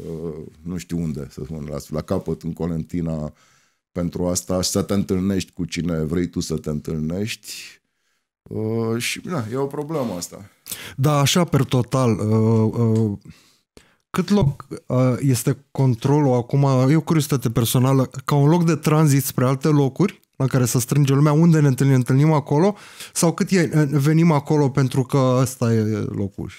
Uh, nu știu unde, să spun, la, la capăt, în Colentina, pentru asta, să te întâlnești cu cine vrei tu să te întâlnești. Uh, și, na, e o problemă asta. Da, așa, per total, uh, uh, cât loc uh, este controlul acum, Eu, curiozitate personală, ca un loc de tranzit spre alte locuri, la care să strânge lumea, unde ne întâlnim, întâlnim acolo sau cât e, venim acolo pentru că ăsta e locul?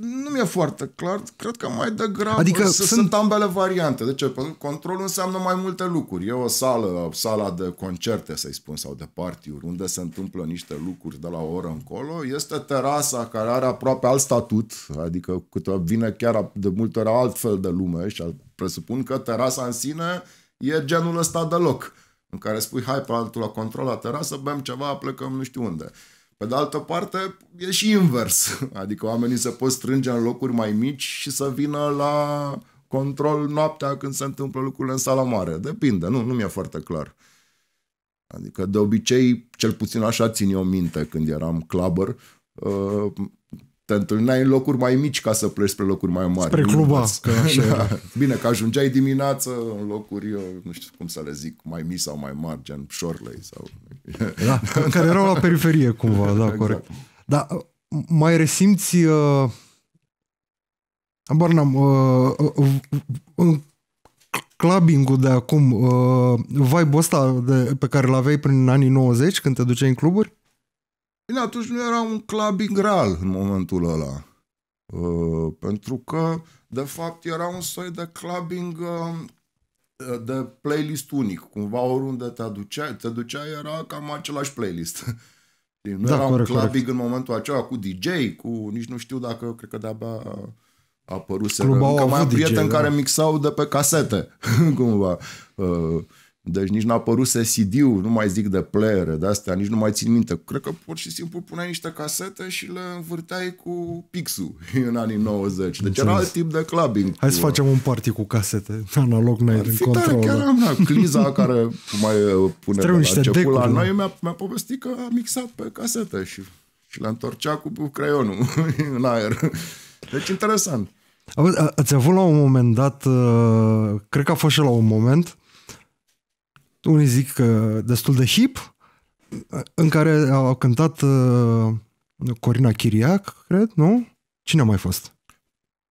Nu mi-e foarte clar, cred că mai degrabă adică să, sunt... sunt ambele variante. De ce? Pentru păi că controlul înseamnă mai multe lucruri. E o sală, sala de concerte, să-i spun, sau de partiuri, unde se întâmplă niște lucruri de la o oră încolo. Este terasa care are aproape alt statut, adică câte vine chiar de multe ori altfel de lume și presupun că terasa în sine e genul ăsta de loc în care spui, hai pe altul la control la terasă, bem ceva, plecăm nu știu unde. Pe de altă parte, e și invers. Adică oamenii se pot strânge în locuri mai mici și să vină la control noaptea când se întâmplă lucrurile în sala mare. Depinde, nu, nu mi-e foarte clar. Adică de obicei, cel puțin așa țin eu minte când eram clubber, uh, te întâlneai în locuri mai mici ca să pleci spre locuri mai mari. Spre cluba. Că așa da. Bine, că ajungeai dimineață în locuri, eu nu știu cum să le zic, mai mici sau mai mari, gen Shorley sau... Da, care erau la periferie cumva, da, exact. corect. Dar uh, mai resimți... Uh... Abar n-am... Uh, uh, uh, clubbing-ul de acum, uh, vibe-ul ăsta de, pe care l aveai prin anii 90 când te duceai în cluburi? Bine, atunci nu era un club ingral în momentul ăla. Uh, pentru că, de fapt, era un soi de clubbing uh, de playlist unic. Cumva oriunde te aduceai, te duceai era cam același playlist. nu da, era corect, un clubbing corect. în momentul acela cu DJ, cu nici nu știu dacă, cred că de-abia apăruse. Club mai am prieteni DJ, care da. mixau de pe casete, cumva. Uh, deci nici n-a apărut CD-ul, nu mai zic de player, de astea, nici nu mai țin minte. Cred că pur și simplu puneai niște casete și le învârteai cu pixul în anii 90. Deci era alt tip de clubbing. Hai cu... să facem un party cu casete. Analog mai în control. Chiar am, da. Cliza care mai uh, pune la început la noi da. mi-a, mi-a povestit că a mixat pe casete și, și le întorcea cu creionul în aer. Deci interesant. Ați avut la un moment dat, uh, cred că a fost și la un moment, unii zic că destul de hip, în care au cântat uh, Corina Chiriac, cred, nu? Cine a mai fost?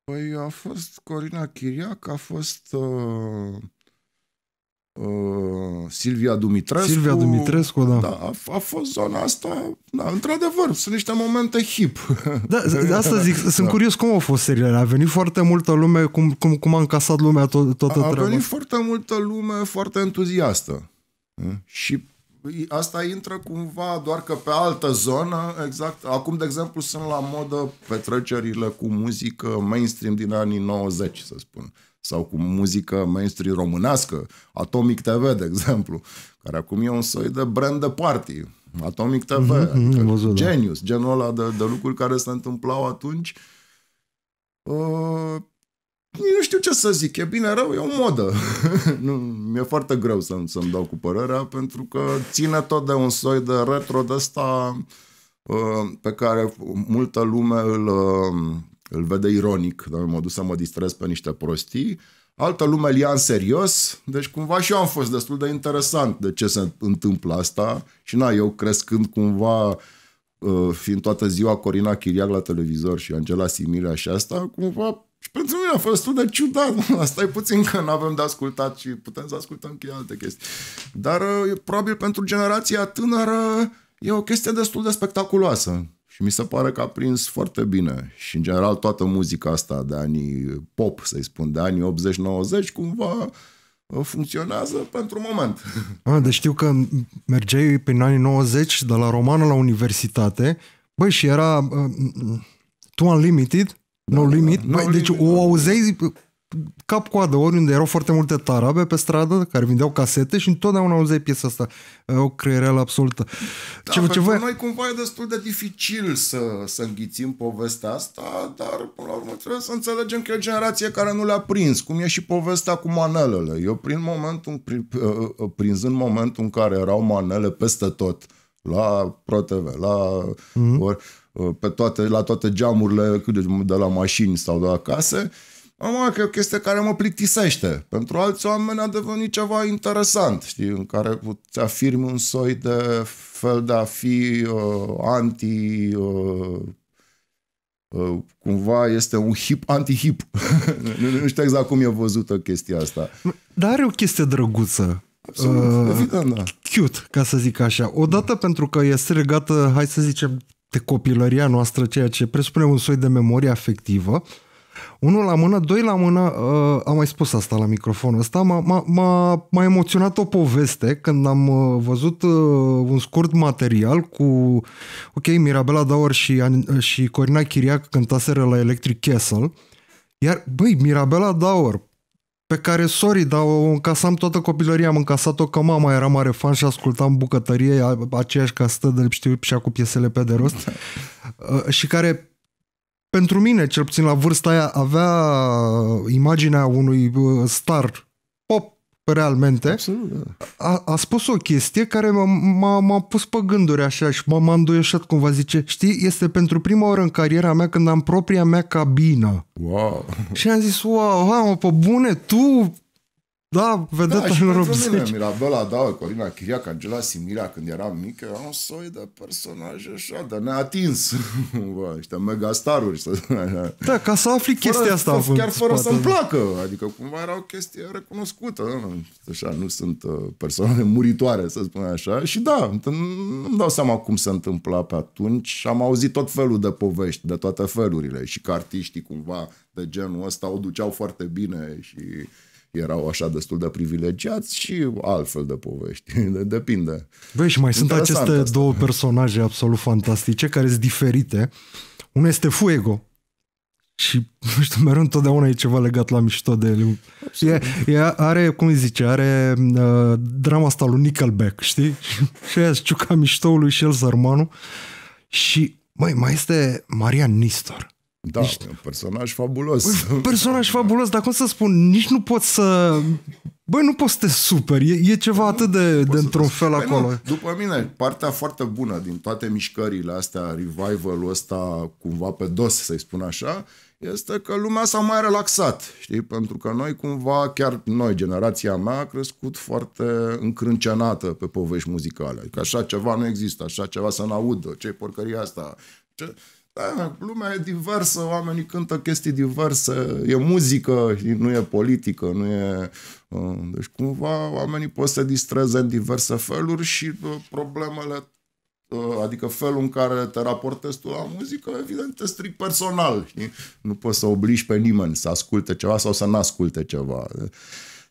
Păi a fost Corina Chiriac, a fost... Uh... Uh, Silvia Dumitrescu. Silvia Dumitrescu, da. da a, a fost zona asta, da, într-adevăr, sunt niște momente hip. Da, da de asta zic, sunt da. curios cum au fost seriile. A venit foarte multă lume, cum, cum, cum a încasat lumea tot, toată a, treaba. A venit foarte multă lume foarte entuziastă. Hm? Și asta intră cumva doar că pe altă zonă, exact. Acum, de exemplu, sunt la modă petrecerile cu muzică mainstream din anii 90, să spun. Uh, sau cu muzică mainstream românească, Atomic TV, de exemplu, care acum e un soi de brand de party. Atomic TV, mm-hmm, adică mhm, văzut, da. genius, genul ăla de, de lucruri care se întâmplau atunci. Uh, nu știu ce să zic, e bine, rău, e o modă. nu, mi-e foarte greu să, să-mi dau cu părerea, pentru că ține tot de un soi de retro de ăsta uh, pe care multă lume îl, uh, îl vede ironic, dar mă duc să mă distrez pe niște prostii, altă lume îl ia în serios, deci cumva și eu am fost destul de interesant de ce se întâmplă asta și na, eu crescând cumva uh, fiind toată ziua Corina Chiriac la televizor și Angela Similea și asta, cumva și pentru mine a fost destul de ciudat. Asta e puțin că nu avem de ascultat și putem să ascultăm chiar alte chestii. Dar uh, probabil pentru generația tânără e o chestie destul de spectaculoasă. Și mi se pare că a prins foarte bine. Și, în general, toată muzica asta de anii pop, să-i spun, de anii 80-90, cumva uh, funcționează pentru moment. A, ah, deci știu că mergeai prin anii 90 de la romană la universitate, băi, și era uh, mm, mm, tu Unlimited, No Limit, da, no da, da. băi, deci limit, deci da. o auzeai cap-coadă, oriunde erau foarte multe tarabe pe stradă care vindeau casete și întotdeauna auzeai piesa asta. O creiereală absolută. Da, Ce, voi... noi cumva e destul de dificil să, să înghițim povestea asta, dar până la urmă trebuie să înțelegem că e o generație care nu le-a prins, cum e și povestea cu manelele. Eu prin momentul, prin, uh, uh, prinzând momentul în care erau manele peste tot, la ProTV, la mm-hmm. ori, uh, pe toate, la toate geamurile de la mașini sau de la case, uh, Mă, că e o chestie care mă plictisește. Pentru alți oameni a devenit ceva interesant, știi, în care îți afirmi un soi de fel de a fi uh, anti... Uh, uh, cumva este un hip anti-hip. nu, nu știu exact cum e văzută chestia asta. Dar are o chestie drăguță. Absolut, uh, evident, da. Cute, ca să zic așa. Odată da. pentru că este legată, hai să zicem, de copilăria noastră, ceea ce presupune un soi de memorie afectivă, uh, unul la mână, doi la mână, uh, am mai spus asta la microfonul ăsta, m-a, m-a, m-a, emoționat o poveste când am uh, văzut uh, un scurt material cu, ok, Mirabela Daur și, uh, și Corina Chiriac cântaseră la Electric Castle, iar, băi, Mirabela Daur, pe care, sorry, dar o încasam toată copilăria, am încasat-o că mama era mare fan și ascultam bucătărie, aceeași castă de știu și cu piesele pe de rost, uh, și care pentru mine, cel puțin la vârsta aia, avea imaginea unui uh, star pop realmente, da. a, a spus o chestie care m-a, m-a pus pe gânduri așa și m-a, înduieșat, a îndoieșat cumva, zice, știi, este pentru prima oară în cariera mea când am propria mea cabină. Wow! Și am zis, wow, hai mă, pe bune, tu da, vedeta da, și lor mine, Mirabela, da, Corina Chiriac, Angela Simira, când eram mică, era un soi de personaj așa, de neatins. Bă, ăștia megastaruri. Să... Da, ca să afli fără, chestia asta. Fă, chiar fără să-mi placă. Adică cumva era o chestie recunoscută. Nu? Așa, nu sunt uh, persoane muritoare, să spun așa. Și da, nu-mi dau seama cum se întâmpla pe atunci. Am auzit tot felul de povești, de toate felurile. Și că artiștii cumva de genul ăsta o duceau foarte bine și erau așa destul de privilegiați și altfel de povești. Depinde. Băi, și mai sunt aceste asta. două personaje absolut fantastice care sunt diferite. Unul este Fuego, și, nu știu, mereu întotdeauna e ceva legat la mișto de el. E, e, are, cum îi zice, are uh, drama asta lui Nickelback, știi? și aia ciuca miștoului și el sărmanul. Și, măi, mai este Maria Nistor. Da, deci, un personaj fabulos. Un păi, personaj fabulos, dar cum să spun, nici nu poți să... Băi, nu poți să te superi, e, e ceva nu, atât de, de într-un fel Băi, acolo. Nu, după mine, partea foarte bună din toate mișcările astea, revival-ul ăsta cumva pe dos, să-i spun așa, este că lumea s-a mai relaxat, știi? Pentru că noi cumva, chiar noi, generația mea, a crescut foarte încrâncenată pe povești muzicale. Adică așa ceva nu există, așa ceva să n-audă, ce porcăria asta. Ce... Da, lumea e diversă, oamenii cântă chestii diverse, e muzică, nu e politică, nu e... Uh, deci cumva oamenii pot să distreze în diverse feluri și uh, problemele uh, adică felul în care te raportezi tu la muzică, evident, te strict personal. Nu poți să obligi pe nimeni să asculte ceva sau să nu asculte ceva.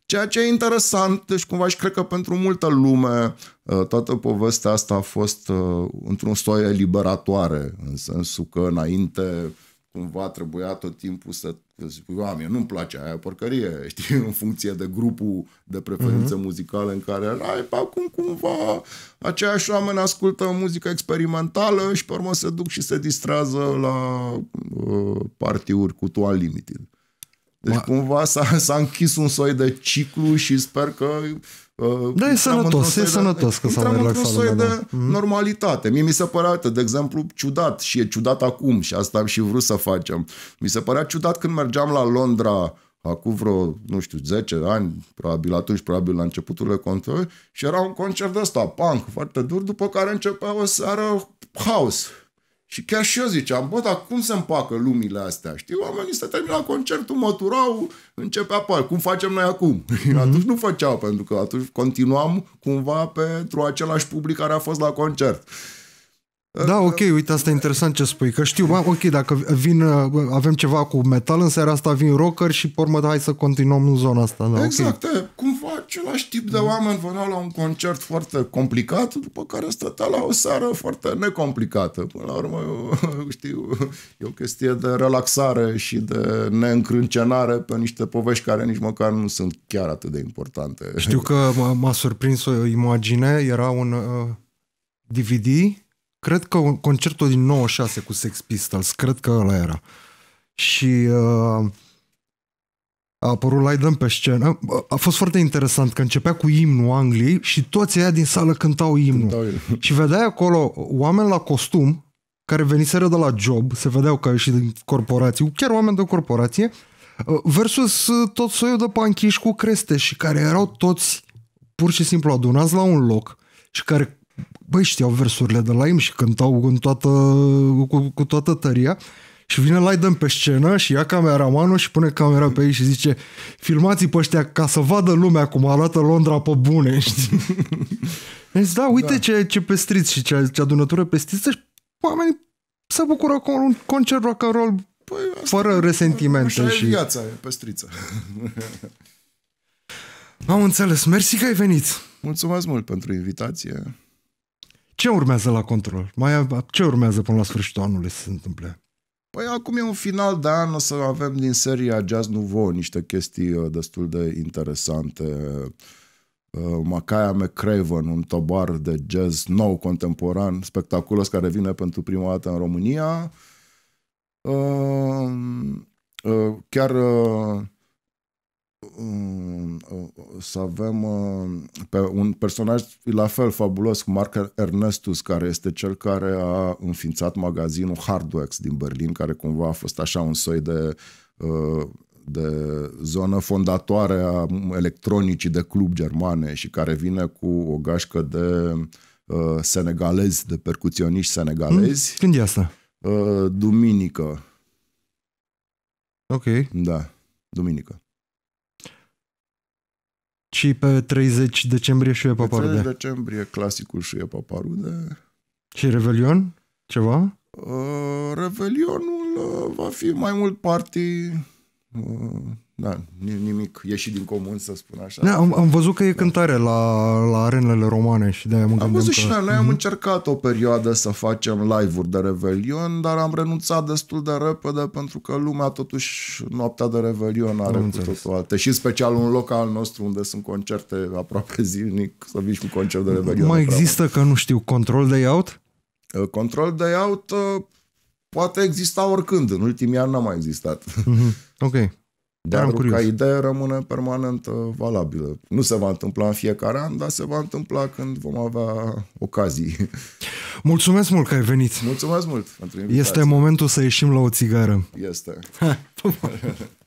Ceea ce e interesant, deci cumva și cred că pentru multă lume uh, toată povestea asta a fost uh, într-un soi eliberatoare, în sensul că înainte cumva trebuia tot timpul să zic, oameni, nu-mi place aia porcărie, știi, în funcție de grupul de preferințe uh-huh. muzicale în care ai, pe acum cumva aceiași oameni ascultă muzică experimentală și pe urmă se duc și se distrează la uh, partiuri cu Toal Limited. Deci Ma... cumva s-a, s-a închis un soi de ciclu și sper că Uh, da, e sănătos, e sănătos că s-a mai relaxat un soi de da. mm normalitate. Mie mi se părea, uite, de exemplu, ciudat și e ciudat acum și asta am și vrut să facem. Mi se părea ciudat când mergeam la Londra acum vreo, nu știu, 10 ani, probabil atunci, probabil la începuturile contului, și era un concert de ăsta, punk, foarte dur, după care începea o seară house și chiar și eu ziceam, bă, dar cum se împacă lumile astea? Știi, oamenii se termina concertul, măturau, începea pe cum facem noi acum. Mm-hmm. Atunci nu făceau, pentru că atunci continuam cumva pentru același public care a fost la concert. Uh, da, ok, uite, asta e interesant ce spui, că știu, bă, ok, dacă vin, uh, avem ceva cu metal, în seara asta vin rocker și pe urmă, hai să continuăm în zona asta. Da, exact, okay. cumva același tip de oameni veneau la un concert foarte complicat, după care stătea la o seară foarte necomplicată. Până la urmă, eu, știu, e o chestie de relaxare și de neîncrâncenare pe niște povești care nici măcar nu sunt chiar atât de importante. Știu că m-a surprins o imagine, era un uh, DVD cred că un concertul din 96 cu Sex Pistols, cred că ăla era. Și uh, a apărut Lydon pe scenă. A fost foarte interesant că începea cu imnul Angliei și toți aia din sală cântau imnul. Cântau și vedeai acolo oameni la costum care veniseră de la job, se vedeau că au ieșit din corporații, chiar oameni de corporație, uh, versus uh, tot soiul de panchiși cu creste și care erau toți pur și simplu adunați la un loc și care băi, știau versurile de la im și cântau în toată, cu, cu toată tăria. Și vine Laiden pe scenă și ia cameramanul și pune camera pe ei și zice filmați pe ăștia ca să vadă lumea cum arată Londra pe bune, știi? Deci, da, uite da. ce, ce pestriți și ce, ce adunătură pestriță și oamenii se bucură cu un concert rock and roll păi, fără resentimente. Așa și... e viața, e pestriță. Am înțeles. Mersi că ai venit. Mulțumesc mult pentru invitație. Ce urmează la control? Mai, ce urmează până la sfârșitul anului să se întâmple? Păi acum e un final de an, o să avem din seria Jazz Nouveau niște chestii uh, destul de interesante. Uh, Macaia McCraven, un tobar de jazz nou contemporan, spectaculos care vine pentru prima dată în România. Uh, chiar Um, uh, să avem uh, pe un personaj la fel fabulos, cu Mark Ernestus, care este cel care a înființat magazinul Hardwax din Berlin, care cumva a fost așa un soi de uh, de zonă fondatoare a electronicii de club germane și care vine cu o gașcă de senegalezi, de percuționiști senegalezi. Mm, când e asta? duminică. Ok. Da, duminică. Și pe 30 decembrie Șuie Paparude. Pe 30 decembrie clasicul și Șuie Paparude. Și Revelion? Ceva? Uh, Revelionul uh, va fi mai mult party... Uh, da, nimic ieșit din comun, să spun așa. Da, am, am văzut că e cântare da. la, la arenele romane și de-aia mă Am văzut că... și noi, noi am mhm. încercat o perioadă să facem live-uri de Revelion, dar am renunțat destul de repede pentru că lumea totuși noaptea de Revelion are am cu totul alte. Și în special un local nostru unde sunt concerte aproape zilnic, să vii cu concert de Revelion. Mai există, aproape. că nu știu, Control de Out? Uh, control de Out uh, poate exista oricând, în ultimii ani n-a mai existat. Mm-hmm. Ok. Da, dar ca idee rămâne permanent valabilă. Nu se va întâmpla în fiecare an, dar se va întâmpla când vom avea ocazii. Mulțumesc mult că ai venit! Mulțumesc mult pentru invitație! Este momentul să ieșim la o țigară. Este.